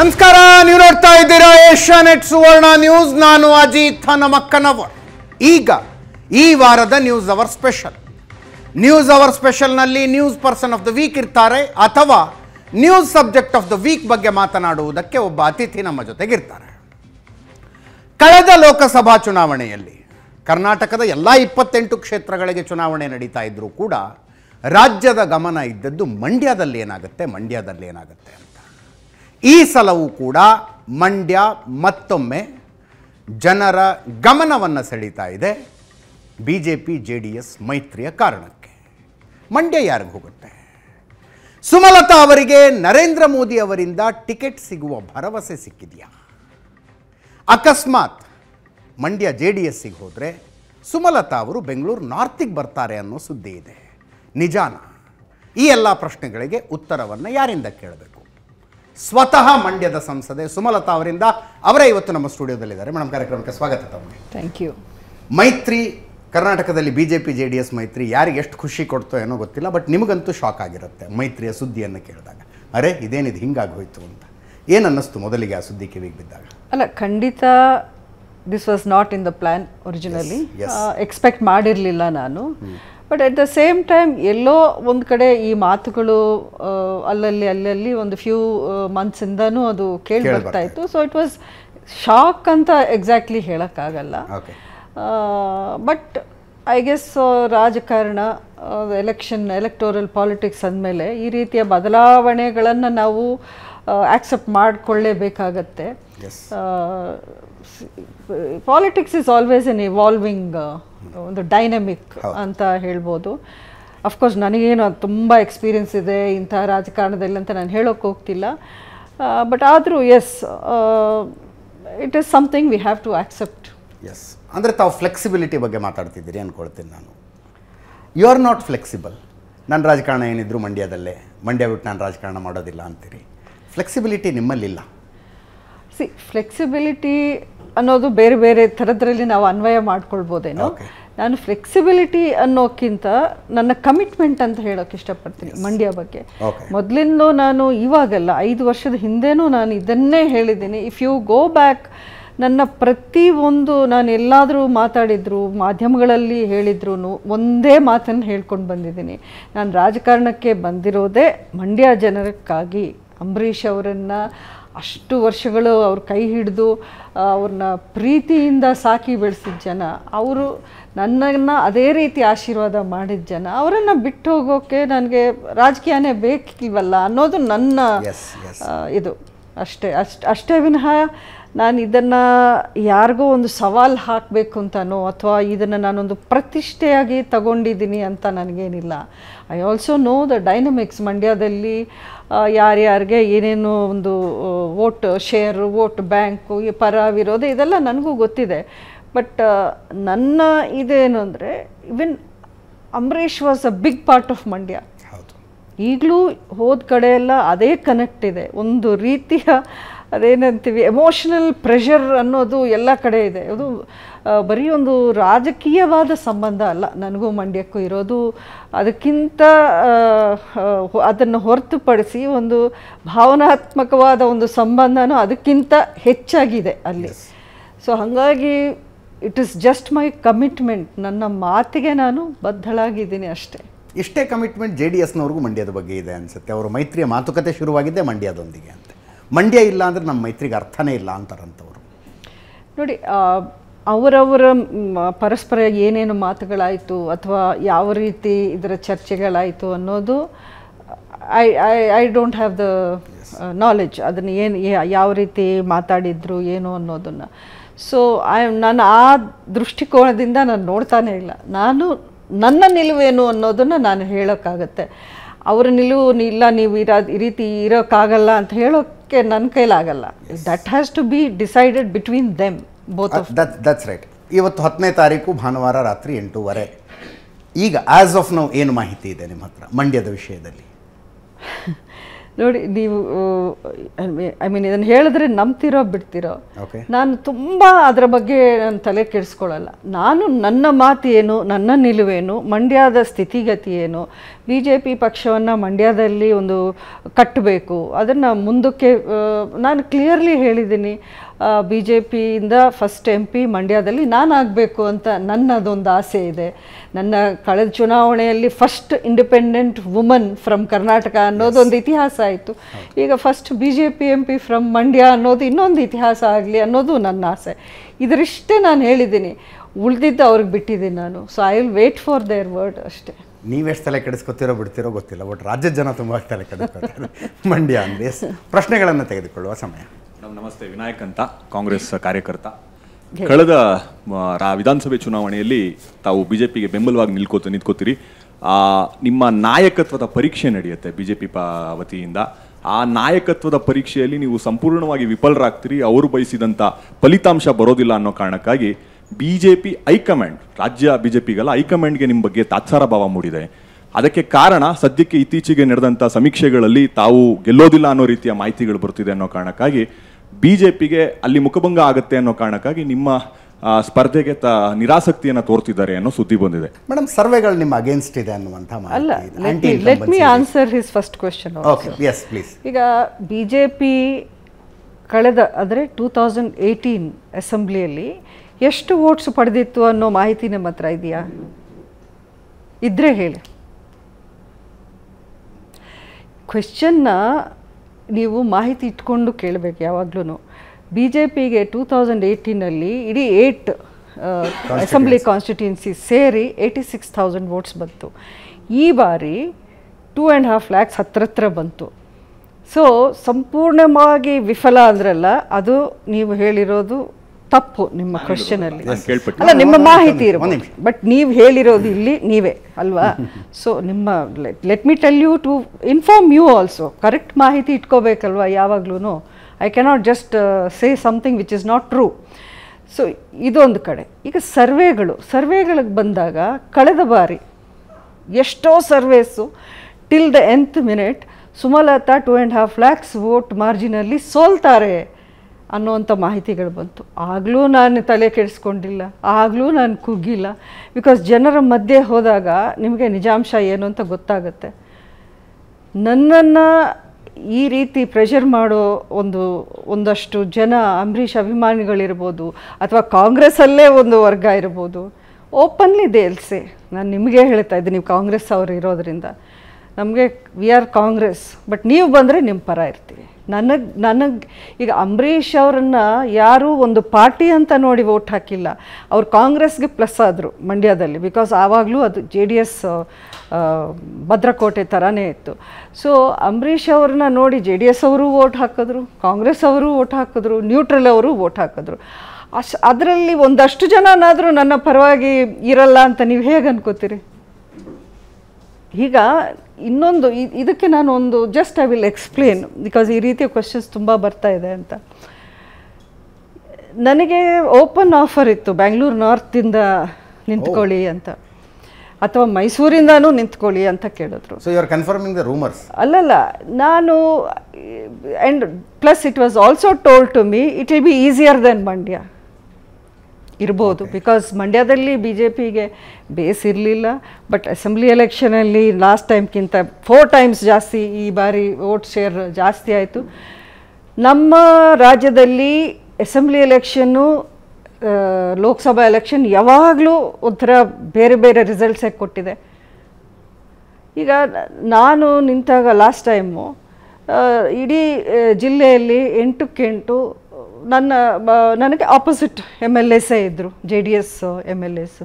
ನಮಸ್ಕಾರ ನೀವು ನೋಡ್ತಾ ಇದ್ದೀರಾ ಏಷ್ಯಾ ನೆಟ್ ಸುವರ್ಣ ನ್ಯೂಸ್ ನಾನು ಅಜಿತ್ ಮಕ್ಕನವರ್ ಈಗ ಈ ವಾರದ news hour special news hour ಸ್ಪೆಷಲ್ನಲ್ಲಿ news person of the week ಇರ್ತಾರೆ ಅಥವಾ news subject of the week ಬಗ್ಗೆ ಮಾತನಾಡುವುದಕ್ಕೆ ಒಬ್ಬ ಅತಿಥಿ ನಮ್ಮ ಜೊತೆಗಿರ್ತಾರೆ ಕಳೆದ ಲೋಕಸಭಾ ಚುನಾವಣೆಯಲ್ಲಿ ಕರ್ನಾಟಕದ ಎಲ್ಲ ಇಪ್ಪತ್ತೆಂಟು ಕ್ಷೇತ್ರಗಳಿಗೆ ಚುನಾವಣೆ ನಡೀತಾ ಇದ್ದರೂ ಕೂಡ ರಾಜ್ಯದ ಗಮನ ಇದ್ದದ್ದು ಮಂಡ್ಯದಲ್ಲಿ ಏನಾಗುತ್ತೆ ಮಂಡ್ಯದಲ್ಲಿ ಏನಾಗುತ್ತೆ ಈ ಸಲವೂ ಕೂಡ ಮಂಡ್ಯ ಮತ್ತೊಮ್ಮೆ ಜನರ ಗಮನವನ್ನು ಸೆಳೀತಾ ಇದೆ B J P J D S ಮೈತ್ರಿಯ ಕಾರಣಕ್ಕೆ ಮಂಡ್ಯ ಯಾರಿಗೆ ಹೋಗುತ್ತೆ ಸುಮಲತಾ ಅವರಿಗೆ ನರೇಂದ್ರ ಮೋದಿ ಅವರಿಂದ ಟಿಕೆಟ್ ಸಿಗುವ ಭರವಸೆ ಸಿಕ್ಕಿದೆಯಾ ಅಕಸ್ಮಾತ್ ಮಂಡ್ಯ ಜೆ ಡಿ ಎಸ್ಸಿಗೆ ಹೋದರೆ ಸುಮಲತಾ ಅವರು ಬೆಂಗಳೂರು ನಾರ್ತಿಗೆ ಬರ್ತಾರೆ ಅನ್ನೋ ಸುದ್ದಿ ಇದೆ ನಿಜಾನ ಈ ಎಲ್ಲ ಪ್ರಶ್ನೆಗಳಿಗೆ ಉತ್ತರವನ್ನು ಯಾರಿಂದ ಕೇಳಬೇಕು ಸ್ವತಃ ಮಂಡ್ಯದ ಸಂಸದೆ ಸುಮಲತಾ ಅವರಿಂದ ಅವರೇ ಇವತ್ತು ನಮ್ಮ ಸ್ಟುಡಿಯೋದಲ್ಲಿದ್ದಾರೆ ಮೇಡಮ್ ಕಾರ್ಯಕ್ರಮಕ್ಕೆ ಸ್ವಾಗತ ತಮ್ಮ ಥ್ಯಾಂಕ್ ಯು ಮೈತ್ರಿ ಕರ್ನಾಟಕದಲ್ಲಿ B J P J D S ಮೈತ್ರಿ ಯಾರಿಗೆ ಎಷ್ಟು ಖುಷಿ ಕೊಡ್ತೋ ಏನೋ ಗೊತ್ತಿಲ್ಲ ಬಟ್ ನಿಮಗಂತೂ ಶಾಕ್ ಆಗಿರುತ್ತೆ ಮೈತ್ರಿಯ ಸುದ್ದಿಯನ್ನು ಕೇಳಿದಾಗ ಅರೆ ಇದೇನಿದು ಹಿಂಗಾಗಿ ಹೋಯಿತು ಅಂತ ಏನು ಅನ್ನಿಸ್ತು ಮೊದಲಿಗೆ ಆ ಸುದ್ದಿ ಕಿವಿಗೆ ಬಿದ್ದಾಗ ಅಲ್ಲ ಖಂಡಿತ this was not in the plan originally expect ಮಾಡಿರಲಿಲ್ಲ ನಾನು but at the same time ಎಲ್ಲೋ ಒಂದು ಕಡೆ ಈ ಮಾತುಗಳು ಅಲ್ಲಲ್ಲಿ ಅಲ್ಲಲ್ಲಿ ಒಂದು ಫ್ಯೂ ಮಂತ್ಸಿಂದನೂ ಅದು ಕೇಳಿ ಬರ್ತಾ ಇತ್ತು ಸೊ ಇಟ್ ವಾಸ್ ಶಾಕ್ ಅಂತ ಎಕ್ಸಾಕ್ಟ್ಲಿ ಹೇಳೋಕ್ಕಾಗಲ್ಲ ಬಟ್ ಐ ಗೆಸ್ ರಾಜಕಾರಣ ಎಲೆಕ್ಷನ್ ಎಲೆಕ್ಟೋರಲ್ ಪಾಲಿಟಿಕ್ಸ್ ಅಂದಮೇಲೆ ಈ ರೀತಿಯ ಬದಲಾವಣೆಗಳನ್ನು ನಾವು ಆಕ್ಸೆಪ್ಟ್ ಮಾಡಿಕೊಳ್ಳೇಬೇಕಾಗತ್ತೆ politics is always an evolving ಒಂದು ಡೈನಮಿಕ್ ಅಂತ ಹೇಳ್ಬೋದು ಅಫ್ಕೋರ್ಸ್ ನನಗೇನು ತುಂಬ ಎಕ್ಸ್ಪೀರಿಯನ್ಸ್ ಇದೆ ಇಂಥ ರಾಜಕಾರಣದಲ್ಲಿ ಅಂತ ನಾನು ಹೇಳೋಕೆ ಹೋಗ್ತಿಲ್ಲ ಬಟ್ ಆದರೂ yes it is something we have to accept yes ಅಂದರೆ ತಾವು ಫ್ಲೆಕ್ಸಿಬಿಲಿಟಿ ಬಗ್ಗೆ ಮಾತಾಡ್ತಿದ್ದೀರಿ ಅಂದ್ಕೊಳ್ತೀನಿ ನಾನು ಯು ಆರ್ ನಾಟ್ ಫ್ಲೆಕ್ಸಿಬಲ್ ನನ್ನ ರಾಜಕಾರಣ ಏನಿದ್ರು ಮಂಡ್ಯದಲ್ಲೇ ಮಂಡ್ಯ ಬಿಟ್ಟು ನಾನು ರಾಜಕಾರಣ ಮಾಡೋದಿಲ್ಲ ಅಂತೀರಿ ಫ್ಲೆಕ್ಸಿಬಿಲಿಟಿ ನಿಮ್ಮಲ್ಲಿಲ್ಲ ಸಿ ಫ್ಲೆಕ್ಸಿಬಿಲಿಟಿ ಅನ್ನೋದು ಬೇರೆ ಬೇರೆ ಥರದ್ರಲ್ಲಿ ನಾವು ಅನ್ವಯ ಮಾಡ್ಕೊಳ್ಬೋದೇನೋ ನಾನು ಫ್ಲೆಕ್ಸಿಬಿಲಿಟಿ ಅನ್ನೋಕ್ಕಿಂತ ನನ್ನ ಕಮಿಟ್ಮೆಂಟ್ ಅಂತ ಹೇಳೋಕೆ ಇಷ್ಟಪಡ್ತೀನಿ ಮಂಡ್ಯ ಬಗ್ಗೆ ಮೊದಲಿಂದ ನಾನು ಇವಾಗಲ್ಲ ಐದು ವರ್ಷದ ಹಿಂದೆನೂ ನಾನು ಇದನ್ನೇ ಹೇಳಿದ್ದೀನಿ ಇಫ್ ಯು ಗೋ ಬ್ಯಾಕ್ ನನ್ನ ಪ್ರತಿ ಒಂದು ನಾನು ಎಲ್ಲಾದರೂ ಮಾತಾಡಿದ್ರು ಮಾಧ್ಯಮಗಳಲ್ಲಿ ಹೇಳಿದ್ರು ಒಂದೇ ಮಾತನ್ನು ಹೇಳ್ಕೊಂಡು ಬಂದಿದ್ದೀನಿ ನಾನು ರಾಜಕಾರಣಕ್ಕೆ ಬಂದಿರೋದೇ ಮಂಡ್ಯ ಜನರಕ್ಕಾಗಿ ಅಂಬರೀಷ್ ಅವರನ್ನು ಅಷ್ಟು ವರ್ಷಗಳು ಅವ್ರ ಕೈ ಹಿಡಿದು ಅವ್ರನ್ನ ಪ್ರೀತಿಯಿಂದ ಸಾಕಿ ಬೆಳೆಸಿದ ಜನ ಅವರು ನನ್ನನ್ನು ಅದೇ ರೀತಿ ಆಶೀರ್ವಾದ ಮಾಡಿದ ಜನ ಅವರನ್ನು ಬಿಟ್ಟು ಹೋಗೋಕ್ಕೆ ನನಗೆ ರಾಜಕೀಯನೇ ಬೇಕಿವಲ್ಲ ಅನ್ನೋದು ನನ್ನ ಇದು ಅಷ್ಟೇ ಅಷ್ಟು ಅಷ್ಟೇ ವಿನಃ ನಾನು ಇದನ್ನು ಯಾರಿಗೋ ಒಂದು ಸವಾಲು ಹಾಕಬೇಕು ಅಂತನೋ ಅಥವಾ ಇದನ್ನು ನಾನೊಂದು ಪ್ರತಿಷ್ಠೆಯಾಗಿ ತಗೊಂಡಿದ್ದೀನಿ ಅಂತ ನನಗೇನಿಲ್ಲ I also know the dynamics ಮಂಡ್ಯದಲ್ಲಿ ಯಾರ್ಯಾರಿಗೆ ಏನೇನು ಒಂದು ವೋಟ್ ಶೇರು ವೋಟ್ ಬ್ಯಾಂಕು ಈ ಪರ ವಿರೋಧ ಇದೆಲ್ಲ ನನಗೂ ಗೊತ್ತಿದೆ ಬಟ್ ನನ್ನ ಇದೇನು ಅಂದರೆ even Ambareesh was a big part of Mandya ಈಗಲೂ ಹೋದ ಕಡೆಯೆಲ್ಲ ಅದೇ ಕನೆಕ್ಟ್ ಇದೆ ಒಂದು ರೀತಿಯ ಅದೇನಂತೀವಿ ಎಮೋಷನಲ್ ಪ್ರೆಷರ್ ಅನ್ನೋದು ಎಲ್ಲ ಕಡೆ ಇದೆ ಅದು ಬರೀ ಒಂದು ರಾಜಕೀಯವಾದ ಸಂಬಂಧ ಅಲ್ಲ ನನಗೂ ಮಂಡ್ಯಕ್ಕೂ ಇರೋದು ಅದಕ್ಕಿಂತ ಅದನ್ನು ಹೊರತುಪಡಿಸಿ ಒಂದು ಭಾವನಾತ್ಮಕವಾದ ಒಂದು ಸಂಬಂಧನೂ ಅದಕ್ಕಿಂತ ಹೆಚ್ಚಾಗಿದೆ ಅಲ್ಲಿ ಸೊ ಹಾಗಾಗಿ it is just my commitment ನನ್ನ ಮಾತಿಗೆ ನಾನು ಬದ್ಧಳಾಗಿದ್ದೀನಿ ಅಷ್ಟೇ ಇಷ್ಟೇ ಕಮಿಟ್ಮೆಂಟ್ ಜೆ ಡಿ ಎಸ್ನವ್ರಿಗೂ ಮಂಡ್ಯದ ಬಗ್ಗೆ ಇದೆ ಅನಿಸುತ್ತೆ ಅವರು ಮೈತ್ರಿಯ ಮಾತುಕತೆ ಶುರುವಾಗಿದ್ದೆ ಮಂಡ್ಯದೊಂದಿಗೆ ಮಂಡ್ಯ ಇಲ್ಲ ಅಂದರೆ ನಮ್ಮ ಮೈತ್ರಿಗೆ ಅರ್ಥನೇ ಇಲ್ಲ ಅಂತಾರಂಥವ್ರು ನೋಡಿ ಅವರವರ ಪರಸ್ಪರ ಏನೇನು ಮಾತುಗಳಾಯಿತು ಅಥವಾ ಯಾವ ರೀತಿ ಇದರ ಚರ್ಚೆಗಳಾಯಿತು ಅನ್ನೋದು I I I don't have the knowledge ಅದನ್ನು ಏನು ಯಾವ ರೀತಿ ಮಾತಾಡಿದ್ರು ಏನು ಅನ್ನೋದನ್ನು ಸೊ ಐ ನಾನು ಆ ದೃಷ್ಟಿಕೋನದಿಂದ ನಾನು ನೋಡ್ತಾನೇ ಇಲ್ಲ ನಾನು ನನ್ನ ನಿಲುವೇನು ಅನ್ನೋದನ್ನು ನಾನು ಹೇಳೋಕ್ಕಾಗತ್ತೆ ಅವರ ನಿಲುವು ಇಲ್ಲ ನೀವು ಇರೋ ಈ ರೀತಿ ಇರೋಕ್ಕಾಗಲ್ಲ ಅಂತ ಹೇಳೋಕ್ಕೆ ನನ್ನ ಕೈಲಾಗಲ್ಲ that has to be decided between them both that that's right ಇವತ್ತು ಹತ್ತನೇ ತಾರೀಕು ಭಾನುವಾರ ರಾತ್ರಿ ಎಂಟೂವರೆ ಈಗ ಆ್ಯಸ್ ಆಫ್ ನಾವು ಏನು ಮಾಹಿತಿ ಇದೆ ನಿಮ್ಮ ಹತ್ರ ಮಂಡ್ಯದ ವಿಷಯದಲ್ಲಿ ನೋಡಿ ನೀವು ಐ ಮೀನ್ ಇದನ್ನು ಹೇಳಿದ್ರೆ ನಂಬ್ತಿರೋ ಬಿಡ್ತಿರೋ ನಾನು ತುಂಬ ಅದರ ಬಗ್ಗೆ ನಾನು ತಲೆ ಕೆಡಿಸ್ಕೊಳ್ಳಲ್ಲ ನಾನು ನನ್ನ ಮಾತು ಏನು ನನ್ನ ನಿಲುವೇನು ಮಂಡ್ಯದ ಸ್ಥಿತಿಗತಿ ಏನು ಬಿ ಜೆ ಪಿ ಪಕ್ಷವನ್ನು ಮಂಡ್ಯದಲ್ಲಿ ಒಂದು ಕಟ್ಟಬೇಕು ಅದನ್ನು ಮುಂದಕ್ಕೆ ನಾನು ಕ್ಲಿಯರ್ಲಿ ಹೇಳಿದ್ದೀನಿ ಬಿ ಜೆ ಪಿಯಿಂದ ಫಸ್ಟ್ ಎಂ ಪಿ ಮಂಡ್ಯದಲ್ಲಿ ನಾನು ಆಗಬೇಕು ಅಂತ ನನ್ನದೊಂದು ಆಸೆ ಇದೆ ನನ್ನ ಕಳೆದ ಚುನಾವಣೆಯಲ್ಲಿ first independent woman from Karnataka ಅನ್ನೋದೊಂದು ಇತಿಹಾಸ ಆಯಿತು ಈಗ first B J P M P from Mandya ಅನ್ನೋದು ಇನ್ನೊಂದು ಇತಿಹಾಸ ಆಗಲಿ ಅನ್ನೋದು ನನ್ನ ಆಸೆ ಇದರಿಷ್ಟೇ ನಾನು ಹೇಳಿದ್ದೀನಿ ಉಳಿದಿದ್ದು ಅವ್ರಿಗೆ ಬಿಟ್ಟಿದ್ದೀನಿ ನಾನು so I will wait for their word ಅಷ್ಟೇ ನೀವೆಷ್ಟು ತಲೆ ಕೆಡಿಸ್ಕೊತಿರೋ ಬಿಡ್ತಿರೋ ಗೊತ್ತಿಲ್ಲ ಬಟ್ ರಾಜ್ಯದ ಜನ ತುಂಬ ತಲೆ ಕೆಡಿಸ್ಕೊತಾರೆ ಮಂಡ್ಯ ಅಂದರೆ ಪ್ರಶ್ನೆಗಳನ್ನು ತೆಗೆದುಕೊಳ್ಳುವ ಸಮಯ ನಮಸ್ತೆ ವಿನಾಯಕ್ ಅಂತ ಕಾಂಗ್ರೆಸ್ ಕಾರ್ಯಕರ್ತ ಕಳೆದ ವಿಧಾನಸಭೆ ಚುನಾವಣೆಯಲ್ಲಿ ತಾವು ಬಿಜೆಪಿಗೆ ಬೆಂಬಲವಾಗಿ ನಿಲ್ಕೋತ ನಿಂತ್ಕೋತೀರಿ ನಿಮ್ಮ ನಾಯಕತ್ವದ ಪರೀಕ್ಷೆ ನಡೆಯುತ್ತೆ ಬಿಜೆಪಿ ಪಾ ವತಿಯಿಂದ ಆ ನಾಯಕತ್ವದ ಪರೀಕ್ಷೆಯಲ್ಲಿ ನೀವು ಸಂಪೂರ್ಣವಾಗಿ ವಿಫಲರಾಗ್ತೀರಿ ಅವರು ಬಯಸಿದಂಥ ಫಲಿತಾಂಶ ಬರೋದಿಲ್ಲ ಅನ್ನೋ ಕಾರಣಕ್ಕಾಗಿ ಬಿಜೆಪಿ ಹೈಕಮಾಂಡ್ ರಾಜ್ಯ ಬಿಜೆಪಿಗೆಲ್ಲ ಹೈಕಮಾಂಡ್ಗೆ ನಿಮ್ಮ ಬಗ್ಗೆ ತಾತ್ಸಾರ ಭಾವ ಮೂಡಿದೆ ಅದಕ್ಕೆ ಕಾರಣ ಸದ್ಯಕ್ಕೆ ಇತ್ತೀಚೆಗೆ ನಡೆದಂಥ ಸಮೀಕ್ಷೆಗಳಲ್ಲಿ ತಾವು ಗೆಲ್ಲೋದಿಲ್ಲ ಅನ್ನೋ ರೀತಿಯ ಮಾಹಿತಿಗಳು ಬರ್ತಿದೆ ಅನ್ನೋ ಕಾರಣಕ್ಕಾಗಿ ಬಿಜೆಪಿಗೆ ಅಲ್ಲಿ ಮುಖಭಂಗ ಆಗುತ್ತೆ ಅನ್ನೋ ಕಾರಣಕ್ಕಾಗಿ ನಿಮ್ಮ ಸ್ಪರ್ಧೆಗೆ ತ ನಿರಾಸಕ್ತಿಯನ್ನು ತೋರ್ತಿದ್ದಾರೆ ಅನ್ನೋ ಸುದ್ದಿ ಬಂದಿದೆ ಮೇಡಮ್ ಸರ್ವೆಗಳು ನಿಮ್ಮ ಅಗೇನ್ಸ್ಟ್ ಇದೆ ಅನ್ನುವಂಥ ಅಲ್ಲ let me answer his first question yes ಈಗ ಬಿ ಜೆ ಪಿ ಕಳೆದ ಅಂದರೆ ಟೂ ತೌಸಂಡ್ ಏಯ್ಟೀನ್ ಅಸೆಂಬ್ಲಿಯಲ್ಲಿ ಎಷ್ಟು ವೋಟ್ಸ್ ಪಡೆದಿತ್ತು ಅನ್ನೋ ಮಾಹಿತಿ ನಿಮ್ಮ ಹತ್ರ ಇದೆಯಾ ಇದ್ರೆ ಹೇಳಿ ಕ್ವೆಶನ್ನ ನೀವು ಮಾಹಿತಿ ಇಟ್ಕೊಂಡು ಕೇಳಬೇಕು ಯಾವಾಗಲೂ ಬಿ ಜೆ ಪಿಗೆ ಟೂ ತೌಸಂಡ್ ಏಯ್ಟೀನಲ್ಲಿ ಇಡೀ ಏಟ್ ಅಸೆಂಬ್ಲಿ ಕಾನ್ಸ್ಟಿಟ್ಯೂನ್ಸಿ ಸೇರಿ ಏಯ್ಟಿ ಸಿಕ್ಸ್ ಥೌಸಂಡ್ ವೋಟ್ಸ್ ಬಂತು ಈ ಬಾರಿ ಟೂ ಆ್ಯಂಡ್ ಹಾಫ್ ಲ್ಯಾಕ್ಸ್ ಹತ್ರ ಬಂತು ಸೊ ಸಂಪೂರ್ಣವಾಗಿ ವಿಫಲ ಅಂದ್ರಲ್ಲ ಅದು ನೀವು ಹೇಳಿರೋದು ತಪ್ಪು ನಿಮ್ಮ ಕ್ವಶನ್ ಅಲ್ಲಿ ಅಲ್ಲ ನಿಮ್ಮ ಮಾಹಿತಿ ಇರಬಹುದು ಬಟ್ ನೀವು ಹೇಳಿರೋದು ಇಲ್ಲಿ ನೀವೇ ಅಲ್ವಾ ಸೊ ನಿಮ್ಮ let me tell you to inform you also correct ಮಾಹಿತಿ ಇಟ್ಕೋಬೇಕಲ್ವಾ ಯಾವಾಗ್ಲೂ I cannot just say something which is not true so ಇದೊಂದು ಕಡೆ ಈಗ ಸರ್ವೆಗಳು ಸರ್ವೆಗಳಿಗೆ ಬಂದಾಗ ಕಳೆದ ಬಾರಿ ಎಷ್ಟೋ surveys till the nth minute Sumalatha two and half lakhs vote ಮಾರ್ಜಿನಲ್ಲಿ ಸೋಲ್ತಾರೆ ಅನ್ನೋವಂಥ ಮಾಹಿತಿಗಳು ಬಂತು ಆಗಲೂ ನಾನು ತಲೆ ಕೆಡಿಸ್ಕೊಂಡಿಲ್ಲ ಆಗಲೂ ನಾನು ಕುಗ್ಗಿಲ್ಲ ಬಿಕಾಸ್ ಜನರ ಮಧ್ಯೆ ಹೋದಾಗ ನಿಮಗೆ ನಿಜಾಂಶ ಏನು ಅಂತ ಗೊತ್ತಾಗುತ್ತೆ ನನ್ನನ್ನು ಈ ರೀತಿ ಪ್ರೆಷರ್ ಮಾಡೋ ಒಂದು ಒಂದಷ್ಟು ಜನ ಅಂಬರೀಷ್ ಅಭಿಮಾನಿಗಳಿರ್ಬೋದು ಅಥವಾ ಕಾಂಗ್ರೆಸ್ಸಲ್ಲೇ ಒಂದು ವರ್ಗ ಇರ್ಬೋದು ಓಪನ್ಲಿ ದೇಲ್ಸೆ ನಾನು ನಿಮಗೆ ಹೇಳ್ತಾ ಇದ್ದೀನಿ ನೀವು ಕಾಂಗ್ರೆಸ್ ಅವರು ಇರೋದರಿಂದ ನಮಗೆ ವಿ ಆರ್ ಕಾಂಗ್ರೆಸ್ ಬಟ್ ನೀವು ಬಂದರೆ ನಿಮ್ಮ ಪರ ಇರ್ತೀವಿ ನನಗೆ ನನಗೆ ಈಗ ಅಂಬರೀಷ್ ಅವರನ್ನು ಯಾರೂ ಒಂದು ಪಾರ್ಟಿ ಅಂತ ನೋಡಿ ವೋಟ್ ಹಾಕಿಲ್ಲ ಅವ್ರು ಕಾಂಗ್ರೆಸ್ಗೆ ಪ್ಲಸ್ ಆದರು ಮಂಡ್ಯದಲ್ಲಿ ಬಿಕಾಸ್ ಆವಾಗಲೂ ಅದು ಜೆ ಡಿ ಎಸ್ ಭದ್ರಕೋಟೆ ಥರನೇ ಇತ್ತು ಸೊ ಅಂಬರೀಷ್ ಅವ್ರನ್ನ ನೋಡಿ ಜೆ ಡಿ ಎಸ್ ಅವರು ವೋಟ್ ಹಾಕಿದ್ರು ಕಾಂಗ್ರೆಸ್ ಅವರು ವೋಟ್ ಹಾಕಿದ್ರು ನ್ಯೂಟ್ರಲ್ ಅವರು ವೋಟ್ ಹಾಕಿದ್ರು ಅಶ್ ಅದರಲ್ಲಿ ಒಂದಷ್ಟು ಜನನಾದರೂ ನನ್ನ ಪರವಾಗಿ ಇರಲ್ಲ ಅಂತ ನೀವು ಹೇಗೆ ಅನ್ಕೋತೀರಿ ಈಗ ಇನ್ನೊಂದು ಇದಕ್ಕೆ ನಾನು ಒಂದು just I will explain because ಈ ರೀತಿಯ ಕ್ವಶನ್ಸ್ ತುಂಬ ಬರ್ತಾ ಇದೆ ಅಂತ ನನಗೆ ಓಪನ್ ಆಫರ್ ಇತ್ತು ಬ್ಯಾಂಗ್ಳೂರು ನಾರ್ತಿಂದ ನಿಂತ್ಕೊಳ್ಳಿ ಅಂತ ಅಥವಾ ಮೈಸೂರಿಂದನೂ ನಿಂತ್ಕೊಳ್ಳಿ ಅಂತ ಕೇಳಿದ್ರು so you are confirming the rumours ಅಲ್ಲಲ್ಲ ನಾನು and plus it was also told to me it will be easier then Mandya ಇರ್ಬೋದು ಬಿಕಾಸ್ ಮಂಡ್ಯದಲ್ಲಿ ಬಿ ಜೆ ಪಿಗೆ ಬೇಸ್ ಇರಲಿಲ್ಲ ಬಟ್ ಅಸೆಂಬ್ಲಿ ಎಲೆಕ್ಷನಲ್ಲಿ ಲಾಸ್ಟ್ ಟೈಮ್ಗಿಂತ ಫೋರ್ ಟೈಮ್ಸ್ ಜಾಸ್ತಿ ಈ ಬಾರಿ ವೋಟ್ ಶೇರ್ ಜಾಸ್ತಿ ಆಯಿತು ನಮ್ಮ ರಾಜ್ಯದಲ್ಲಿ ಅಸೆಂಬ್ಲಿ ಎಲೆಕ್ಷನ್ನು ಲೋಕಸಭಾ ಎಲೆಕ್ಷನ್ ಯಾವಾಗಲೂ ಒಂಥರ ಬೇರೆ ಬೇರೆ ರಿಸಲ್ಟ್ಸೇ ಕೊಟ್ಟಿದೆ ಈಗ ನಾನು ನಿಂತಾಗ ಲಾಸ್ಟ್ ಟೈಮು ಇಡೀ ಜಿಲ್ಲೆಯಲ್ಲಿ ಎಂಟಕ್ಕೆಂಟು ನನ್ನ ನನಗೆ ಆಪೋಸಿಟ್ ಎಮ್ ಎಲ್ ಎಸ್ಸೇ ಇದ್ದರು J D S M L S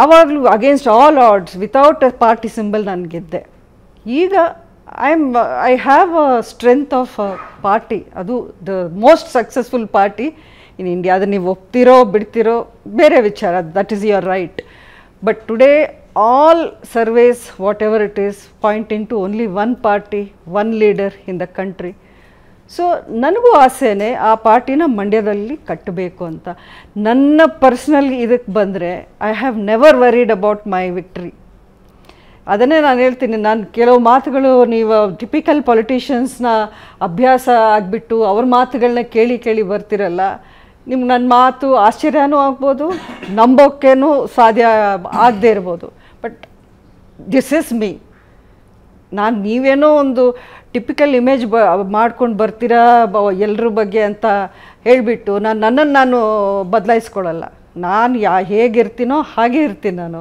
ಆವಾಗಲೂ against all odds without a party symbol ನಾನು ಈಗ I am I have a strength of party ಅದು the most successful party in India ಅದನ್ನು ನೀವು ಒಪ್ತಿರೋ ಬಿಡ್ತಿರೋ ಬೇರೆ ವಿಚಾರ that is your right but today all surveys whatever it is pointing to only one party one leader in the country so ನನಗೂ ಆಸೆನೇ ಆ ಪಾರ್ಟಿನ ಮಂಡ್ಯದಲ್ಲಿ ಕಟ್ಟಬೇಕು ಅಂತ ನನ್ನ ಪರ್ಸ್ನಲ್ ಇದಕ್ಕೆ ಬಂದರೆ I have never worried about my victory ಅದನ್ನೇ ನಾನು ಹೇಳ್ತೀನಿ ನಾನು ಕೆಲವು ಮಾತುಗಳು ನೀವು ಟಿಪಿಕಲ್ ಪೊಲಿಟಿಷಿಯನ್ಸ್ನ ಅಭ್ಯಾಸ ಆಗಿಬಿಟ್ಟು ಅವ್ರ ಮಾತುಗಳನ್ನ ಕೇಳಿ ಕೇಳಿ ಬರ್ತಿರಲ್ಲ ನಿಮ್ಗೆ ನನ್ನ ಮಾತು ಆಶ್ಚರ್ಯನೂ ಆಗ್ಬೋದು ನಂಬೋಕ್ಕೇನೂ ಸಾಧ್ಯ ಆಗದೇ ಇರ್ಬೋದು ಬಟ್ ದಿಸ್ ಇಸ್ ಮೀ ನಾನು ನೀವೇನೋ ಒಂದು ಟಿಪಿಕಲ್ ಇಮೇಜ್ ಬ ಮಾಡ್ಕೊಂಡು ಬರ್ತೀರಾ ಬ ಎಲ್ಲರ ಬಗ್ಗೆ ಅಂತ ಹೇಳಿಬಿಟ್ಟು ನಾನು ನನ್ನನ್ನು ನಾನು ಬದಲಾಯಿಸ್ಕೊಳ್ಳಲ್ಲ ನಾನು ಯಾ ಹೇಗಿರ್ತೀನೋ ಹಾಗೆ ಇರ್ತೀನಿ ನಾನು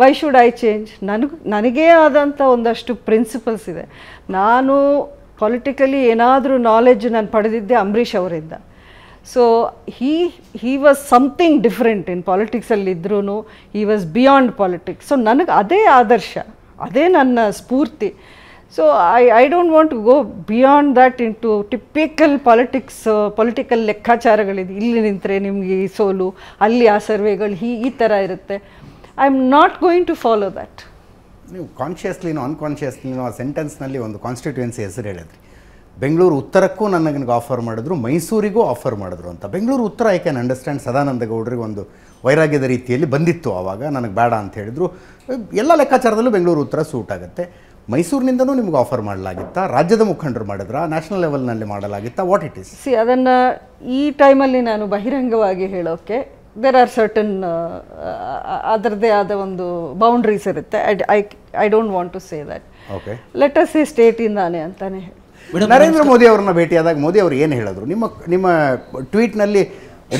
ವೈ ಶುಡ್ ಐ ಚೇಂಜ್ ನನಗೆ ನನಗೇ ಆದಂಥ ಒಂದಷ್ಟು ಪ್ರಿನ್ಸಿಪಲ್ಸ್ ಇದೆ ನಾನು ಪೊಲಿಟಿಕಲಿ ಏನಾದರೂ ನಾಲೆಜ್ ನಾನು ಪಡೆದಿದ್ದೆ ಅಂಬರೀಷ್ ಅವರಿಂದ so he he was something different in ಇದ್ರೂ he was beyond politics so ನನಗೆ ಅದೇ ಆದರ್ಶ ಅದೇ ನನ್ನ ಸ್ಫೂರ್ತಿ So, I I don't want want to go beyond that into typical politics, uh, political ಲೆಕ್ಕಾಚಾರಗಳಿದೆ ಇಲ್ಲಿ ನಿಂತರೆ ನಿಮಗೆ ಈ ಸೋಲು ಅಲ್ಲಿ ಆ ಸರ್ವೆಗಳು ಹೀ ಈ ಥರ ಇರುತ್ತೆ I am not going to follow that ನೀವು ಕಾನ್ಷಿಯಸ್ಲಿನೋ ಅನ್ಕಾನ್ಷಿಯಸ್ಲಿನೋ ಆ ಸೆಂಟೆನ್ಸ್ನಲ್ಲಿ ಒಂದು ಕಾನ್ಸ್ಟಿಟ್ಯೂಯೆನ್ಸಿ ಹೆಸರು ಹೇಳಿದ್ರಿ ಬೆಂಗಳೂರು ಉತ್ತರಕ್ಕೂ ನನಗೆ ಆಫರ್ ಮಾಡಿದ್ರು ಮೈಸೂರಿಗೂ ಆಫರ್ ಮಾಡಿದ್ರು ಅಂತ Bengaluru Uttara I can understand Sadananda ಗೌಡರಿಗೆ ಒಂದು ವೈರಾಗ್ಯದ ರೀತಿಯಲ್ಲಿ ಬಂದಿತ್ತು ಆವಾಗ ನನಗೆ ಬೇಡ ಅಂತ ಹೇಳಿದ್ರು ಎಲ್ಲ ಲೆಕ್ಕಾಚಾರದಲ್ಲೂ ಬೆಂಗಳೂರು ಉತ್ತರ ಸೂಟ್ ಆಗುತ್ತೆ ಮೈಸೂರಿನಿಂದನೂ ನಿಮ್ಗೆ ಆಫರ್ ಮಾಡಲಾಗಿತ್ತಾ ರಾಜ್ಯದ ಮುಖಂಡರು ಮಾಡಿದ್ರ ನ್ಯಾಷನಲ್ ಲೆವೆಲ್ನಲ್ಲಿ ಮಾಡಲಾಗಿತ್ತಾ ವಾಟ್ ಇಟ್ ಇಸ್ ಸಿ ಅದನ್ನು ಈ ಟೈಮಲ್ಲಿ ನಾನು ಬಹಿರಂಗವಾಗಿ ಹೇಳೋಕ್ಕೆ ದೇರ್ ಆರ್ ಸರ್ಟನ್ ಅದರದೇ ಆದ ಒಂದು ಬೌಂಡ್ರೀಸ್ ಇರುತ್ತೆ I I don't want to say that okay let us say state ಇಂದಾನೆ ಅಂತಾನೆ ನರೇಂದ್ರ ಮೋದಿ ಅವರನ್ನ ಭೇಟಿಯಾದಾಗ ಮೋದಿ ಅವರು ಏನು ಹೇಳಿದ್ರು ನಿಮ್ಮ ನಿಮ್ಮ ಟ್ವೀಟ್ನಲ್ಲಿ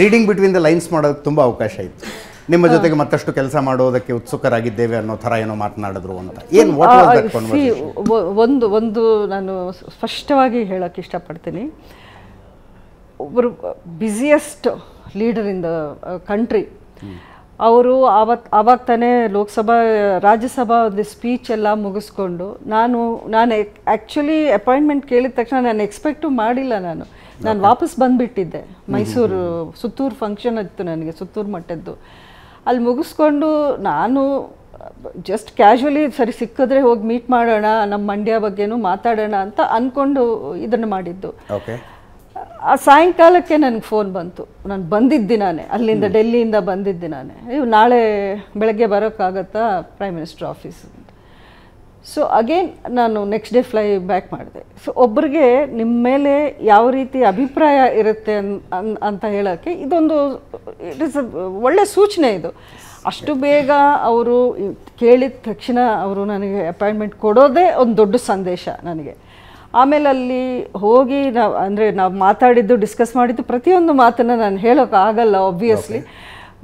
ರೀಡಿಂಗ್ ಬಿಟ್ವೀನ್ ದ ಲೈನ್ಸ್ ಮಾಡೋದಕ್ಕೆ ತುಂಬ ಅವಕಾಶ ಇತ್ತು ನಿಮ್ಮ ಜೊತೆಗೆ ಮತ್ತಷ್ಟು ಕೆಲಸ ಮಾಡೋದಕ್ಕೆ ಉತ್ಸುಕರಾಗಿದ್ದೇವೆ ಅನ್ನೋ ಥರ ಏನೋ ಮಾತನಾಡಿದ್ರು ಅಂತ ಏನು ಒಂದು ಒಂದು ನಾನು ಸ್ಪಷ್ಟವಾಗಿ ಹೇಳೋಕ್ಕೆ ಇಷ್ಟಪಡ್ತೀನಿ ಒಬ್ಬರು busiest leader in the country ಅವರು ಆವತ್ ಆವಾಗ ತಾನೇ ಲೋಕಸಭಾ ರಾಜ್ಯಸಭಾ ಒಂದು ಸ್ಪೀಚ್ ಎಲ್ಲ ಮುಗಿಸ್ಕೊಂಡು ನಾನು ನಾನು ಆ್ಯಕ್ಚುಲಿ ಅಪಾಯಿಂಟ್ಮೆಂಟ್ ಕೇಳಿದ ತಕ್ಷಣ ನಾನು ಎಕ್ಸ್ಪೆಕ್ಟು ಮಾಡಿಲ್ಲ ನಾನು ನಾನು ವಾಪಸ್ ಬಂದುಬಿಟ್ಟಿದ್ದೆ ಮೈಸೂರು ಸುತ್ತೂರು ಫಂಕ್ಷನ್ ಇತ್ತು ನನಗೆ ಸುತ್ತೂರು ಮಟ್ಟದ್ದು ಅಲ್ಲಿ ಮುಗಿಸ್ಕೊಂಡು ನಾನು ಜಸ್ಟ್ ಕ್ಯಾಶುವಲಿ ಸರಿ ಸಿಕ್ಕಿದ್ರೆ ಹೋಗಿ ಮೀಟ್ ಮಾಡೋಣ ನಮ್ಮ ಮಂಡ್ಯ ಬಗ್ಗೆನೂ ಮಾತಾಡೋಣ ಅಂತ ಅಂದ್ಕೊಂಡು ಇದನ್ನು ಮಾಡಿದ್ದು ಆ ಸಾಯಂಕಾಲಕ್ಕೆ ನನಗೆ ಫೋನ್ ಬಂತು ನಾನು ಬಂದಿದ್ದಿನಾನೆ ಅಲ್ಲಿಂದ ಡೆಲ್ಲಿಯಿಂದ ಬಂದಿದ್ದಿನಾನೆ ಇವು ನಾಳೆ ಬೆಳಗ್ಗೆ ಬರೋಕ್ಕಾಗತ್ತಾ prime minister office so again ನಾನು ನೆಕ್ಸ್ಟ್ ಡೇ ಫ್ಲೈ ಬ್ಯಾಕ್ ಮಾಡಿದೆ ಸೊ ಒಬ್ಬರಿಗೆ ನಿಮ್ಮ ಮೇಲೆ ಯಾವ ರೀತಿ ಅಭಿಪ್ರಾಯ ಇರುತ್ತೆ ಅಂತ ಹೇಳೋಕ್ಕೆ ಇದೊಂದು ಇಟ್ ಇಸ್ ಒಳ್ಳೆ ಸೂಚನೆ ಇದು ಅಷ್ಟು ಬೇಗ ಅವರು ಕೇಳಿದ ತಕ್ಷಣ ಅವರು ನನಗೆ ಅಪಾಯಿಂಟ್ಮೆಂಟ್ ಕೊಡೋದೇ ಒಂದು ದೊಡ್ಡ ಸಂದೇಶ ನನಗೆ ಆಮೇಲೆ ಅಲ್ಲಿ ಹೋಗಿ ನಾವು ಅಂದರೆ ನಾವು ಮಾತಾಡಿದ್ದು ಡಿಸ್ಕಸ್ ಮಾಡಿದ್ದು ಪ್ರತಿಯೊಂದು ಮಾತನ್ನು ನಾನು ಹೇಳೋಕ್ಕಾಗಲ್ಲ ಆಬ್ವಿಯಸ್ಲಿ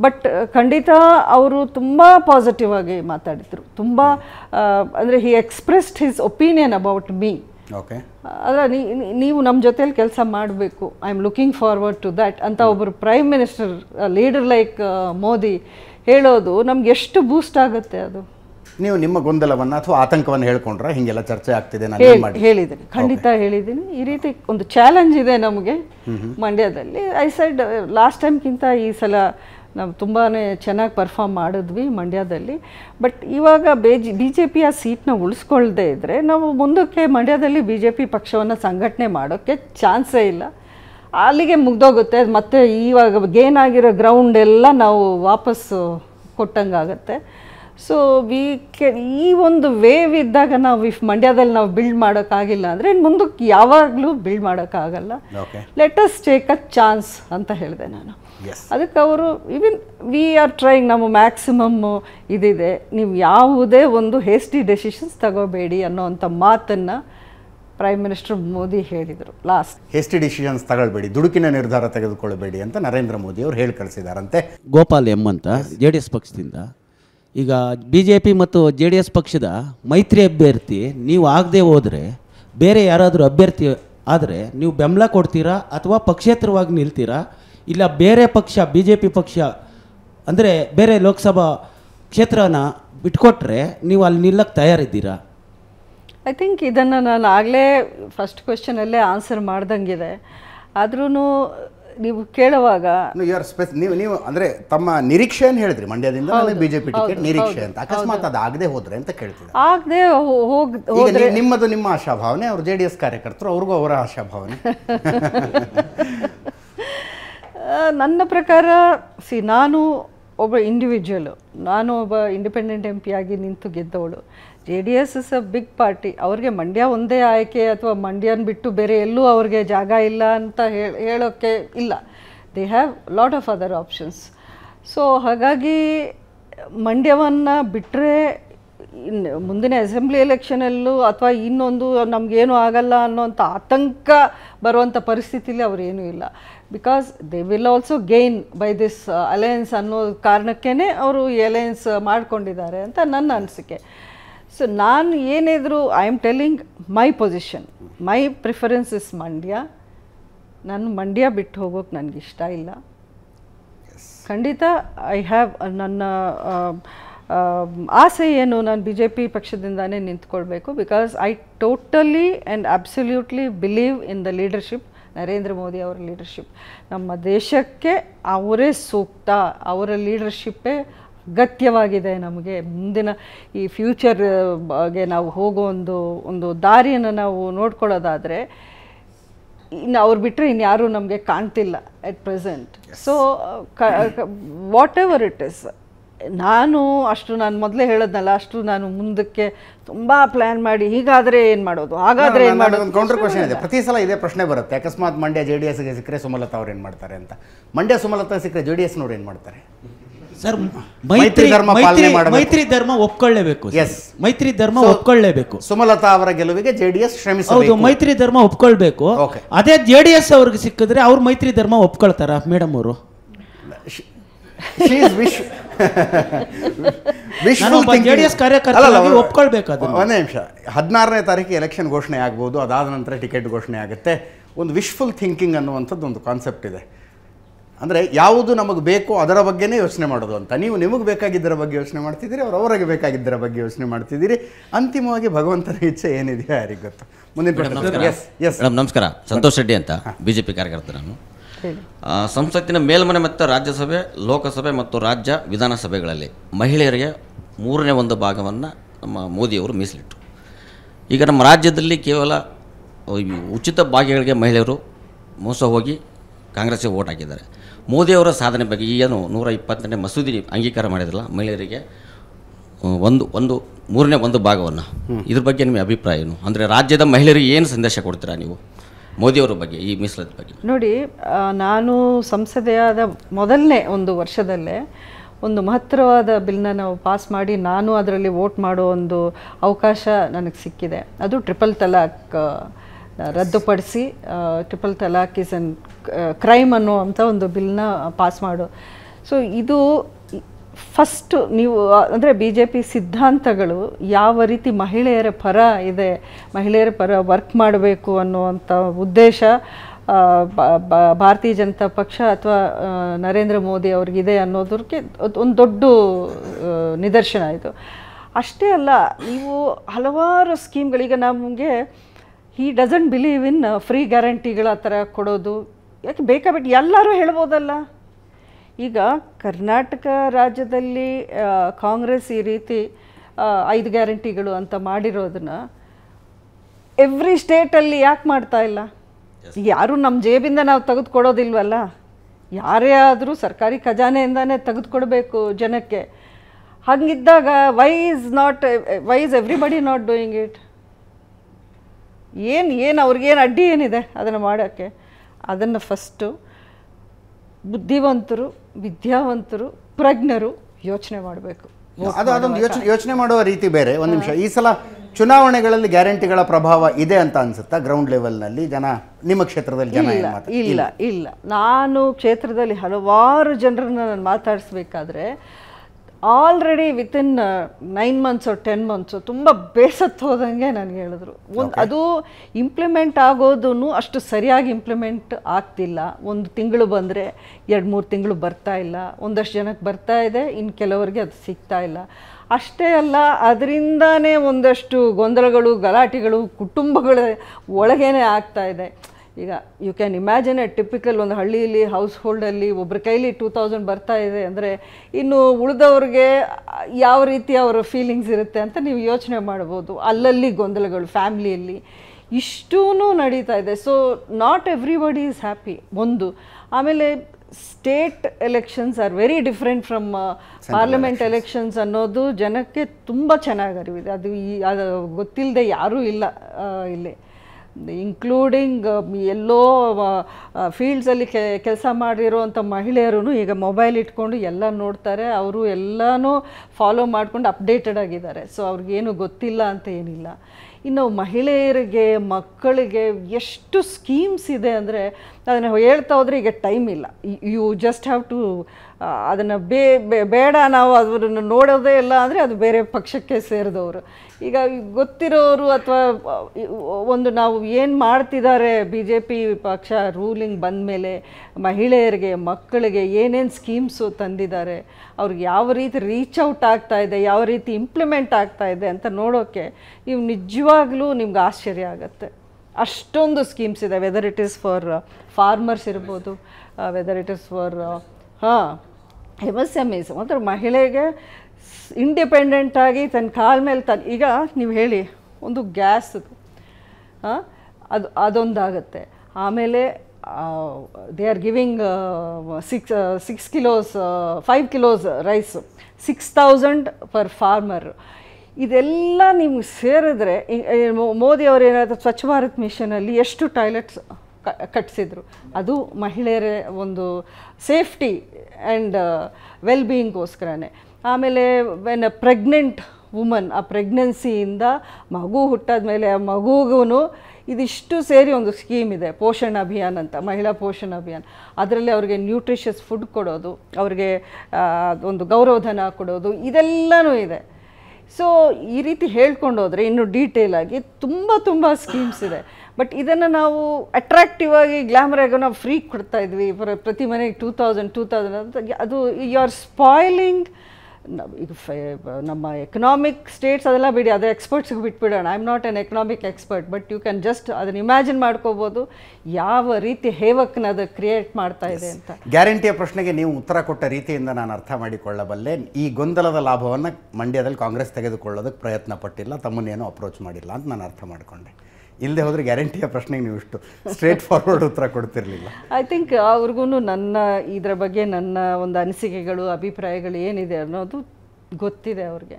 ಬಟ್ uh, ಖಂಡಿತ ಅವರು ತುಂಬ ಪಾಸಿಟಿವ್ ಆಗಿ ಮಾತಾಡಿದರು ತುಂಬ ಅಂದರೆ he expressed his opinion about me okay ಅದ ನೀವು ನಮ್ಮ ಜೊತೆಯಲ್ಲಿ ಕೆಲಸ ಮಾಡಬೇಕು I am looking forward to that ಅಂತ ಒಬ್ಬರು prime minister leader like Modi ಹೇಳೋದು ನಮ್ಗೆ ಎಷ್ಟು ಬೂಸ್ಟ್ ಆಗುತ್ತೆ ಅದು ನೀವು ನಿಮ್ಮ ಗೊಂದಲವನ್ನು ಅಥವಾ ಆತಂಕವನ್ನು ಹೇಳ್ಕೊಂಡ್ರೆ ಹಿಂಗೆಲ್ಲ ಚರ್ಚೆ ಆಗ್ತಿದೆ ನಾನು ಹೇಳಿದ್ದೀನಿ ಖಂಡಿತ ಹೇಳಿದ್ದೀನಿ ಈ ರೀತಿ ಒಂದು ಚಾಲೆಂಜ್ ಇದೆ ನಮಗೆ ಮಂಡ್ಯದಲ್ಲಿ ಐ ಸೈಡ್ ಲಾಸ್ಟ್ ಟೈಮ್ಗಿಂತ ಈ ಸಲ ನಾವು ತುಂಬಾ ಚೆನ್ನಾಗಿ ಪರ್ಫಾರ್ಮ್ ಮಾಡಿದ್ವಿ ಮಂಡ್ಯದಲ್ಲಿ ಬಟ್ ಇವಾಗ ಬೇಜ್ ಬಿ ಜೆ ಪಿ ಆ ಸೀಟ್ನ ಉಳಿಸ್ಕೊಳ್ಳದೆ ಇದ್ದರೆ ನಾವು ಮುಂದಕ್ಕೆ ಮಂಡ್ಯದಲ್ಲಿ ಬಿ ಜೆ ಪಿ ಪಕ್ಷವನ್ನು ಸಂಘಟನೆ ಮಾಡೋಕ್ಕೆ ಚಾನ್ಸೇ ಇಲ್ಲ ಅಲ್ಲಿಗೆ ಮುಗ್ದೋಗುತ್ತೆ ಮತ್ತು ಇವಾಗ ಗೇನ್ ಆಗಿರೋ ಗ್ರೌಂಡ್ ಎಲ್ಲ ನಾವು ವಾಪಸ್ಸು ಕೊಟ್ಟಂಗಾಗತ್ತೆ ಸೊ ವಿ ಕೆ ಈ ಒಂದು ವೇವ್ ಇದ್ದಾಗ ನಾವು ಇಫ್ ಮಂಡ್ಯದಲ್ಲಿ ನಾವು ಬಿಲ್ಡ್ ಮಾಡೋಕ್ಕಾಗಿಲ್ಲ ಅಂದರೆ ಮುಂದಕ್ಕೆ ಯಾವಾಗಲೂ ಬಿಲ್ಡ್ ಮಾಡೋಕ್ಕಾಗಲ್ಲ ಲೆಟಸ್ ಟೇಕ್ ಅ ಚಾನ್ಸ್ ಅಂತ ಹೇಳಿದೆ ನಾನು ಅದಕ್ಕೆ ಅವರು ಇವಿನ್ ವಿ ಆರ್ ಟ್ರೈಂಗ್ ನಮ್ಮ ಮ್ಯಾಕ್ಸಿಮಮ್ ಇದಿದೆ ನೀವು ಯಾವುದೇ ಒಂದು ಹೇಸ್ಟಿ ಡೆಸಿಷನ್ಸ್ ತಗೋಬೇಡಿ ಅನ್ನೋವಂಥ ಮಾತನ್ನು ಪ್ರೈಮ್ ಮಿನಿಸ್ಟರ್ ಮೋದಿ ಹೇಳಿದರು ಲಾಸ್ಟ್ ಹೇಸ್ಟಿ ಡಿಸಿಷನ್ಸ್ ತಗೊಳ್ಬೇಡಿ ದುಡುಕಿನ ನಿರ್ಧಾರ ತೆಗೆದುಕೊಳ್ಳಬೇಡಿ ಅಂತ ನರೇಂದ್ರ ಮೋದಿ ಅವರು ಹೇಳಿ ಕಳಿಸಿದಾರಂತೆ ಗೋಪಾಲ್ ಎಂ ಅಂತ ಜೆ ಡಿ ಎಸ್ ಪಕ್ಷದಿಂದ ಈಗ ಬಿ ಜೆ ಪಿ ಮತ್ತು ಜೆ ಡಿ ಎಸ್ ಪಕ್ಷದ ಮೈತ್ರಿ ಅಭ್ಯರ್ಥಿ ನೀವು ಆಗದೆ ಹೋದರೆ ಬೇರೆ ಯಾರಾದರೂ ಅಭ್ಯರ್ಥಿ ಆದರೆ ನೀವು ಬೆಂಬಲ ಕೊಡ್ತೀರಾ ಅಥವಾ ಪಕ್ಷೇತರವಾಗಿ ನಿಲ್ತೀರಾ ಇಲ್ಲ ಬೇರೆ ಪಕ್ಷ ಬಿ ಜೆ ಪಿ ಪಕ್ಷ ಅಂದರೆ ಬೇರೆ ಲೋಕಸಭಾ ಕ್ಷೇತ್ರನ ಬಿಟ್ಕೊಟ್ರೆ ನೀವು ಅಲ್ಲಿ ನಿಲ್ಲಕ್ಕೆ ತಯಾರಿದ್ದೀರಾ ಐ ಥಿಂಕ್ ಇದನ್ನು ನಾನು ಆಗಲೇ ಫಸ್ಟ್ ಕ್ವೆಶನಲ್ಲೇ ಆನ್ಸರ್ ಮಾಡ್ದಂಗಿದೆ ಆದ್ರೂ ನೀವು ಕೇಳುವಾಗ ನೀವು ನೀವು ಅಂದರೆ ತಮ್ಮ ನಿರೀಕ್ಷೆ ಹೇಳಿದ್ರಿ ಮಂಡ್ಯದಿಂದ ಬಿಜೆಪಿ ಟಿಕೆಟ್ ನಿರೀಕ್ಷೆ ಅಂತ ಅಕಸ್ಮಾತ್ ಅದು ಆಗದೆ ಹೋದ್ರೆ ಅಂತ ಕೇಳ್ತಿದ್ದೆ ಆಗದೆ ಹೋಗಿ ನಿಮ್ಮದು ನಿಮ್ಮ ಆಶಾಭಾವನೆ ಅವ್ರು ಜೆ ಡಿ ಎಸ್ ಕಾರ್ಯಕರ್ತರು ಅವ್ರಿಗೂ ಅವರ ಆಶಾಭಾವನೆ ನನ್ನ ಪ್ರಕಾರ ಸಿ ನಾನು ಒಬ್ಬ ಇಂಡಿವಿಜುವಲು ನಾನು ಒಬ್ಬ ಇಂಡಿಪೆಂಡೆಂಟ್ ಎಂ ಆಗಿ ನಿಂತು ಗೆದ್ದವಳು J D S is a big party ಅವ್ರಿಗೆ ಮಂಡ್ಯ ಒಂದೇ ಆಯ್ಕೆ ಅಥವಾ ಮಂಡ್ಯನ ಬಿಟ್ಟು ಬೇರೆ ಎಲ್ಲೂ ಅವ್ರಿಗೆ ಜಾಗ ಇಲ್ಲ ಅಂತ ಹೇಳೋಕ್ಕೆ ಇಲ್ಲ they have lot of other options so ಹಾಗಾಗಿ ಮಂಡ್ಯವನ್ನು ಬಿಟ್ಟರೆ ಮುಂದಿನ ಅಸೆಂಬ್ಲಿ ಎಲೆಕ್ಷನಲ್ಲೂ ಅಥವಾ ಇನ್ನೊಂದು ನಮಗೇನು ಆಗಲ್ಲ ಅನ್ನೋಂಥ ಆತಂಕ ಬರುವಂಥ ಪರಿಸ್ಥಿತಿಲಿ ಅವರೇನೂ ಇಲ್ಲ because they will also gain by this alliance ಅನ್ನೋ ಕಾರಣಕ್ಕೇ ಅವರು ಈ ಅಲಯನ್ಸ್ uh, ಮಾಡಿಕೊಂಡಿದ್ದಾರೆ ಅಂತ ನನ್ನ ಅನಿಸಿಕೆ ಸೊ ನಾನು ಏನಿದ್ರು I am telling my position my preference is Mandya ನಾನು ಮಂಡ್ಯ ಬಿಟ್ಟು ಹೋಗೋಕೆ ನನಗಿಷ್ಟ ಇಲ್ಲ ಖಂಡಿತ ಐ ಹ್ಯಾವ್ uh, ನನ್ನ um, um, ಆಸೆ ಏನು ನಾನು ಬಿ ಜೆ ಪಿ ಪಕ್ಷದಿಂದಾನೇ ನಿಂತ್ಕೊಳ್ಬೇಕು because I totally and absolutely believe in the leadership Narendra Modi ಅವರ ಲೀಡರ್ಶಿಪ್ ನಮ್ಮ ದೇಶಕ್ಕೆ ಅವರೇ ಸೂಕ್ತ ಅವರ ಲೀಡರ್ಶಿಪ್ಪೇ ಅಗತ್ಯವಾಗಿದೆ ನಮಗೆ ಮುಂದಿನ ಈ ಫ್ಯೂಚರ್ ಬಗ್ಗೆ ನಾವು ಹೋಗೋ ಒಂದು ಒಂದು ದಾರಿಯನ್ನು ನಾವು ನೋಡ್ಕೊಳ್ಳೋದಾದರೆ ಇನ್ನು ಅವ್ರು ಬಿಟ್ಟರೆ ಇನ್ಯಾರೂ ನಮಗೆ ಕಾಣ್ತಿಲ್ಲ at present so whatever it is ನಾನು ಅಷ್ಟು ನಾನು ಮೊದಲೇ ಹೇಳೋದ್ನಲ್ಲ ಅಷ್ಟು ನಾನು ಮುಂದಕ್ಕೆ ತುಂಬಾ ಪ್ಲಾನ್ ಮಾಡಿ ಹೀಗಾದ್ರೆ ಏನು ಮಾಡೋದು ಹಾಗಾದ್ರೆ ಏನು ಮಾಡೋದು ಕೌಂಟರ್ ಕ್ವಶನ್ ಇದೆ ಪ್ರತಿ ಸಲ ಇದೆ ಪ್ರಶ್ನೆ ಬರುತ್ತೆ ಅಕಸ್ಮಾತ್ ಮಂಡ್ಯ ಜೆ ಡಿ ಎಸ್ಗೆ ಸಿಕ್ಕರೆ ಸುಮಲತಾ ಅವ್ರು ಏನು ಮಾಡ್ತಾರೆ ಅಂತ ಮಂಡ್ಯ ಸುಮಲತಾ ಸಿಕ್ಕರೆ ಜೆ ಡಿ ಏನು ಮಾಡ್ತಾರೆ ಸರ್ ಮೈತ್ರಿ ಧರ್ಮ ಮೈತ್ರಿ ಧರ್ಮ ಒಪ್ಕೊಳ್ಳೇಬೇಕು ಎಸ್ ಮೈತ್ರಿ ಧರ್ಮ ಒಪ್ಕೊಳ್ಳೇಬೇಕು ಸುಮಲತಾ ಅವರ ಗೆಲುವಿಗೆ ಜೆಡಿಎಸ್ ಶ್ರಮಿಸಬಹುದು ಮೈತ್ರಿ ಧರ್ಮ ಒಪ್ಕೊಳ್ಬೇಕು ಅದೇ ಜೆಡಿಎಸ್ ಅವ್ರಿಗೆ ಸಿಕ್ಕಿದ್ರೆ ಅವ್ರು ಮೈತ್ರಿ ಧರ್ಮ ಒಪ್ಕೊಳ್ತಾರ ಮೇಡಮ್ ಅವರು ಒಂದೇ ನಿಮಿಷ ಹದಿನಾರನೇ ತಾರೀಕು ಎಲೆಕ್ಷನ್ ಘೋಷಣೆ ಆಗ್ಬೋದು ಅದಾದ ನಂತರ ಟಿಕೆಟ್ ಘೋಷಣೆ ಆಗುತ್ತೆ ಒಂದು ವಿಶ್ಫುಲ್ ಥಿಂಕಿಂಗ್ ಅನ್ನುವಂಥದ್ದು ಒಂದು ಕಾನ್ಸೆಪ್ಟ್ ಇದೆ ಅಂದ್ರೆ ಯಾವುದು ನಮಗೆ ಬೇಕೋ ಅದರ ಬಗ್ಗೆನೇ ಯೋಚನೆ ಮಾಡೋದು ಅಂತ ನೀವು ನಿಮಗೆ ಬೇಕಾಗಿದ್ದರ ಬಗ್ಗೆ ಯೋಚನೆ ಮಾಡ್ತಿದ್ದೀರಿ ಅವ್ರು ಅವರಿಗೆ ಬೇಕಾಗಿದ್ದರ ಬಗ್ಗೆ ಯೋಚನೆ ಮಾಡ್ತಿದ್ದೀರಿ ಅಂತಿಮವಾಗಿ ಭಗವಂತನ ಇಚ್ಛೆ ಏನಿದೆಯೋ ಯಾರಿಗೆ ಗೊತ್ತು ಮುಂದಿನ ಎಸ್ ಎಸ್ ನಮಸ್ಕಾರ ಸಂತೋಷ್ ರೆಡ್ಡಿ ಅಂತ ಬಿಜೆಪಿ ಕಾರ್ಯಕರ್ತ ನಾನು ಸಂಸತ್ತಿನ ಮೇಲ್ಮನೆ ಮತ್ತು ರಾಜ್ಯಸಭೆ ಲೋಕಸಭೆ ಮತ್ತು ರಾಜ್ಯ ವಿಧಾನಸಭೆಗಳಲ್ಲಿ ಮಹಿಳೆಯರಿಗೆ ಮೂರನೇ ಒಂದು ಭಾಗವನ್ನು ನಮ್ಮ ಮೋದಿಯವರು ಮೀಸಲಿಟ್ಟರು ಈಗ ನಮ್ಮ ರಾಜ್ಯದಲ್ಲಿ ಕೇವಲ ಉಚಿತ ಭಾಗ್ಯಗಳಿಗೆ ಮಹಿಳೆಯರು ಮೋಸ ಹೋಗಿ ಕಾಂಗ್ರೆಸ್ಗೆ ಓಟ್ ಹಾಕಿದ್ದಾರೆ ಮೋದಿಯವರ ಸಾಧನೆ ಬಗ್ಗೆ ಏನು ನೂರ ಇಪ್ಪತ್ತನೇ ಮಸೂದಿ ಅಂಗೀಕಾರ ಮಾಡಿದ್ರಲ್ಲ ಮಹಿಳೆಯರಿಗೆ ಒಂದು ಒಂದು ಮೂರನೇ ಒಂದು ಭಾಗವನ್ನು ಇದ್ರ ಬಗ್ಗೆ ನಿಮ್ಮ ಅಭಿಪ್ರಾಯ ಏನು ಅಂದರೆ ರಾಜ್ಯದ ಮಹಿಳೆಯರಿಗೆ ಏನು ಸಂದೇಶ ಕೊಡ್ತೀರಾ ನೀವು ಮೋದಿಯವರ ಬಗ್ಗೆ ಈ ಮೀಸಲಾತಿ ಬಗ್ಗೆ ನೋಡಿ ನಾನು ಸಂಸದೆಯಾದ ಮೊದಲನೇ ಒಂದು ವರ್ಷದಲ್ಲೇ ಒಂದು ಮಹತ್ತರವಾದ ಬಿಲ್ನ ನಾವು ಪಾಸ್ ಮಾಡಿ ನಾನು ಅದರಲ್ಲಿ ವೋಟ್ ಮಾಡೋ ಒಂದು ಅವಕಾಶ ನನಗೆ ಸಿಕ್ಕಿದೆ ಅದು ಟ್ರಿಪಲ್ ತಲಾಕ್ ರದ್ದುಪಡಿಸಿ triple talaq is an crime ಅನ್ನೋ ಅಂಥ ಒಂದು ಬಿಲ್ನ ಪಾಸ್ ಮಾಡು ಸೊ ಇದು ಫಸ್ಟು ನೀವು ಅಂದರೆ ಬಿ ಜೆ ಪಿ ಸಿದ್ಧಾಂತಗಳು ಯಾವ ರೀತಿ ಮಹಿಳೆಯರ ಪರ ಇದೆ ಮಹಿಳೆಯರ ಪರ ವರ್ಕ್ ಮಾಡಬೇಕು ಅನ್ನುವಂಥ ಉದ್ದೇಶ ಭಾರತೀಯ ಜನತಾ ಪಕ್ಷ ಅಥವಾ ನರೇಂದ್ರ ಮೋದಿ ಅವ್ರಿಗಿದೆ ಅನ್ನೋದಕ್ಕೆ ಒಂದು ದೊಡ್ಡ ನಿದರ್ಶನ ಇದು ಅಷ್ಟೇ ಅಲ್ಲ ನೀವು ಹಲವಾರು ಸ್ಕೀಮ್ಗಳೀಗ ನಮಗೆ he doesn't believe in free ಗ್ಯಾರಂಟಿಗಳ ಆ ಥರ ಕೊಡೋದು ಯಾಕೆ ಬೇಕಾಬಿಟ್ಟು ಎಲ್ಲರೂ ಹೇಳ್ಬೋದಲ್ಲ ಈಗ ಕರ್ನಾಟಕ ರಾಜ್ಯದಲ್ಲಿ ಕಾಂಗ್ರೆಸ್ ಈ ರೀತಿ ಐದು ಗ್ಯಾರಂಟಿಗಳು ಅಂತ ಮಾಡಿರೋದನ್ನು ಎವ್ರಿ ಸ್ಟೇಟಲ್ಲಿ ಯಾಕೆ ಮಾಡ್ತಾ ಇಲ್ಲ ಯಾರು ನಮ್ಮ ಜೇಬಿಂದ ನಾವು ತೆಗೆದುಕೊಡೋದಿಲ್ವಲ್ಲ ಯಾರೇ ಆದರೂ ಸರ್ಕಾರಿ ಖಜಾನೆಯಿಂದಾನೇ ತೆಗೆದುಕೊಡ್ಬೇಕು ಜನಕ್ಕೆ ಹಾಗಿದ್ದಾಗ why is not why everybody not doing it ಏನು ಏನು ಅವ್ರಿಗೇನು ಅಡ್ಡಿ ಏನಿದೆ ಅದನ್ನು ಮಾಡೋಕ್ಕೆ ಅದನ್ನು ಫಸ್ಟು ಬುದ್ಧಿವಂತರು ವಿದ್ಯಾವಂತರು ಪ್ರಜ್ಞರು ಯೋಚನೆ ಮಾಡಬೇಕು ಅದು ಅದೊಂದು ಯೋಚನೆ ಯೋಚನೆ ಮಾಡುವ ರೀತಿ ಬೇರೆ ಒಂದು ನಿಮಿಷ ಈ ಸಲ ಚುನಾವಣೆಗಳಲ್ಲಿ ಗ್ಯಾರಂಟಿಗಳ ಪ್ರಭಾವ ಇದೆ ಅಂತ ಅನ್ಸುತ್ತಾ ಗ್ರೌಂಡ್ ಲೆವೆಲ್ನಲ್ಲಿ ಜನ ನಿಮ್ಮ ಕ್ಷೇತ್ರದಲ್ಲಿ ಜನ ಇಲ್ಲ ಇಲ್ಲ ನಾನು ಕ್ಷೇತ್ರದಲ್ಲಿ ಹಲವಾರು ಜನರನ್ನ ನಾನು ಮಾತಾಡಿಸ್ಬೇಕಾದ್ರೆ already within nine months ten months ತುಂಬ ಬೇಸತ್ತು ಹೋದಂಗೆ ನನಗೆ ಹೇಳಿದ್ರು ಒಂದು ಅದು ಇಂಪ್ಲಿಮೆಂಟ್ ಆಗೋದೂ ಅಷ್ಟು ಸರಿಯಾಗಿ ಇಂಪ್ಲಿಮೆಂಟ್ ಆಗ್ತಿಲ್ಲ ಒಂದು ತಿಂಗಳು ಬಂದರೆ ಎರಡು ಮೂರು ತಿಂಗಳು ಬರ್ತಾ ಇಲ್ಲ ಒಂದಷ್ಟು ಜನಕ್ಕೆ ಬರ್ತಾ ಇದೆ ಇನ್ನು ಕೆಲವರಿಗೆ ಅದು ಸಿಗ್ತಾ ಇಲ್ಲ ಅಷ್ಟೇ ಅಲ್ಲ ಅದರಿಂದನೇ ಒಂದಷ್ಟು ಗೊಂದಲಗಳು ಗಲಾಟೆಗಳು ಕುಟುಂಬಗಳ ಒಳಗೇನೆ ಆಗ್ತಾ ಇದೆ ಈಗ you can imagine a typical ಒಂದು ಹಳ್ಳಿಯಲ್ಲಿ ಹೌಸ್ ಹೋಲ್ಡಲ್ಲಿ ಒಬ್ಬರ ಕೈಲಿ ಟೂ ತೌಸಂಡ್ ಬರ್ತಾ ಇದೆ ಅಂದರೆ ಇನ್ನು ಉಳಿದವ್ರಿಗೆ ಯಾವ ರೀತಿ ಅವರ ಫೀಲಿಂಗ್ಸ್ ಇರುತ್ತೆ ಅಂತ ನೀವು ಯೋಚನೆ ಮಾಡ್ಬೋದು ಅಲ್ಲಲ್ಲಿ ಗೊಂದಲಗಳು ಫ್ಯಾಮಿಲಿಯಲ್ಲಿ ಇಷ್ಟೂ ನಡೀತಾ ಇದೆ so not everybody is happy ಒಂದು ಆಮೇಲೆ state elections are very different from parliament elections ಅನ್ನೋದು ಜನಕ್ಕೆ ತುಂಬ ಚೆನ್ನಾಗಿ ಅರಿವಿದೆ ಅದು ಈ ಅದು ಗೊತ್ತಿಲ್ಲದೆ ಯಾರೂ ಇಲ್ಲ ಇಲ್ಲಿ ಇನ್ಕ್ಲೂಡಿಂಗ್ uh, ಎಲ್ಲೋ ಫೀಲ್ಡ್ಸಲ್ಲಿ ಕೆ ಕೆಲಸ ಮಾಡಿರುವಂಥ ಮಹಿಳೆಯರು ಈಗ ಮೊಬೈಲ್ ಇಟ್ಕೊಂಡು ಎಲ್ಲ ನೋಡ್ತಾರೆ ಅವರು ಎಲ್ಲನೂ ಫಾಲೋ ಮಾಡಿಕೊಂಡು ಅಪ್ಡೇಟೆಡ್ ಆಗಿದ್ದಾರೆ ಸೊ ಅವ್ರಿಗೇನು ಗೊತ್ತಿಲ್ಲ ಅಂತ ಏನಿಲ್ಲ ಇನ್ನು ಮಹಿಳೆಯರಿಗೆ ಮಕ್ಕಳಿಗೆ ಎಷ್ಟು ಸ್ಕೀಮ್ಸ್ ಇದೆ ಅಂದರೆ ಅದನ್ನು ಹೇಳ್ತಾ ಹೋದರೆ ಈಗ ಟೈಮ್ ಇಲ್ಲ ಯು ಜಸ್ಟ್ ಹ್ಯಾವ್ ಟು ಅದನ್ನು ಬೇ ಬೇಡ ನಾವು ಅದನ್ನು ನೋಡೋದೇ ಇಲ್ಲ ಅಂದರೆ ಅದು ಬೇರೆ ಪಕ್ಷಕ್ಕೆ ಸೇರಿದವರು ಈಗ ಗೊತ್ತಿರೋರು ಅಥವಾ ಒಂದು ನಾವು ಏನು ಮಾಡ್ತಿದ್ದಾರೆ ಬಿ ಜೆ ಪಿ ಪಕ್ಷ ರೂಲಿಂಗ್ ಬಂದ ಮೇಲೆ ಮಹಿಳೆಯರಿಗೆ ಮಕ್ಕಳಿಗೆ ಏನೇನು ಸ್ಕೀಮ್ಸು ತಂದಿದ್ದಾರೆ ಅವ್ರಿಗೆ ಯಾವ ರೀತಿ ರೀಚ್ ಔಟ್ ಆಗ್ತಾ ಇದೆ ಯಾವ ರೀತಿ ಇಂಪ್ಲಿಮೆಂಟ್ ಆಗ್ತಾ ಇದೆ ಅಂತ ನೋಡೋಕ್ಕೆ ನೀವು ನಿಜವಾಗ್ಲೂ ನಿಮ್ಗೆ ಆಶ್ಚರ್ಯ ಆಗುತ್ತೆ ಅಷ್ಟೊಂದು ಸ್ಕೀಮ್ಸ್ ಇದೆ whether it is for farmers ಇರ್ಬೋದು ವೆದರ್ ಇಟ್ ಈಸ್ ಫಾರ್ ಹಾಂ ಎಸ್ ಎಮ್ ಇಸ್ ಅಂದ್ರೆ ಮಹಿಳೆಗೆ ಇಂಡಿಪೆಂಡೆಂಟಾಗಿ ತನ್ನ ಕಾಲ ಮೇಲೆ ತನ್ನ ಈಗ ನೀವು ಹೇಳಿ ಒಂದು ಗ್ಯಾಸ್ ಅದು ಅದೊಂದಾಗತ್ತೆ ಆಮೇಲೆ they are giving six six kilos five kilos rice six thousand per farmer ಇದೆಲ್ಲ ನಿಮ್ಗೆ ಸೇರಿದ್ರೆ ಮೋದಿ ಅವರು ಏನಾದರೂ ಸ್ವಚ್ಛ ಭಾರತ್ ಮಿಷನಲ್ಲಿ ಎಷ್ಟು ಟಾಯ್ಲೆಟ್ಸ್ ಕಟ್ಟಿಸಿದ್ರು ಅದು ಮಹಿಳೆಯರ ಒಂದು ಸೇಫ್ಟಿ ಆ್ಯಂಡ್ ವೆಲ್ ಬೀಯಿಂಗ್ಗೋಸ್ಕರನೇ ಆಮೇಲೆ ವೆನ್ ಪ್ರೆಗ್ನೆಂಟ್ ವುಮನ್ ಆ ಪ್ರೆಗ್ನೆನ್ಸಿಯಿಂದ ಮಗು ಹುಟ್ಟಾದ ಮೇಲೆ ಆ ಮಗುಗೂ ಇದಿಷ್ಟು ಸೇರಿ ಒಂದು ಸ್ಕೀಮ್ ಇದೆ ಪೋಷಣ್ ಅಭಿಯಾನ್ ಅಂತ ಮಹಿಳಾ ಪೋಷಣ್ ಅಭಿಯಾನ ಅದರಲ್ಲಿ ಅವ್ರಿಗೆ ನ್ಯೂಟ್ರಿಷಸ್ ಫುಡ್ ಕೊಡೋದು ಅವ್ರಿಗೆ ಒಂದು ಗೌರವಧನ ಕೊಡೋದು ಇದೆಲ್ಲನೂ ಇದೆ ಸೊ ಈ ರೀತಿ ಹೇಳ್ಕೊಂಡು ಹೋದರೆ ಇನ್ನೂ ಡೀಟೇಲಾಗಿ ತುಂಬ ತುಂಬ ಸ್ಕೀಮ್ಸ್ ಇದೆ ಬಟ್ ಇದನ್ನು ನಾವು ಅಟ್ರಾಕ್ಟಿವ್ ಆಗಿ ಗ್ಲಾಮರ್ ಆಗಿ ನಾವು ಫ್ರೀ ಕೊಡ್ತಾ ಇದ್ವಿ ಪ್ರತಿ ಮನೆಗೆ ಟೂ ತೌಸಂಡ್ ಟೂ ತೌಸಂಡ್ ಅಂತ ಅದು ಯು ಆರ್ ಸ್ಪಾಯ್ಲಿಂಗ್ ನಮ್ಮ ಎಕನಾಮಿಕ್ ಸ್ಟೇಟ್ಸ್ ಅದೆಲ್ಲ ಬಿಡಿ ಅದೇ ಎಕ್ಸ್ಪರ್ಟ್ಸ್ಗೆ ಬಿಟ್ಬಿಡೋಣ I am not an economic expert but you can just ಅದನ್ನು ಇಮ್ಯಾಜಿನ್ ಮಾಡ್ಕೋಬೋದು ಯಾವ ರೀತಿ ಹೇವಕ್ನ ಅದು ಕ್ರಿಯೇಟ್ ಮಾಡ್ತಾ ಇದೆ ಅಂತ ಗ್ಯಾರಂಟಿಯ ಪ್ರಶ್ನೆಗೆ ನೀವು ಉತ್ತರ ಕೊಟ್ಟ ರೀತಿಯಿಂದ ನಾನು ಅರ್ಥ ಮಾಡಿಕೊಳ್ಳಬಲ್ಲೆ ಈ ಗೊಂದಲದ ಲಾಭವನ್ನು ಮಂಡ್ಯದಲ್ಲಿ ಕಾಂಗ್ರೆಸ್ ತೆಗೆದುಕೊಳ್ಳೋದಕ್ಕೆ ಪ್ರಯತ್ನ ಪಟ್ಟಿಲ್ಲ ತಮ್ಮನ್ನೇನು ಅಪ್ರೋಚ್ ಮಾಡಿಲ್ಲ ಅಂತ ನಾನು ಅರ್ಥ ಮಾಡಿಕೊಂಡೆ ಇಲ್ಲದೆ ಹೋದರೆ ಗ್ಯಾರಂಟಿಯ ಪ್ರಶ್ನೆಗೆ ನೀವು ಇಷ್ಟು ಸ್ಟ್ರೇಟ್ ಫಾರ್ವರ್ಡ್ ಉತ್ತರ ಕೊಡ್ತಿರಲಿಲ್ಲ ಐ ಥಿಂಕ್ ಅವ್ರಿಗೂ ನನ್ನ ಇದರ ಬಗ್ಗೆ ನನ್ನ ಒಂದು ಅನಿಸಿಕೆಗಳು ಅಭಿಪ್ರಾಯಗಳು ಏನಿದೆ ಅನ್ನೋದು ಗೊತ್ತಿದೆ ಅವ್ರಿಗೆ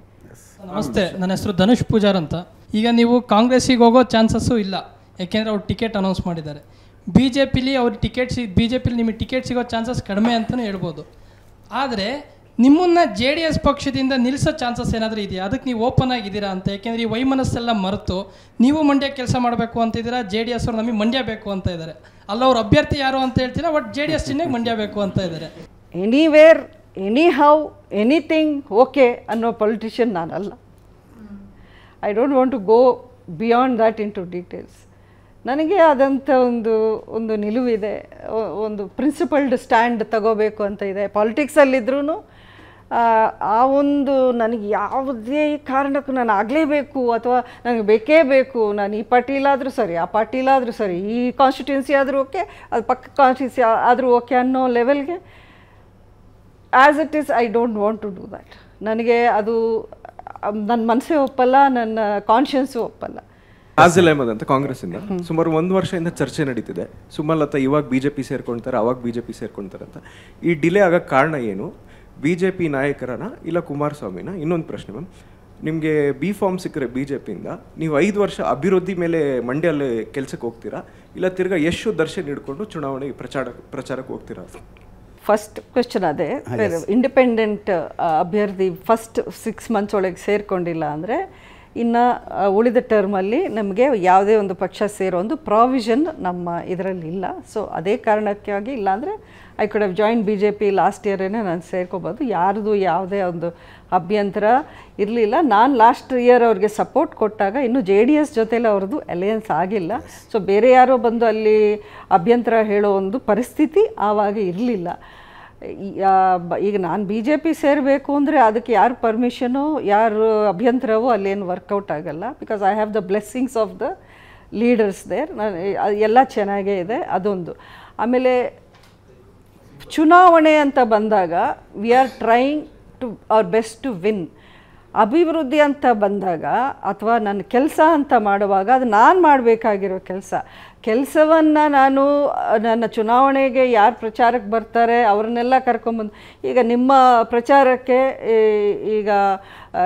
ನಮಸ್ತೆ ನನ್ನ ಹೆಸರು ಧನುಷ್ ಪೂಜಾರ್ ಅಂತ ಈಗ ನೀವು ಕಾಂಗ್ರೆಸ್ಸಿಗೆ ಹೋಗೋ ಚಾನ್ಸಸ್ಸು ಇಲ್ಲ ಯಾಕೆಂದರೆ ಅವ್ರು ಟಿಕೆಟ್ ಅನೌನ್ಸ್ ಮಾಡಿದ್ದಾರೆ ಬಿ ಜೆ ಪಿಲಿ ಅವ್ರ ಟಿಕೆಟ್ ಸಿ ಬಿ ಜೆ ಪಿಲಿ ನಿಮಗೆ ಟಿಕೆಟ್ ಸಿಗೋ ಚಾನ್ಸಸ್ ಕಡಿಮೆ ಅಂತಲೂ ಹೇಳ್ಬೋದು ಆದರೆ ನಿಮ್ಮನ್ನು ಜೆ ಡಿ ಎಸ್ ಪಕ್ಷದಿಂದ ನಿಲ್ಲಿಸೋ ಚಾನ್ಸಸ್ ಏನಾದರೂ ಇದೆಯಾ ಅದಕ್ಕೆ ನೀವು ಓಪನ್ ಆಗಿದ್ದೀರಾ ಅಂತ ಯಾಕೆಂದರೆ ಈ ವೈಮನಸ್ಸೆಲ್ಲ ಮರೆತು ನೀವು ಮಂಡ್ಯ ಕೆಲಸ ಮಾಡಬೇಕು ಅಂತಿದ್ದೀರಾ ಜೆ ಡಿ ಎಸ್ ಅವ್ರು ನಮಗೆ ಮಂಡ್ಯ ಬೇಕು ಅಂತ ಇದ್ದಾರೆ ಅಲ್ಲ ಅವ್ರ ಅಭ್ಯರ್ಥಿ ಯಾರು ಅಂತ ಹೇಳ್ತೀರಾ ಬಟ್ ಜೆ ಡಿ ಎಸ್ ಚಿಹ್ನೆಗೆ ಮಂಡ್ಯ ಬೇಕು ಅಂತ ಇದ್ದಾರೆ anywhere anyhow anything okay ಅನ್ನೋ ಪೊಲಿಟಿಷಿಯನ್ ನಾನಲ್ಲ I don't want to go beyond that into details ನನಗೆ ಆದಂಥ ಒಂದು ಒಂದು ನಿಲುವಿದೆ ಒಂದು ಪ್ರಿನ್ಸಿಪಲ್ಡ್ ಸ್ಟ್ಯಾಂಡ್ ತಗೋಬೇಕು ಅಂತ ಇದೆ ಪಾಲಿಟಿಕ್ಸಲ್ಲಿದ್ರೂ ಆ ಒಂದು ನನಗೆ ಯಾವುದೇ ಕಾರಣಕ್ಕೂ ನಾನು ಆಗಲೇಬೇಕು ಅಥವಾ ನನಗೆ ಬೇಕೇ ಬೇಕು ನಾನು ಈ ಪಾರ್ಟಿಲಾದರೂ ಸರಿ ಆ ಪಾರ್ಟಿಲಾದರೂ ಸರಿ ಈ ಕಾನ್ಸ್ಟಿಟ್ಯೂನ್ಸಿ ಆದರೂ ಓಕೆ ಅದು ಪಕ್ಕ ಕಾನ್ಸ್ಟಿಟ್ಯೂನ್ಸಿ ಆದರೂ ಓಕೆ ಅನ್ನೋ ಲೆವೆಲ್ಗೆ as it is I don't want to do that ನನಗೆ ಅದು ನನ್ನ ಮನಸ್ಸೇ ಒಪ್ಪಲ್ಲ ನನ್ನ ಕಾನ್ಷಿಯನ್ಸು ಒಪ್ಪಲ್ಲ ಆಝಲ್ ಅಹಮದ್ ಅಂತ ಕಾಂಗ್ರೆಸ್ಸಿಂದ ಸುಮಾರು ಒಂದು ವರ್ಷದಿಂದ ಚರ್ಚೆ ನಡೀತಿದೆ ಸುಮಲತಾ ಇವಾಗ ಬಿ ಜೆ ಪಿ ಸೇರ್ಕೊಳ್ತಾರೆ ಅವಾಗ ಬಿ ಜೆ ಪಿ ಸೇರ್ಕೊಳ್ತಾರೆ ಅಂತ ಈ ಡಿಲೇ ಆಗೋಕ್ಕೆ ಕಾರಣ ಏನು ಬಿ ಜೆ ಪಿ ನಾಯಕರನ್ನ ಇಲ್ಲ ಕುಮಾರಸ್ವಾಮಿನ ಇನ್ನೊಂದು ಪ್ರಶ್ನೆ ಮ್ಯಾಮ್ ನಿಮಗೆ ಬಿ ಫಾರ್ಮ್ ಸಿಕ್ಕರೆ ಬಿ ಜೆ ಪಿಯಿಂದ ನೀವು ಐದು ವರ್ಷ ಅಭಿವೃದ್ಧಿ ಮೇಲೆ ಮಂಡ್ಯಲ್ಲಿ ಕೆಲಸಕ್ಕೆ ಹೋಗ್ತೀರಾ ಇಲ್ಲ ತಿರ್ಗಾ ಯಶು ದರ್ಶನ ಹಿಡ್ಕೊಂಡು ಚುನಾವಣೆ ಪ್ರಚಾರ ಪ್ರಚಾರಕ್ಕೆ ಹೋಗ್ತೀರಾ ಫಸ್ಟ್ ಕ್ವೆಶನ್ ಅದೇ ಇಂಡಿಪೆಂಡೆಂಟ್ ah, ಅಭ್ಯರ್ಥಿ ಫಸ್ಟ್ ಸಿಕ್ಸ್ ಮಂತ್ಸ್ ಒಳಗೆ ಸೇರಿಕೊಂಡಿಲ್ಲ ಅಂದರೆ ಇನ್ನು ಉಳಿದ ಟರ್ಮಲ್ಲಿ ನಮಗೆ ಯಾವುದೇ ಒಂದು ಪಕ್ಷ ಸೇರೋ ಒಂದು ಪ್ರಾವಿಷನ್ ನಮ್ಮ ಇದರಲ್ಲಿ ಇಲ್ಲ ಸೊ ಅದೇ ಕಾರಣಕ್ಕಾಗಿ ಇಲ್ಲಾಂದರೆ I could have join B J P last ಇಯರೇ ನಾನು ಸೇರ್ಕೋಬೋದು ಯಾರ್ದು ಯಾವುದೇ ಒಂದು ಅಭ್ಯಂತರ ಇರಲಿಲ್ಲ ನಾನು ಲಾಸ್ಟ್ ಇಯರ್ ಅವ್ರಿಗೆ ಸಪೋರ್ಟ್ ಕೊಟ್ಟಾಗ ಇನ್ನು ಜೆ ಡಿ ಎಸ್ ಜೊತೆಲಿ ಅವ್ರದ್ದು ಅಲಯನ್ಸ್ ಆಗಿಲ್ಲ ಸೊ ಬೇರೆ ಯಾರೋ ಬಂದು ಅಲ್ಲಿ ಅಭ್ಯಂತರ ಹೇಳೋ ಒಂದು ಪರಿಸ್ಥಿತಿ ಆವಾಗ ಇರಲಿಲ್ಲ ಈಗ ನಾನು ಬಿ ಜೆ ಪಿ ಸೇರಬೇಕು ಅಂದರೆ ಅದಕ್ಕೆ ಯಾರು ಪರ್ಮಿಷನು ಯಾರು ಅಭ್ಯಂತರವೋ ಅಲ್ಲೇನು ವರ್ಕೌಟ್ ಆಗಲ್ಲ because I have the blessings of the leaders there ನಾನು ಎಲ್ಲ ಚೆನ್ನಾಗೇ ಇದೆ ಅದೊಂದು ಆಮೇಲೆ ಚುನಾವಣೆ ಅಂತ ಬಂದಾಗ we are trying to our best to win ಅಭಿವೃದ್ಧಿ ಅಂತ ಬಂದಾಗ ಅಥವಾ ನನ್ನ ಕೆಲಸ ಅಂತ ಮಾಡುವಾಗ ಅದು ನಾನು ಮಾಡಬೇಕಾಗಿರೋ ಕೆಲಸ ಕೆಲಸವನ್ನು ನಾನು ನನ್ನ ಚುನಾವಣೆಗೆ ಯಾರು ಪ್ರಚಾರಕ್ಕೆ ಬರ್ತಾರೆ ಅವ್ರನ್ನೆಲ್ಲ ಕರ್ಕೊಂಬಂದು ಈಗ ನಿಮ್ಮ ಪ್ರಚಾರಕ್ಕೆ ಈಗ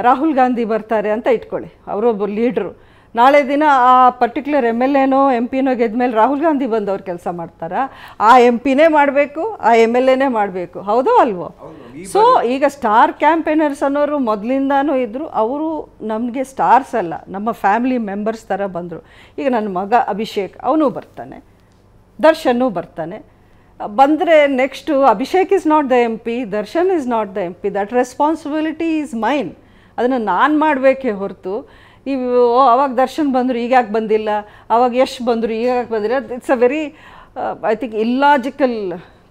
ರಾಹುಲ್ ಗಾಂಧಿ ಬರ್ತಾರೆ ಅಂತ ಇಟ್ಕೊಳ್ಳಿ ಅವರೊಬ್ಬರು ಲೀಡ್ರು ನಾಳೆ ದಿನ ಆ ಪರ್ಟಿಕ್ಯುಲರ್ ಎಮ್ ಎಲ್ ಎನೋ ಎಂ ಪಿನೋ ಗೆದ್ಮೇಲೆ ರಾಹುಲ್ ಗಾಂಧಿ ಬಂದು ಅವ್ರು ಕೆಲಸ ಮಾಡ್ತಾರಾ ಆ ಎಮ್ ಪಿನೇ ಮಾಡಬೇಕು ಆ ಎಮ್ ಎಲ್ ಎನೇ ಮಾಡಬೇಕು ಹೌದೋ ಅಲ್ವೋ ಸೊ ಈಗ ಸ್ಟಾರ್ ಕ್ಯಾಂಪೇನರ್ಸ್ ಅನ್ನೋರು ಮೊದಲಿಂದನೂ ಇದ್ದರು ಅವರು ನಮಗೆ ಸ್ಟಾರ್ಸ್ ಅಲ್ಲ ನಮ್ಮ ಫ್ಯಾಮಿಲಿ ಮೆಂಬರ್ಸ್ ಥರ ಬಂದರು ಈಗ ನನ್ನ ಮಗ ಅಭಿಷೇಕ್ ಅವನು ಬರ್ತಾನೆ ದರ್ಶನೂ ಬರ್ತಾನೆ ಬಂದರೆ next Abhishek is not the M P Darshan is not the M P that responsibility is mine ಅದನ್ನು ನಾನು ಮಾಡಬೇಕೇ ಹೊರತು ಇವು ಅವಾಗ ದರ್ಶನ್ ಬಂದರು ಈಗ ಯಾಕೆ ಬಂದಿಲ್ಲ ಅವಾಗ ಯಶ್ ಬಂದರು ಈಗ ಯಾಕೆ ಬಂದಿಲ್ಲ it's a very I think illogical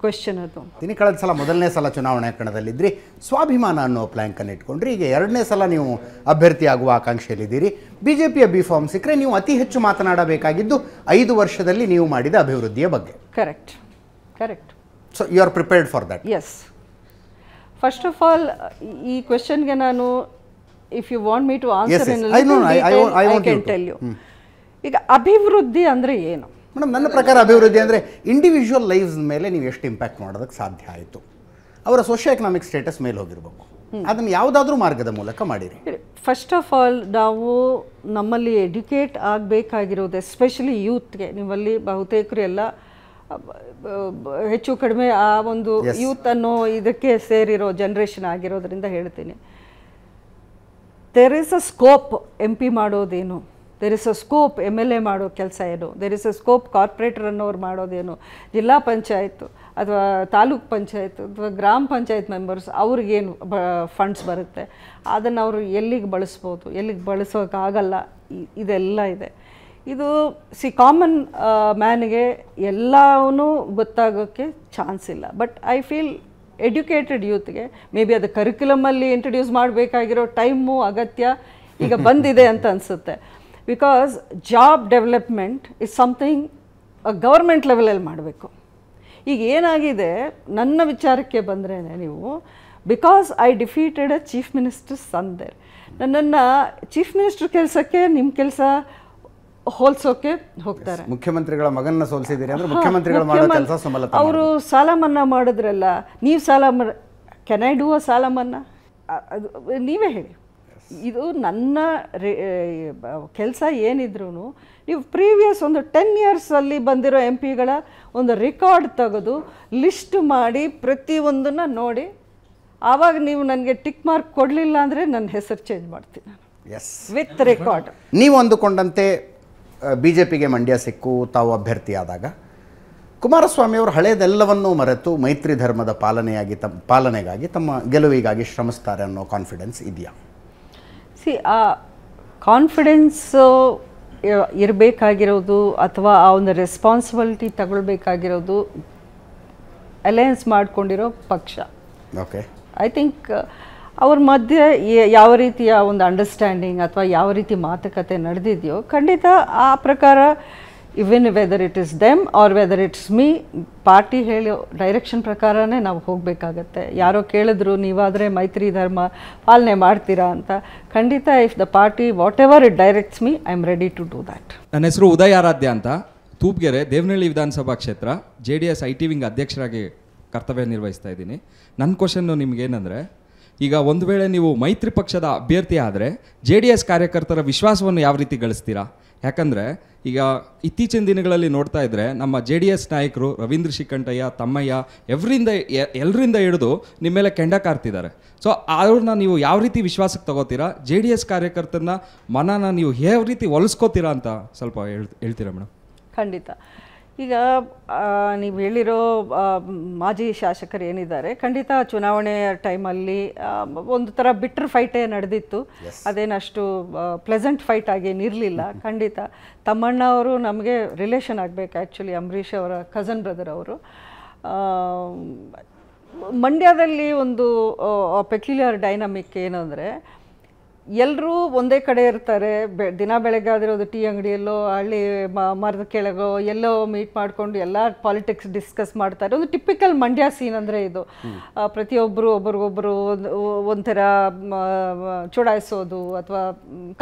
question ಅದು ದಿನ ಕಳೆದ ಸಲ ಮೊದಲನೇ ಸಲ ಚುನಾವಣೆ ಕಣದಲ್ಲಿದ್ದರೆ ಸ್ವಾಭಿಮಾನ ಅನ್ನೋ ಪ್ಲ್ಯಾಂಕನ್ನು ಇಟ್ಕೊಂಡ್ರಿ ಈಗ ಎರಡನೇ ಸಲ ನೀವು ಅಭ್ಯರ್ಥಿ ಆಗುವ ಆಕಾಂಕ್ಷೆಯಲ್ಲಿದ್ದೀರಿ ಬಿ ಜೆ ಪಿಯ ಬಿ ಫಾರ್ಮ್ ಸಿಕ್ಕರೆ ನೀವು ಅತಿ ಹೆಚ್ಚು ಮಾತನಾಡಬೇಕಾಗಿದ್ದು ಐದು ವರ್ಷದಲ್ಲಿ ನೀವು ಮಾಡಿದ ಅಭಿವೃದ್ಧಿಯ ಬಗ್ಗೆ correct correct so you are prepared for that yes first of all ಈ ಕ್ವೆಶನ್ಗೆ ನಾನು if you want me to answer in I can tell you ಈಗ ಅಭಿವೃದ್ಧಿ ಅಂದರೆ ಏನು ಮೇಡಮ್ ನನ್ನ ಪ್ರಕಾರ ಅಭಿವೃದ್ಧಿ ಅಂದರೆ ಇಂಡಿವಿಜುವಲ್ ಲೈಫ್ಸ್ ಮೇಲೆ ನೀವು ಎಷ್ಟು ಇಂಪ್ಯಾಕ್ಟ್ ಮಾಡೋದಕ್ಕೆ ಸಾಧ್ಯ ಆಯಿತು ಅವರ ಸೋಷಿಯೋ ಎಕನಾಮಿಕ್ ಸ್ಟೇಟಸ್ ಮೇಲೆ ಹೋಗಿರಬೇಕು ಅದನ್ನು ಯಾವುದಾದ್ರೂ ಮಾರ್ಗದ ಮೂಲಕ ಮಾಡಿರಿ ಫಸ್ಟ್ ಆಫ್ ಆಲ್ ನಾವು ನಮ್ಮಲ್ಲಿ ಎಡ್ಯುಕೇಟ್ ಆಗಬೇಕಾಗಿರೋದು ಎಸ್ಪೆಷಲಿ ಯೂತ್ಗೆ ನಿಮ್ಮಲ್ಲಿ ಬಹುತೇಕರು ಎಲ್ಲ ಹೆಚ್ಚು ಕಡಿಮೆ ಆ ಒಂದು ಯೂತ್ ಅನ್ನೋ ಇದಕ್ಕೆ ಸೇರಿರೋ ಜನ್ರೇಷನ್ ಆಗಿರೋದ್ರಿಂದ ಹೇಳ್ತೀನಿ there is a scope M P ಮಾಡೋದೇನು there is a scope M L A ಮಾಡೋ ಕೆಲಸ ಏನು there is a scope corporator ಅನ್ನೋರು ಮಾಡೋದೇನು ಜಿಲ್ಲಾ ಪಂಚಾಯತ್ ಅಥವಾ ತಾಲೂಕ್ ಪಂಚಾಯತ್ ಅಥವಾ ಗ್ರಾಮ ಪಂಚಾಯತ್ ಮೆಂಬರ್ಸ್ ಅವ್ರಿಗೇನು ಬ ಫಂಡ್ಸ್ ಬರುತ್ತೆ ಅದನ್ನು ಅವರು ಎಲ್ಲಿಗೆ ಬಳಸ್ಬೋದು ಎಲ್ಲಿಗೆ ಬಳಸೋಕ್ಕಾಗಲ್ಲ ಇದೆಲ್ಲ ಇದೆ ಇದು ಸಿ ಕಾಮನ್ ಮ್ಯಾನ್ಗೆ ಎಲ್ಲವೂ ಗೊತ್ತಾಗೋಕ್ಕೆ ಚಾನ್ಸ್ ಇಲ್ಲ ಬಟ್ ಐ ಫೀಲ್ ಎಡ್ಯುಕೇಟೆಡ್ ಯೂತ್ಗೆ ಮೇ ಬಿ ಅದು ಕರಿಕ್ಯುಲಮಲ್ಲಿ ಇಂಟ್ರೊಡ್ಯೂಸ್ ಮಾಡಬೇಕಾಗಿರೋ ಟೈಮು ಅಗತ್ಯ ಈಗ ಬಂದಿದೆ ಅಂತ ಅನಿಸುತ್ತೆ because job development is something government ಲೆವೆಲಲ್ಲಿ ಮಾಡಬೇಕು ಈಗ ಏನಾಗಿದೆ ನನ್ನ ವಿಚಾರಕ್ಕೆ ಬಂದರೆ ನೀವು because I defeated a chief minister ಸಂದೇರ್ ನನ್ನನ್ನು ಚೀಫ್ ಮಿನಿಸ್ಟರ್ ಕೆಲಸಕ್ಕೆ ನಿಮ್ಮ ಕೆಲಸ ಹೋಲ್ಸೋಕೆ ಹೋಗ್ತಾರೆ ಮುಖ್ಯಮಂತ್ರಿಗಳ ಮಗನ ಸೋಲಿಸಿದ್ದೀರಿ ಅಂದ್ರೆ ಮುಖ್ಯಮಂತ್ರಿಗಳ ಮಾಡೋ ಕೆಲಸ ಅವರು ಸಾಲ ಮನ್ನಾ ಮಾಡಿದ್ರಲ್ಲ ನೀವು ಸಾಲ ಕೆನ್ ಐ ಡೂ ಅ ಸಾಲ ಮನ್ನಾ ಅದು ನೀವೇ ಹೇಳಿ ಇದು ನನ್ನ ಕೆಲಸ ಏನಿದ್ರು ನೀವು ಪ್ರೀವಿಯಸ್ ಒಂದು ಟೆನ್ ಇಯರ್ಸಲ್ಲಿ ಬಂದಿರೋ ಎಂ ಪಿಗಳ ಒಂದು ರೆಕಾರ್ಡ್ ತೆಗೆದು ಲಿಸ್ಟ್ ಮಾಡಿ ಪ್ರತಿಯೊಂದನ್ನು ನೋಡಿ ಆವಾಗ ನೀವು ನನಗೆ ಟಿಕ್ ಮಾರ್ಕ್ ಕೊಡಲಿಲ್ಲ ಅಂದರೆ ನನ್ನ ಹೆಸರು ಚೇಂಜ್ ಮಾಡ್ತೀನಿ ಎಸ್ ವಿತ್ ರೆಕಾರ್ಡ್ ನೀವು ಅಂದುಕೊಂಡಂತೆ ಬಿ ಜೆ ಪಿಗೆ ಮಂಡ್ಯ ಸಿಕ್ಕು ತಾವು ಅಭ್ಯರ್ಥಿಯಾದಾಗ ಕುಮಾರಸ್ವಾಮಿಯವರು ಹಳೆಯದೆಲ್ಲವನ್ನೂ ಮರೆತು ಮೈತ್ರಿ ಧರ್ಮದ ಪಾಲನೆಯಾಗಿ ತಮ್ಮ ಪಾಲನೆಗಾಗಿ ತಮ್ಮ ಗೆಲುವಿಗಾಗಿ ಶ್ರಮಿಸ್ತಾರೆ ಅನ್ನೋ ಕಾನ್ಫಿಡೆನ್ಸ್ ಇದೆಯಾ ಸಿ ಆ ಕಾನ್ಫಿಡೆನ್ಸು ಇರಬೇಕಾಗಿರೋದು ಅಥವಾ ಆ ಒಂದು ರೆಸ್ಪಾನ್ಸಿಬಿಲಿಟಿ ತಗೊಳ್ಬೇಕಾಗಿರೋದು ಅಲಯನ್ಸ್ ಮಾಡಿಕೊಂಡಿರೋ ಪಕ್ಷ ಓಕೆ ಐ ಥಿಂಕ್ ಅವ್ರ ಮಧ್ಯೆ ಯಾವ ರೀತಿಯ ಒಂದು ಅಂಡರ್ಸ್ಟ್ಯಾಂಡಿಂಗ್ ಅಥವಾ ಯಾವ ರೀತಿ ಮಾತುಕತೆ ನಡೆದಿದೆಯೋ ಖಂಡಿತ ಆ ಪ್ರಕಾರ even whether it is them are whether it's me party ಹೇಳೋ ಡೈರೆಕ್ಷನ್ ಪ್ರಕಾರನೇ ನಾವು ಹೋಗಬೇಕಾಗತ್ತೆ ಯಾರೋ ಕೇಳಿದ್ರು ನೀವಾದರೆ ಮೈತ್ರಿ ಧರ್ಮ ಪಾಲನೆ ಮಾಡ್ತೀರಾ ಅಂತ ಖಂಡಿತ if the party whatever it directs me I am ready to do that ನನ್ನ ಹೆಸರು ಆರಾಧ್ಯ ಅಂತ ತೂಪ್ಗೆರೆ ದೇವನಹಳ್ಳಿ ವಿಧಾನಸಭಾ ಕ್ಷೇತ್ರ J D S I T wing ಅಧ್ಯಕ್ಷರಾಗಿ ಕರ್ತವ್ಯ ನಿರ್ವಹಿಸ್ತಾ ಇದ್ದೀನಿ ನನ್ನ ಕ್ವಶನ್ನು ನಿಮ್ಗೇನೆಂದರೆ ಈಗ ಒಂದು ವೇಳೆ ನೀವು ಮೈತ್ರಿ ಪಕ್ಷದ ಅಭ್ಯರ್ಥಿ ಆದರೆ ಜೆ ಡಿ ಎಸ್ ಕಾರ್ಯಕರ್ತರ ವಿಶ್ವಾಸವನ್ನು ಯಾವ ರೀತಿ ಗಳಿಸ್ತೀರಾ ಯಾಕಂದರೆ ಈಗ ಇತ್ತೀಚಿನ ದಿನಗಳಲ್ಲಿ ನೋಡ್ತಾ ಇದ್ದರೆ ನಮ್ಮ ಜೆ ಡಿ ಎಸ್ ನಾಯಕರು ರವೀಂದ್ರ ಶಿಕಂಠಯ್ಯ ತಮ್ಮಯ್ಯ ಎವ್ರಿಂದ ಎಲ್ಲರಿಂದ ಹಿಡಿದು ನಿಮ್ಮ ಮೇಲೆ ಕೆಂಡ ಕಾರ್ತಿದ್ದಾರೆ ಸೊ ಅವ್ರನ್ನ ನೀವು ಯಾವ ರೀತಿ ವಿಶ್ವಾಸಕ್ಕೆ ತಗೋತೀರಾ ಜೆ ಡಿ ಎಸ್ ಕಾರ್ಯಕರ್ತರನ್ನ ಮನನ ನೀವು ಯಾವ ರೀತಿ ಹೊಲಿಸ್ಕೋತೀರಾ ಅಂತ ಸ್ವಲ್ಪ ಹೇಳ್ತೀರಾ ಮೇಡಮ್ ಖಂಡಿತ ಈಗ ನೀವು ಹೇಳಿರೋ ಮಾಜಿ ಶಾಸಕರು ಏನಿದ್ದಾರೆ ಖಂಡಿತ ಚುನಾವಣೆ ಟೈಮಲ್ಲಿ ಒಂದು ಥರ ಬಿಟ್ರ್ ಫೈಟೇ ನಡೆದಿತ್ತು ಅದೇನಷ್ಟು ಪ್ಲೆಸೆಂಟ್ ಫೈಟ್ ಆಗೇನಿರಲಿಲ್ಲ ಖಂಡಿತ ತಮ್ಮಣ್ಣ ಅವರು ನಮಗೆ ರಿಲೇಷನ್ ಆಗಬೇಕು ಆ್ಯಕ್ಚುಲಿ ಅಂಬರೀಷ್ ಅವರ ಕಸನ್ ಬ್ರದರ್ ಅವರು ಮಂಡ್ಯದಲ್ಲಿ ಒಂದು ಪೆಕ್ಯುಲರ್ ಡೈನಮಿಕ್ ಏನಂದರೆ ಎಲ್ಲರೂ ಒಂದೇ ಕಡೆ ಇರ್ತಾರೆ ಬೆ ದಿನ ಬೆಳಗ್ಗೆ ಆದರೆ ಒಂದು ಟೀ ಅಂಗಡಿಯಲ್ಲೋ ಹಳ್ಳಿ ಮರದ ಕೆಳಗೋ ಎಲ್ಲೋ ಮೀಟ್ ಮಾಡಿಕೊಂಡು ಎಲ್ಲ ಪಾಲಿಟಿಕ್ಸ್ ಡಿಸ್ಕಸ್ ಮಾಡ್ತಾರೆ ಒಂದು ಟಿಪಿಕಲ್ ಮಂಡ್ಯ ಸೀನ್ ಅಂದರೆ ಇದು ಪ್ರತಿಯೊಬ್ಬರು ಒಬ್ರಿಗೊಬ್ಬರು ಒಂಥರ ಚುಡಾಯಿಸೋದು ಅಥವಾ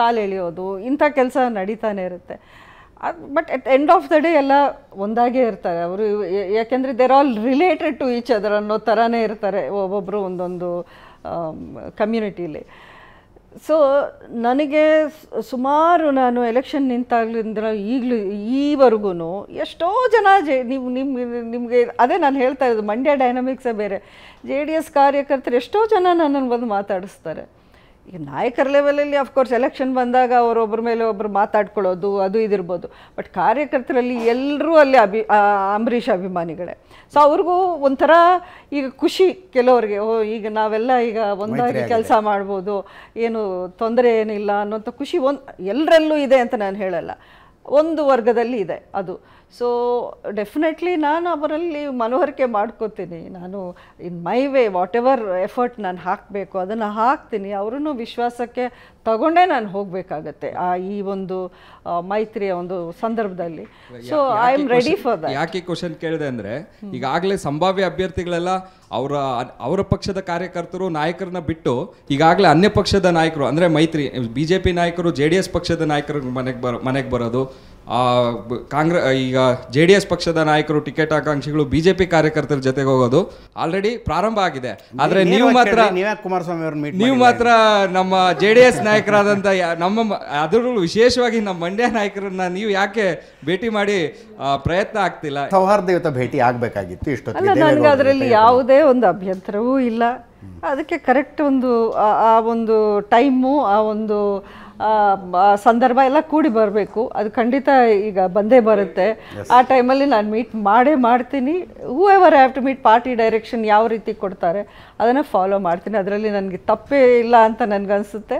ಕಾಲು ಎಳೆಯೋದು ಇಂಥ ಕೆಲಸ ನಡೀತಾನೆ ಇರುತ್ತೆ but at end of the day ಎಲ್ಲ ಒಂದಾಗೇ ಇರ್ತಾರೆ ಅವರು ಯಾಕೆಂದರೆ they're all related to each other ಅನ್ನೋ ಥರನೇ ಇರ್ತಾರೆ ಒಬ್ಬೊಬ್ಬರು ಒಂದೊಂದು ಕಮ್ಯುನಿಟೀಲಿ ಸೊ ನನಗೆ ಸುಮಾರು ನಾನು ಎಲೆಕ್ಷನ್ ನಿಂತಾಗ್ಲಿಂದ ಈಗಲೂ ಈವರೆಗೂ ಎಷ್ಟೋ ಜನ ಜೆ ನೀವು ನಿಮ್ಮ ನಿಮಗೆ ಅದೇ ನಾನು ಹೇಳ್ತಾ ಇರೋದು ಮಂಡ್ಯ ಡೈನಮಿಕ್ಸೇ ಬೇರೆ ಜೆ ಡಿ ಎಸ್ ಕಾರ್ಯಕರ್ತರು ಎಷ್ಟೋ ಜನ ನನ್ನನ್ನು ಬಂದು ಮಾತಾಡಿಸ್ತಾರೆ ಈಗ ನಾಯಕರ ಲೆವೆಲಲ್ಲಿ ಅಫ್ಕೋರ್ಸ್ ಎಲೆಕ್ಷನ್ ಬಂದಾಗ ಅವರೊಬ್ಬರ ಮೇಲೆ ಒಬ್ಬರು ಮಾತಾಡ್ಕೊಳ್ಳೋದು ಅದು ಇದಿರ್ಬೋದು ಬಟ್ ಕಾರ್ಯಕರ್ತರಲ್ಲಿ ಎಲ್ಲರೂ ಅಲ್ಲಿ ಅಭಿ ಅಂಬರೀಷ್ ಅಭಿಮಾನಿಗಳೇ ಸೊ ಅವ್ರಿಗೂ ಒಂಥರ ಈಗ ಖುಷಿ ಕೆಲವ್ರಿಗೆ ಓ ಈಗ ನಾವೆಲ್ಲ ಈಗ ಒಂದಾಗಿ ಕೆಲಸ ಮಾಡ್ಬೋದು ಏನು ತೊಂದರೆ ಏನಿಲ್ಲ ಅನ್ನೋಂಥ ಖುಷಿ ಒಂದು ಎಲ್ಲರಲ್ಲೂ ಇದೆ ಅಂತ ನಾನು ಹೇಳಲ್ಲ ಒಂದು ವರ್ಗದಲ್ಲಿ ಇದೆ ಅದು ಸೊ ಡೆಫಿನೆಟ್ಲಿ ನಾನು ಅವರಲ್ಲಿ ಮನವರಿಕೆ ಮಾಡ್ಕೋತೀನಿ ನಾನು in my way whatever effort ನಾನು ಹಾಕಬೇಕು ಅದನ್ನು ಹಾಕ್ತೀನಿ ಅವರನ್ನು ವಿಶ್ವಾಸಕ್ಕೆ ತಗೊಂಡೇ ನಾನು ಹೋಗಬೇಕಾಗತ್ತೆ ಆ ಈ ಒಂದು ಮೈತ್ರಿಯ ಒಂದು ಸಂದರ್ಭದಲ್ಲಿ so I am ready for that ಯಾಕೆ ಕ್ವಶನ್ ಕೇಳಿದೆ ಅಂದರೆ ಈಗಾಗಲೇ ಸಂಭಾವ್ಯ ಅಭ್ಯರ್ಥಿಗಳೆಲ್ಲ ಅವರ ಅವರ ಪಕ್ಷದ ಕಾರ್ಯಕರ್ತರು ನಾಯಕರನ್ನ ಬಿಟ್ಟು ಈಗಾಗಲೇ ಅನ್ಯ ಪಕ್ಷದ ನಾಯಕರು ಅಂದರೆ ಮೈತ್ರಿ ಬಿ ಜೆ ಪಿ ನಾಯಕರು ಜೆ ಡಿ ಎಸ್ ಪಕ್ಷದ ನಾಯಕರು ಮನೆಗೆ ಬರೋ ಮನೆಗೆ ಬರೋದು ಕಾಂಗ್ರೆ ಈಗ ಜೆ ಡಿ ಎಸ್ ಪಕ್ಷದ ನಾಯಕರು ಟಿಕೆಟ್ ಆಕಾಂಕ್ಷಿಗಳು ಬಿಜೆಪಿ ಕಾರ್ಯಕರ್ತರ ಜೊತೆಗೆ ಹೋಗೋದು ಆಲ್ರೆಡಿ ಪ್ರಾರಂಭ ಆಗಿದೆ ಆದರೆ ನೀವು ಮಾತ್ರ ಕುಮಾರಸ್ವಾಮಿ ನೀವು ಮಾತ್ರ ನಮ್ಮ ಜೆ ಡಿ ಎಸ್ ನಮ್ಮ ಅದರಲ್ಲೂ ವಿಶೇಷವಾಗಿ ನಮ್ಮ ಮಂಡ್ಯ ನಾಯಕರನ್ನ ನೀವು ಯಾಕೆ ಭೇಟಿ ಮಾಡಿ ಪ್ರಯತ್ನ ಆಗ್ತಿಲ್ಲ ಸೌಹಾರ್ದಯುತ ಭೇಟಿ ಆಗಬೇಕಾಗಿತ್ತು ಇಷ್ಟು ನನಗೆ ಅದರಲ್ಲಿ ಯಾವುದೇ ಒಂದು ಅಭ್ಯಂತರವೂ ಇಲ್ಲ ಅದಕ್ಕೆ ಕರೆಕ್ಟ್ ಒಂದು ಆ ಒಂದು ಟೈಮು ಆ ಒಂದು ಸಂದರ್ಭ ಎಲ್ಲ ಕೂಡಿ ಬರಬೇಕು ಅದು ಖಂಡಿತ ಈಗ ಬಂದೇ ಬರುತ್ತೆ ಆ ಟೈಮಲ್ಲಿ ನಾನು ಮೀಟ್ ಮಾಡೇ ಮಾಡ್ತೀನಿ whoever have to meet party direction ಯಾವ ರೀತಿ ಕೊಡ್ತಾರೆ ಅದನ್ನು ಫಾಲೋ ಮಾಡ್ತೀನಿ ಅದರಲ್ಲಿ ನನಗೆ ತಪ್ಪೇ ಇಲ್ಲ ಅಂತ ನನಗನ್ಸುತ್ತೆ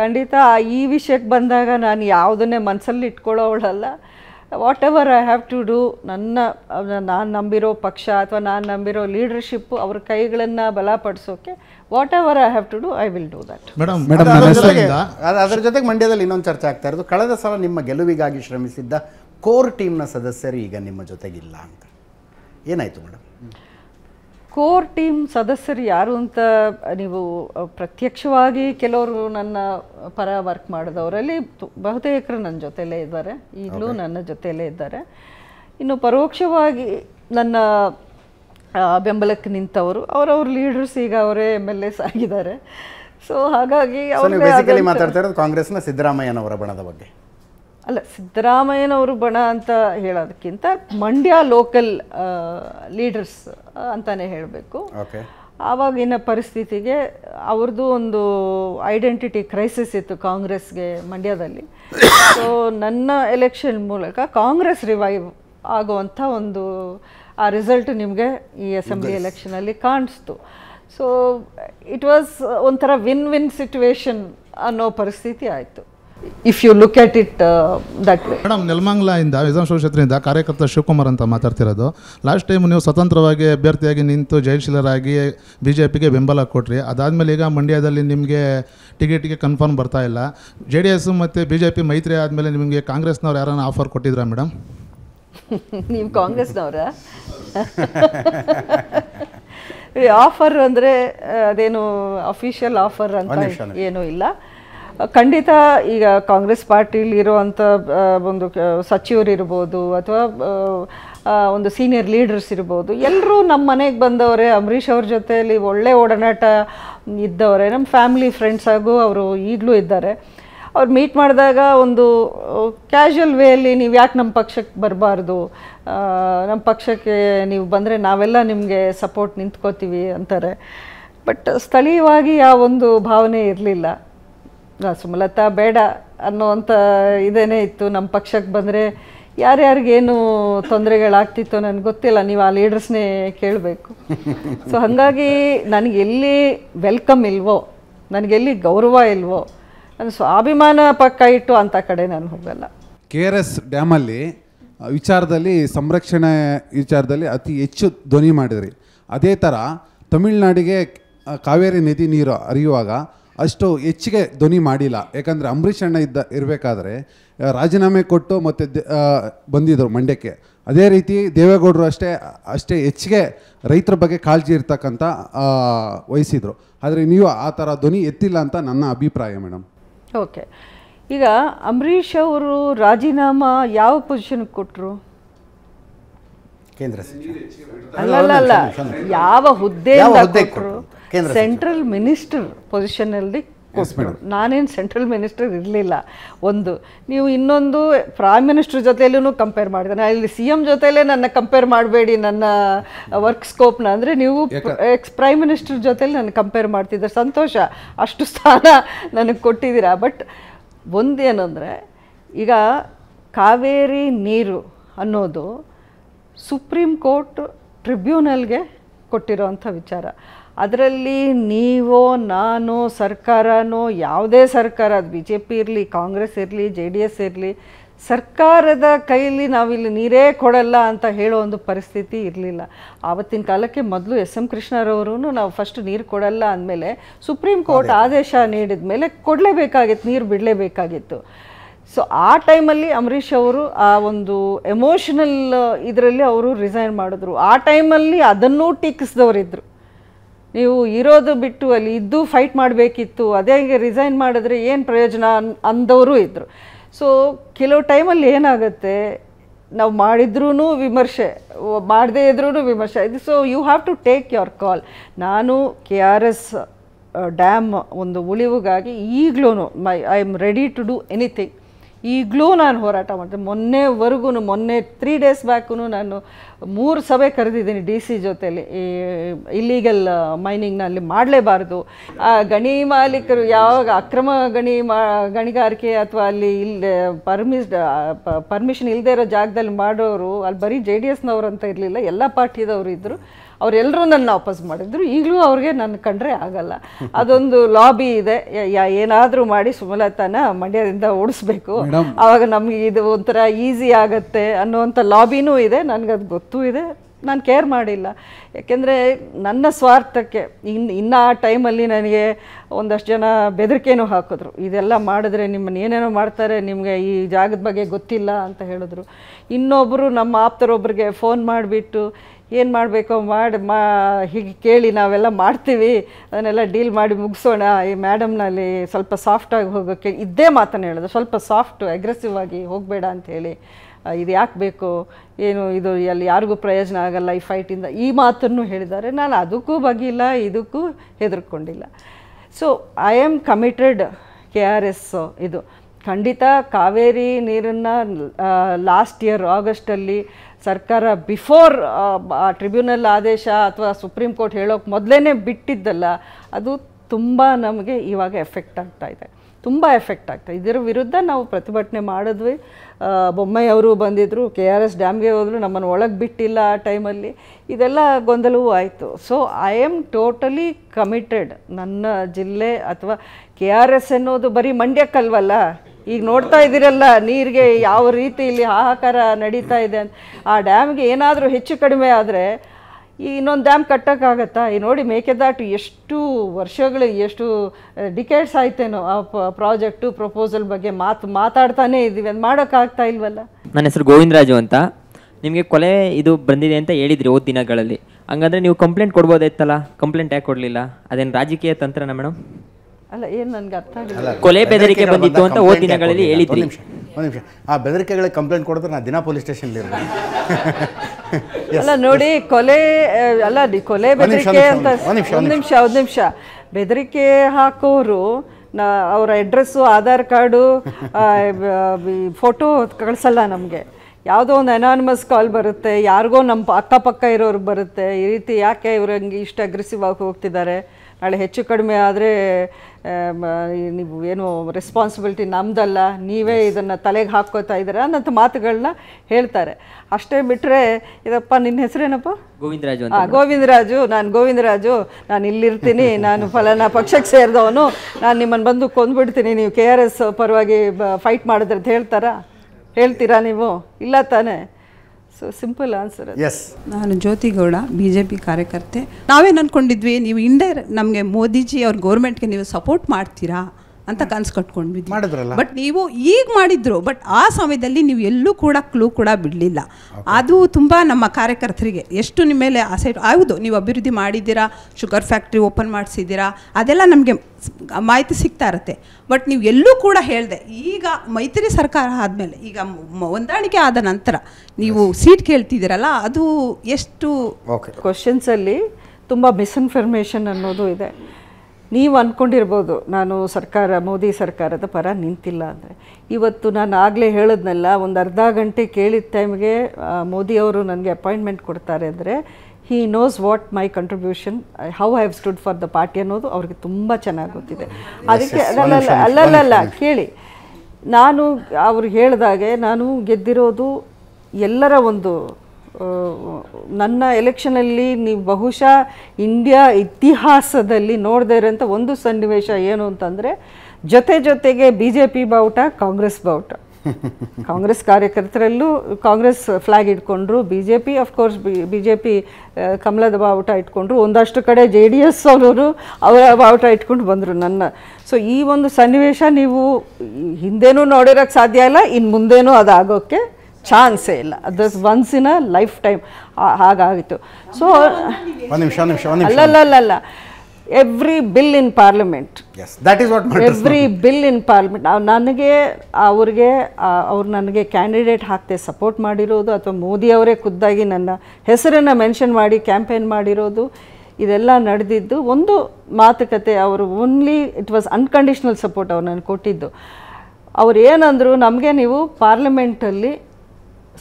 ಖಂಡಿತ ಈ ವಿಷಯಕ್ಕೆ ಬಂದಾಗ ನಾನು ಯಾವುದನ್ನೇ ಮನಸ್ಸಲ್ಲಿ ಇಟ್ಕೊಳ್ಳೋವಳಲ್ಲ whatever I have to do ನನ್ನ ನಾನು ನಂಬಿರೋ ಪಕ್ಷ ಅಥವಾ ನಾನು ನಂಬಿರೋ ಲೀಡರ್ಶಿಪ್ಪು ಅವ್ರ ಕೈಗಳನ್ನು ಬಲಪಡಿಸೋಕೆ whatever I have to do I will do that madam ಅದರ ಜೊತೆಗೆ ಮಂಡ್ಯದಲ್ಲಿ ಇನ್ನೊಂದು ಚರ್ಚೆ ಆಗ್ತಾ ಇರೋದು ಕಳೆದ ಸಲ ನಿಮ್ಮ ಗೆಲುವಿಗಾಗಿ ಶ್ರಮಿಸಿದ್ದ ಕೋರ್ ಟೀಮ್ನ ಸದಸ್ಯರು ಈಗ ನಿಮ್ಮ ಜೊತೆಗಿಲ್ಲ ಅಂತ ಏನಾಯಿತು ಮೇಡಮ್ ಕೋರ್ ಟೀಮ್ ಸದಸ್ಯರು ಯಾರು ಅಂತ ನೀವು ಪ್ರತ್ಯಕ್ಷವಾಗಿ ಕೆಲವರು ನನ್ನ ಪರ ವರ್ಕ್ ಮಾಡಿದವರಲ್ಲಿ ಬಹುತೇಕರು ನನ್ನ ಜೊತೆಯಲ್ಲೇ ಇದ್ದಾರೆ ಈಗಲೂ ನನ್ನ ಜೊತೆಯಲ್ಲೇ ಇದ್ದಾರೆ ಇನ್ನು ಪರೋಕ್ಷವಾಗಿ ನನ್ನ ಬೆಂಬಲಕ್ಕೆ ನಿಂತವರು ಅವರವ್ರ ಲೀಡರ್ಸ್ ಈಗ ಅವರೇ ಎಮ್ ಎಲ್ ಎಸ್ ಆಗಿದ್ದಾರೆ ಸೊ ಹಾಗಾಗಿ ಅವರು ಮಾತಾಡ್ತಾರೆ ಕಾಂಗ್ರೆಸ್ನ ಸಿದ್ದರಾಮಯ್ಯನವರ ಬಣದ ಬಗ್ಗೆ ಅಲ್ಲ ಸಿದ್ದರಾಮಯ್ಯನವರು ಬಣ ಅಂತ ಹೇಳೋದಕ್ಕಿಂತ ಮಂಡ್ಯ ಲೋಕಲ್ ಲೀಡರ್ಸ್ ಅಂತಾನೆ ಹೇಳಬೇಕು ಆವಾಗಿನ ಪರಿಸ್ಥಿತಿಗೆ ಅವ್ರದ್ದು ಒಂದು ಐಡೆಂಟಿಟಿ ಕ್ರೈಸಿಸ್ ಇತ್ತು ಕಾಂಗ್ರೆಸ್ಗೆ ಮಂಡ್ಯದಲ್ಲಿ ಸೊ ನನ್ನ ಎಲೆಕ್ಷನ್ ಮೂಲಕ ಕಾಂಗ್ರೆಸ್ ರಿವೈವ್ ಆಗುವಂಥ ಒಂದು ಆ ರಿಸಲ್ಟ್ ನಿಮಗೆ ಈ ಅಸೆಂಬ್ಲಿ ಎಲೆಕ್ಷನಲ್ಲಿ ಕಾಣಿಸ್ತು ಸೊ ಇಟ್ ವಾಸ್ ಒಂಥರ ವಿನ್ ವಿನ್ ಸಿಚುವೇಶನ್ ಅನ್ನೋ ಪರಿಸ್ಥಿತಿ ಆಯಿತು if you look at it that madam ನೆಲಮಂಗ್ಲಿಂದ ವಿಧಾನಸಭಾ ಕ್ಷೇತ್ರದಿಂದ ಕಾರ್ಯಕರ್ತ ಶಿವಕುಮಾರ್ ಅಂತ ಮಾತಾಡ್ತಿರೋದು ಲಾಸ್ಟ್ ಟೈಮ್ ನೀವು ಸ್ವತಂತ್ರವಾಗಿ ಅಭ್ಯರ್ಥಿಯಾಗಿ ನಿಂತು ಜಯಶೀಲರಾಗಿ ಬಿ ಜೆ ಪಿಗೆ ಬೆಂಬಲ ಕೊಟ್ರಿ ಅದಾದಮೇಲೆ ಈಗ ಮಂಡ್ಯದಲ್ಲಿ ನಿಮಗೆ ಟಿಕೆಟ್ಗೆ ಕನ್ಫರ್ಮ್ ಬರ್ತಾ ಇಲ್ಲ ಜೆ ಡಿ ಎಸ್ ಮತ್ತು ಬಿ ಜೆ ಪಿ ಮೈತ್ರಿ ಆದಮೇಲೆ ನಿಮಗೆ ಕಾಂಗ್ರೆಸ್ನವ್ರು ಯಾರನ್ನ ಆಫರ್ ಕೊಟ್ಟಿದ್ರಾ ಮೇಡಮ್ ನೀವು ಕಾಂಗ್ರೆಸ್ನವ್ರ ಆಫರ್ ಅಂದರೆ ಅದೇನು ಅಫಿಷಿಯಲ್ ಆಫರ್ ಅಂತ ಏನೂ ಇಲ್ಲ ಖಂಡಿತ ಈಗ ಕಾಂಗ್ರೆಸ್ ಪಾರ್ಟಿಲಿರುವಂಥ ಒಂದು ಸಚಿವರು ಇರ್ಬೋದು ಅಥವಾ ಒಂದು ಸೀನಿಯರ್ ಲೀಡರ್ಸ್ ಇರ್ಬೋದು ಎಲ್ಲರೂ ನಮ್ಮ ಮನೆಗೆ ಬಂದವರೇ ಅಂಬರೀಷ್ ಅವ್ರ ಜೊತೆಯಲ್ಲಿ ಒಳ್ಳೆ ಒಡನಾಟ ಇದ್ದವರೇ ನಮ್ಮ ಫ್ಯಾಮಿಲಿ ಫ್ರೆಂಡ್ಸ್ ಹಾಗೂ ಅವರು ಈಗಲೂ ಇದ್ದಾರೆ ಅವ್ರು ಮೀಟ್ ಮಾಡಿದಾಗ ಒಂದು ಕ್ಯಾಶುವಲ್ ವೇಯಲ್ಲಿ ನೀವು ಯಾಕೆ ನಮ್ಮ ಪಕ್ಷಕ್ಕೆ ಬರಬಾರ್ದು ನಮ್ಮ ಪಕ್ಷಕ್ಕೆ ನೀವು ಬಂದರೆ ನಾವೆಲ್ಲ ನಿಮಗೆ ಸಪೋರ್ಟ್ ನಿಂತ್ಕೋತೀವಿ ಅಂತಾರೆ ಬಟ್ ಸ್ಥಳೀಯವಾಗಿ ಆ ಒಂದು ಭಾವನೆ ಇರಲಿಲ್ಲ ಸುಮಲತಾ ಬೇಡ ಅನ್ನೋವಂಥ ಇದೇನೇ ಇತ್ತು ನಮ್ಮ ಪಕ್ಷಕ್ಕೆ ಬಂದರೆ ಯಾರ್ಯಾರಿಗೇನು ತೊಂದರೆಗಳಾಗ್ತಿತ್ತು ನನಗೆ ಗೊತ್ತಿಲ್ಲ ನೀವು ಆ ಲೀಡರ್ಸ್ನೇ ಕೇಳಬೇಕು ಸೊ ಹಾಗಾಗಿ ನನಗೆ ಎಲ್ಲಿ ವೆಲ್ಕಮ್ ಇಲ್ವೋ ನನಗೆಲ್ಲಿ ಗೌರವ ಇಲ್ವೋ ನಾನು ಸ್ವಾಭಿಮಾನ ಪಕ್ಕ ಇಟ್ಟು ಅಂಥ ಕಡೆ ನಾನು ಹೋಗಲ್ಲ ಕೆ ಆರ್ ಎಸ್ ಡ್ಯಾಮಲ್ಲಿ ವಿಚಾರದಲ್ಲಿ ಸಂರಕ್ಷಣೆ ವಿಚಾರದಲ್ಲಿ ಅತಿ ಹೆಚ್ಚು ಧ್ವನಿ ಮಾಡಿದ್ರಿ ಅದೇ ಥರ ತಮಿಳ್ನಾಡಿಗೆ ಕಾವೇರಿ ನದಿ ನೀರು ಹರಿಯುವಾಗ ಅಷ್ಟು ಹೆಚ್ಚಿಗೆ ಧ್ವನಿ ಮಾಡಿಲ್ಲ ಯಾಕಂದರೆ ಅಂಬರೀಷ್ ಅಣ್ಣ ಇದ್ದ ಇರಬೇಕಾದ್ರೆ ರಾಜೀನಾಮೆ ಕೊಟ್ಟು ಮತ್ತು ಬಂದಿದ್ದರು ಮಂಡ್ಯಕ್ಕೆ ಅದೇ ರೀತಿ ದೇವೇಗೌಡರು ಅಷ್ಟೇ ಅಷ್ಟೇ ಹೆಚ್ಚಿಗೆ ರೈತರ ಬಗ್ಗೆ ಕಾಳಜಿ ಇರ್ತಕ್ಕಂಥ ವಹಿಸಿದರು ಆದರೆ ನೀವು ಆ ಥರ ಧ್ವನಿ ಎತ್ತಿಲ್ಲ ಅಂತ ನನ್ನ ಅಭಿಪ್ರಾಯ ಮೇಡಮ್ ಓಕೆ ಈಗ ಅಂಬರೀಷ್ ಅವರು ರಾಜೀನಾಮಾ ಯಾವ ಪೊಸಿಷನ್ಗೆ ಕೊಟ್ಟರು ಕೇಂದ್ರ ಅಲ್ಲ ಯಾವ ಹುದ್ದೆ ಕೊಟ್ಟರು ಸೆಂಟ್ರಲ್ ಮಿನಿಸ್ಟರ್ ಪೊಸಿಷನಲ್ಲಿ ನಾನೇನು ಸೆಂಟ್ರಲ್ ಮಿನಿಸ್ಟರ್ ಇರಲಿಲ್ಲ ಒಂದು ನೀವು ಇನ್ನೊಂದು ಪ್ರೈಮ್ ಮಿನಿಸ್ಟರ್ ಜೊತೆಯಲ್ಲೂ ಕಂಪೇರ್ ನಾನು ಅಲ್ಲಿ ಸಿ ಎಮ್ ಜೊತೆಲೇ ನನ್ನ ಕಂಪೇರ್ ಮಾಡಬೇಡಿ ನನ್ನ ವರ್ಕ್ ಸ್ಕೋಪ್ನ ಅಂದರೆ ನೀವು ಎಕ್ಸ್ ಪ್ರೈಮ್ ಮಿನಿಸ್ಟರ್ ಜೊತೆಲಿ ನನ್ನ ಕಂಪೇರ್ ಮಾಡ್ತಿದ್ದೆ ಸಂತೋಷ ಅಷ್ಟು ಸ್ಥಾನ ನನಗೆ ಕೊಟ್ಟಿದ್ದೀರಾ ಬಟ್ ಒಂದೇನಂದರೆ ಈಗ ಕಾವೇರಿ ನೀರು ಅನ್ನೋದು ಸುಪ್ರೀಂ ಕೋರ್ಟ್ ಟ್ರಿಬ್ಯೂನಲ್ಗೆ ಅಂಥ ವಿಚಾರ ಅದರಲ್ಲಿ ನೀವೋ ನಾನು ಸರ್ಕಾರನೋ ಯಾವುದೇ ಸರ್ಕಾರ ಅದು ಬಿ ಜೆ ಪಿ ಇರಲಿ ಕಾಂಗ್ರೆಸ್ ಇರಲಿ ಜೆ ಡಿ ಎಸ್ ಇರಲಿ ಸರ್ಕಾರದ ಕೈಯಲ್ಲಿ ನಾವಿಲ್ಲಿ ನೀರೇ ಕೊಡಲ್ಲ ಅಂತ ಹೇಳೋ ಒಂದು ಪರಿಸ್ಥಿತಿ ಇರಲಿಲ್ಲ ಆವತ್ತಿನ ಕಾಲಕ್ಕೆ ಮೊದಲು ಎಸ್ ಎಂ ಕೃಷ್ಣರವರು ನಾವು ಫಸ್ಟ್ ನೀರು ಕೊಡಲ್ಲ ಅಂದಮೇಲೆ ಸುಪ್ರೀಂ ಕೋರ್ಟ್ ಆದೇಶ ನೀಡಿದ ಮೇಲೆ ಕೊಡಲೇಬೇಕಾಗಿತ್ತು ನೀರು ಬಿಡಲೇಬೇಕಾಗಿತ್ತು ಸೊ ಆ ಟೈಮಲ್ಲಿ ಅಂಬರೀಷ್ ಅವರು ಆ ಒಂದು ಎಮೋಷನಲ್ ಇದರಲ್ಲಿ ಅವರು ರಿಸೈನ್ ಮಾಡಿದ್ರು ಆ ಟೈಮಲ್ಲಿ ಅದನ್ನೂ ಟೀಕಿಸಿದವರಿದ್ದರು ನೀವು ಇರೋದು ಬಿಟ್ಟು ಅಲ್ಲಿ ಇದ್ದು ಫೈಟ್ ಮಾಡಬೇಕಿತ್ತು ಅದೇ ಹಿಂಗೆ ರಿಸೈನ್ ಮಾಡಿದ್ರೆ ಏನು ಪ್ರಯೋಜನ ಅನ್ ಅಂದವರು ಇದ್ದರು ಸೊ ಕೆಲವು ಟೈಮಲ್ಲಿ ಏನಾಗುತ್ತೆ ನಾವು ಮಾಡಿದ್ರೂ ವಿಮರ್ಶೆ ಮಾಡದೇ ಇದ್ರೂ ವಿಮರ್ಶೆ ಇದು so you have to take your call ನಾನು ಕೆ ಆರ್ ಎಸ್ ಡ್ಯಾಮ್ ಒಂದು ಉಳಿವಿಗಾಗಿ ಈಗಲೂ my I am ready to do anything ಈಗಲೂ ನಾನು ಹೋರಾಟ ಮಾಡ್ತೀನಿ ಮೊನ್ನೆವರೆಗೂ ಮೊನ್ನೆ ತ್ರೀ ಡೇಸ್ ಬ್ಯಾಕೂ ನಾನು ಮೂರು ಸಭೆ ಕರೆದಿದ್ದೀನಿ ಡಿ ಸಿ ಜೊತೆಯಲ್ಲಿ ಈ ಇಲ್ಲಿಗಲ್ ಮೈನಿಂಗ್ನಲ್ಲಿ ಮಾಡಲೇಬಾರ್ದು ಆ ಗಣಿ ಮಾಲೀಕರು ಯಾವಾಗ ಅಕ್ರಮ ಗಣಿ ಮಾ ಗಣಿಗಾರಿಕೆ ಅಥವಾ ಅಲ್ಲಿ ಇಲ್ಲಿ ಪರ್ಮಿಸ್ ಪರ್ಮಿಷನ್ ಇಲ್ಲದೆ ಇರೋ ಜಾಗದಲ್ಲಿ ಮಾಡೋರು ಅಲ್ಲಿ ಬರೀ ಜೆ ಡಿ ಎಸ್ನವ್ರು ಅಂತ ಇರಲಿಲ್ಲ ಎಲ್ಲ ಪಾರ್ಟಿದವರು ಇದ್ದರು ಅವರೆಲ್ಲರೂ ನನ್ನ ವಾಪಸ್ ಮಾಡಿದ್ರು ಈಗಲೂ ಅವ್ರಿಗೆ ನನ್ನ ಕಂಡ್ರೆ ಆಗಲ್ಲ ಅದೊಂದು ಲಾಬಿ ಇದೆ ಏನಾದರೂ ಮಾಡಿ ಸುಮಲತಾನ ಮಂಡ್ಯದಿಂದ ಓಡಿಸ್ಬೇಕು ಆವಾಗ ನಮಗೆ ಇದು ಒಂಥರ ಈಸಿ ಆಗತ್ತೆ ಅನ್ನುವಂಥ ಲಾಬಿನೂ ಇದೆ ಅದು ಗೊತ್ತೂ ಇದೆ ನಾನು ಕೇರ್ ಮಾಡಿಲ್ಲ ಯಾಕೆಂದರೆ ನನ್ನ ಸ್ವಾರ್ಥಕ್ಕೆ ಇನ್ನು ಇನ್ನು ಆ ಟೈಮಲ್ಲಿ ನನಗೆ ಒಂದಷ್ಟು ಜನ ಬೆದರಿಕೆನೂ ಹಾಕಿದ್ರು ಇದೆಲ್ಲ ಮಾಡಿದ್ರೆ ನಿಮ್ಮನ್ನು ಏನೇನೋ ಮಾಡ್ತಾರೆ ನಿಮಗೆ ಈ ಜಾಗದ ಬಗ್ಗೆ ಗೊತ್ತಿಲ್ಲ ಅಂತ ಹೇಳಿದ್ರು ಇನ್ನೊಬ್ಬರು ನಮ್ಮ ಆಪ್ತರೊಬ್ಬರಿಗೆ ಫೋನ್ ಮಾಡಿಬಿಟ್ಟು ಏನು ಮಾಡಬೇಕು ಮಾಡಿ ಮಾ ಹೀಗೆ ಕೇಳಿ ನಾವೆಲ್ಲ ಮಾಡ್ತೀವಿ ಅದನ್ನೆಲ್ಲ ಡೀಲ್ ಮಾಡಿ ಮುಗಿಸೋಣ ಈ ಮ್ಯಾಡಮ್ನಲ್ಲಿ ಸ್ವಲ್ಪ ಸಾಫ್ಟಾಗಿ ಹೋಗೋಕ್ಕೆ ಇದ್ದೇ ಮಾತನ್ನು ಹೇಳೋದು ಸ್ವಲ್ಪ ಸಾಫ್ಟ್ ಅಗ್ರೆಸಿವ್ ಆಗಿ ಹೋಗಬೇಡ ಹೇಳಿ ಇದು ಯಾಕೆ ಬೇಕು ಏನು ಇದು ಅಲ್ಲಿ ಯಾರಿಗೂ ಪ್ರಯೋಜನ ಆಗಲ್ಲ ಈ ಫೈಟಿಂದ ಈ ಮಾತನ್ನು ಹೇಳಿದ್ದಾರೆ ನಾನು ಅದಕ್ಕೂ ಬಗಿಲ್ಲ ಇದಕ್ಕೂ ಹೆದರ್ಕೊಂಡಿಲ್ಲ so I am committed K R S ಇದು ಖಂಡಿತ ಕಾವೇರಿ ನೀರನ್ನು ಲಾಸ್ಟ್ ಇಯರ್ ಆಗಸ್ಟಲ್ಲಿ ಸರ್ಕಾರ ಬಿಫೋರ್ ಟ್ರಿಬ್ಯುನಲ್ ಆದೇಶ ಅಥವಾ ಸುಪ್ರೀಂ ಕೋರ್ಟ್ ಹೇಳೋಕೆ ಮೊದಲೇ ಬಿಟ್ಟಿದ್ದಲ್ಲ ಅದು ತುಂಬ ನಮಗೆ ಇವಾಗ ಎಫೆಕ್ಟ್ ಆಗ್ತಾ ಇದೆ ತುಂಬ ಎಫೆಕ್ಟ್ ಇದೆ ಇದರ ವಿರುದ್ಧ ನಾವು ಪ್ರತಿಭಟನೆ ಮಾಡಿದ್ವಿ ಬೊಮ್ಮಾಯಿಯವರು ಬಂದಿದ್ದರು ಕೆ ಆರ್ ಎಸ್ ಡ್ಯಾಮ್ಗೆ ಹೋದರು ನಮ್ಮನ್ನು ಒಳಗೆ ಬಿಟ್ಟಿಲ್ಲ ಆ ಟೈಮಲ್ಲಿ ಇದೆಲ್ಲ ಗೊಂದಲವೂ ಆಯಿತು so I am totally committed ನನ್ನ ಜಿಲ್ಲೆ ಅಥವಾ ಕೆ ಆರ್ ಎಸ್ ಅನ್ನೋದು ಬರೀ ಮಂಡ್ಯಕ್ಕಲ್ವಲ್ಲ ಈಗ ನೋಡ್ತಾ ಇದ್ದೀರಲ್ಲ ನೀರಿಗೆ ಯಾವ ರೀತಿ ಇಲ್ಲಿ ಹಾಹಾಕಾರ ನಡೀತಾ ಇದೆ ಅಂತ ಆ ಡ್ಯಾಮ್ಗೆ ಏನಾದರೂ ಹೆಚ್ಚು ಕಡಿಮೆ ಆದರೆ ಈ ಇನ್ನೊಂದು ಡ್ಯಾಮ್ ಕಟ್ಟೋಕ್ಕಾಗತ್ತಾ ಈ ನೋಡಿ ಮೇಕೆದಾಟು ಎಷ್ಟು ವರ್ಷಗಳು ಎಷ್ಟು ಡಿಕೇಟ್ಸ್ ಆಯ್ತೇನೋ ಆ ಪ್ರಾಜೆಕ್ಟು ಪ್ರಪೋಸಲ್ ಬಗ್ಗೆ ಮಾತು ಮಾತಾಡ್ತಾನೇ ಇದ್ದೀವಿ ಅದು ಮಾಡೋಕ್ಕಾಗ್ತಾ ಇಲ್ವಲ್ಲ ನನ್ನ ಹೆಸರು ಗೋವಿಂದರಾಜು ಅಂತ ನಿಮಗೆ ಕೊಲೆ ಇದು ಬಂದಿದೆ ಅಂತ ಹೇಳಿದ್ರಿ ಓದ್ ದಿನಗಳಲ್ಲಿ ಹಂಗಂದ್ರೆ ನೀವು ಕಂಪ್ಲೇಂಟ್ ಕೊಡ್ಬೋದಾಯ್ತಲ್ಲ ಕಂಪ್ಲೇಂಟ್ ಯಾಕೆ ಕೊಡಲಿಲ್ಲ ಅದೇನು ರಾಜಕೀಯ ತಂತ್ರನ ಮೇಡಮ್ ಅಲ್ಲ ಏನು ನನಗೆ ಅರ್ಥ ಆಗಿಲ್ಲ ಕೊಲೆ ಬೆದರಿಕೆ ಬಂದಿತ್ತು ಅಂತ ಓ ದಿನಗಳಲ್ಲಿ ಹೇಳಿದ್ರಿ ನಿಮಿಷ ಒಂದು ನಿಮಿಷ ಆ ಬೆದರಿಕೆಗಳಿಗೆ ಕಂಪ್ಲೇಂಟ್ ಕೊಡಿದ್ರೆ ನಾನು ದಿನ ಪೊಲೀಸ್ ಸ್ಟೇಷನ್ಲಿ ಅಲ್ಲ ನೋಡಿ ಕೊಲೆ ಅಲ್ಲ ಕೊಲೆ ಬೆದರಿಕೆ ಅಂತ ಒಂದು ನಿಮಿಷ ಒಂದು ನಿಮಿಷ ಬೆದರಿಕೆ ಹಾಕೋರು ಅವರ ಅಡ್ರೆಸ್ಸು ಆಧಾರ್ ಕಾರ್ಡು ಫೋಟೋ ಕಳಿಸಲ್ಲ ನಮಗೆ ಯಾವುದೋ ಒಂದು ಅನಾನಮಸ್ ಕಾಲ್ ಬರುತ್ತೆ ಯಾರಿಗೋ ನಮ್ಮ ಅಕ್ಕಪಕ್ಕ ಇರೋರು ಬರುತ್ತೆ ಈ ರೀತಿ ಯಾಕೆ ಇವ್ರು ಹಂಗೆ ಇಷ್ಟು ಅಗ್ರೆಸಿವ್ ಆಗಿ ಹೋಗ್ತಿದ್ದಾರೆ ನಾಳೆ ಹೆಚ್ಚು ಕಡಿಮೆ ಆದರೆ ನೀವು ಏನು ರೆಸ್ಪಾನ್ಸಿಬಿಲಿಟಿ ನಮ್ಮದಲ್ಲ ನೀವೇ ಇದನ್ನು ತಲೆಗೆ ಹಾಕ್ಕೋತಾ ಇದೀರ ಅನ್ನೋಂಥ ಮಾತುಗಳನ್ನ ಹೇಳ್ತಾರೆ ಅಷ್ಟೇ ಬಿಟ್ಟರೆ ಇದಪ್ಪ ನಿನ್ನ ಹೆಸರೇನಪ್ಪ ಗೋವಿಂದರಾಜು ಹಾಂ ಗೋವಿಂದರಾಜು ನಾನು ಗೋವಿಂದರಾಜು ನಾನು ಇಲ್ಲಿರ್ತೀನಿ ನಾನು ಫಲಾನ ಪಕ್ಷಕ್ಕೆ ಸೇರಿದವನು ನಾನು ನಿಮ್ಮನ್ನು ಬಂದು ಕೊಂದ್ಬಿಡ್ತೀನಿ ನೀವು ಕೆ ಆರ್ ಎಸ್ ಪರವಾಗಿ ಫೈಟ್ ಮಾಡಿದ್ರೆ ಅಂತ ಹೇಳ್ತಾರಾ ಹೇಳ್ತೀರಾ ನೀವು ಇಲ್ಲ ತಾನೇ ಸೊ ಸಿಂಪಲ್ ಆನ್ಸರ್ ಎಸ್ ನಾನು Jyoti Gowda B J P ಕಾರ್ಯಕರ್ತೆ ನಾವೇನು ಅಂದ್ಕೊಂಡಿದ್ವಿ ನೀವು ಇಂಡೈರ್ ನಮಗೆ ಮೋದಿಜಿ ಅವ್ರ ಗೌರ್ಮೆಂಟ್ಗೆ ನೀವು ಸಪೋರ್ಟ್ ಮಾಡ್ತೀರಾ ಅಂತ ಕನ್ಸು ಕಟ್ಕೊಂಡು ಬಟ್ ನೀವು ಈಗ ಮಾಡಿದ್ರು ಬಟ್ ಆ ಸಮಯದಲ್ಲಿ ನೀವು ಎಲ್ಲೂ ಕೂಡ ಕ್ಲೂ ಕೂಡ ಬಿಡಲಿಲ್ಲ ಅದು ತುಂಬ ನಮ್ಮ ಕಾರ್ಯಕರ್ತರಿಗೆ ಎಷ್ಟು ನಿಮ್ಮ ಮೇಲೆ ಆಸೆ ಹೌದು ನೀವು ಅಭಿವೃದ್ಧಿ ಮಾಡಿದ್ದೀರಾ ಶುಗರ್ ಫ್ಯಾಕ್ಟ್ರಿ ಓಪನ್ ಮಾಡಿಸಿದ್ದೀರಾ ಅದೆಲ್ಲ ನಮಗೆ ಮಾಹಿತಿ ಸಿಗ್ತಾ ಇರುತ್ತೆ ಬಟ್ ನೀವು ಎಲ್ಲೂ ಕೂಡ ಹೇಳಿದೆ ಈಗ ಮೈತ್ರಿ ಸರ್ಕಾರ ಆದಮೇಲೆ ಈಗ ಹೊಂದಾಣಿಕೆ ಆದ ನಂತರ ನೀವು ಸೀಟ್ ಕೇಳ್ತಿದ್ದೀರಲ್ಲ ಅದು ಎಷ್ಟು ಕ್ವಶನ್ಸಲ್ಲಿ ತುಂಬ ಮಿಸ್ಇನ್ಫಾರ್ಮೇಷನ್ ಅನ್ನೋದು ಇದೆ ನೀವು ಅಂದ್ಕೊಂಡಿರ್ಬೋದು ನಾನು ಸರ್ಕಾರ ಮೋದಿ ಸರ್ಕಾರದ ಪರ ನಿಂತಿಲ್ಲ ಅಂದರೆ ಇವತ್ತು ನಾನು ಆಗಲೇ ಹೇಳಿದ್ನಲ್ಲ ಒಂದು ಅರ್ಧ ಗಂಟೆ ಕೇಳಿದ ಟೈಮ್ಗೆ ಮೋದಿಯವರು ನನಗೆ ಅಪಾಯಿಂಟ್ಮೆಂಟ್ ಕೊಡ್ತಾರೆ ಅಂದರೆ he knows what my contribution how have stood for the party ಅನ್ನೋದು ಅವ್ರಿಗೆ ತುಂಬ ಚೆನ್ನಾಗಿ ಗೊತ್ತಿದೆ ಅದಕ್ಕೆ ಅಲ್ಲಲ್ಲ ಅಲ್ಲಲ್ಲಲ್ಲ ಕೇಳಿ ನಾನು ಅವ್ರು ಹೇಳಿದಾಗೆ ನಾನು ಗೆದ್ದಿರೋದು ಎಲ್ಲರ ಒಂದು ನನ್ನ ಎಲೆಕ್ಷನಲ್ಲಿ ನೀವು ಬಹುಶಃ ಇಂಡಿಯಾ ಇತಿಹಾಸದಲ್ಲಿ ನೋಡದೇ ಇರೋಂಥ ಒಂದು ಸನ್ನಿವೇಶ ಏನು ಅಂತಂದರೆ ಜೊತೆ ಜೊತೆಗೆ ಬಿ ಜೆ ಪಿ ಬಾವುಟ ಕಾಂಗ್ರೆಸ್ ಬಾವುಟ ಕಾಂಗ್ರೆಸ್ ಕಾರ್ಯಕರ್ತರಲ್ಲೂ ಕಾಂಗ್ರೆಸ್ ಫ್ಲ್ಯಾಗ್ ಇಟ್ಕೊಂಡ್ರು B J P of course B J P ಕಮಲದ ಬಾವುಟ ಇಟ್ಕೊಂಡ್ರು ಒಂದಷ್ಟು ಕಡೆ ಜೆ ಡಿ ಎಸ್ ಅವರು ಅವರ ಬಾವುಟ ಇಟ್ಕೊಂಡು ಬಂದರು ನನ್ನ ಸೊ ಈ ಒಂದು ಸನ್ನಿವೇಶ ನೀವು ಹಿಂದೇನೂ ನೋಡಿರೋಕ್ಕೆ ಸಾಧ್ಯ ಇಲ್ಲ ಇನ್ನು ಮುಂದೇನೂ ಅದಾಗೋಕ್ಕೆ ಚಾನ್ಸೇ ಇಲ್ಲ thus once in a life time ಹಾಗಾಗಿತ್ತು ಸೊ ಅಲ್ಲಲ್ಲ every bill in parliament every bill in parliament ನನಗೆ ಅವ್ರಿಗೆ ಅವ್ರು ನನಗೆ ಕ್ಯಾಂಡಿಡೇಟ್ ಹಾಕ್ತೆ ಸಪೋರ್ಟ್ ಮಾಡಿರೋದು ಅಥವಾ ಮೋದಿ ಅವರೇ ಖುದ್ದಾಗಿ ನನ್ನ ಹೆಸರನ್ನು ಮೆನ್ಷನ್ ಮಾಡಿ ಕ್ಯಾಂಪೇನ್ ಮಾಡಿರೋದು ಇದೆಲ್ಲ ನಡೆದಿದ್ದು ಒಂದು ಮಾತುಕತೆ ಅವರು only it was unconditional support ಅವ್ರು ನನಗೆ ಕೊಟ್ಟಿದ್ದು ಅವ್ರು ಏನಂದರು ನಮಗೆ ನೀವು ಪಾರ್ಲಿಮೆಂಟಲ್ಲಿ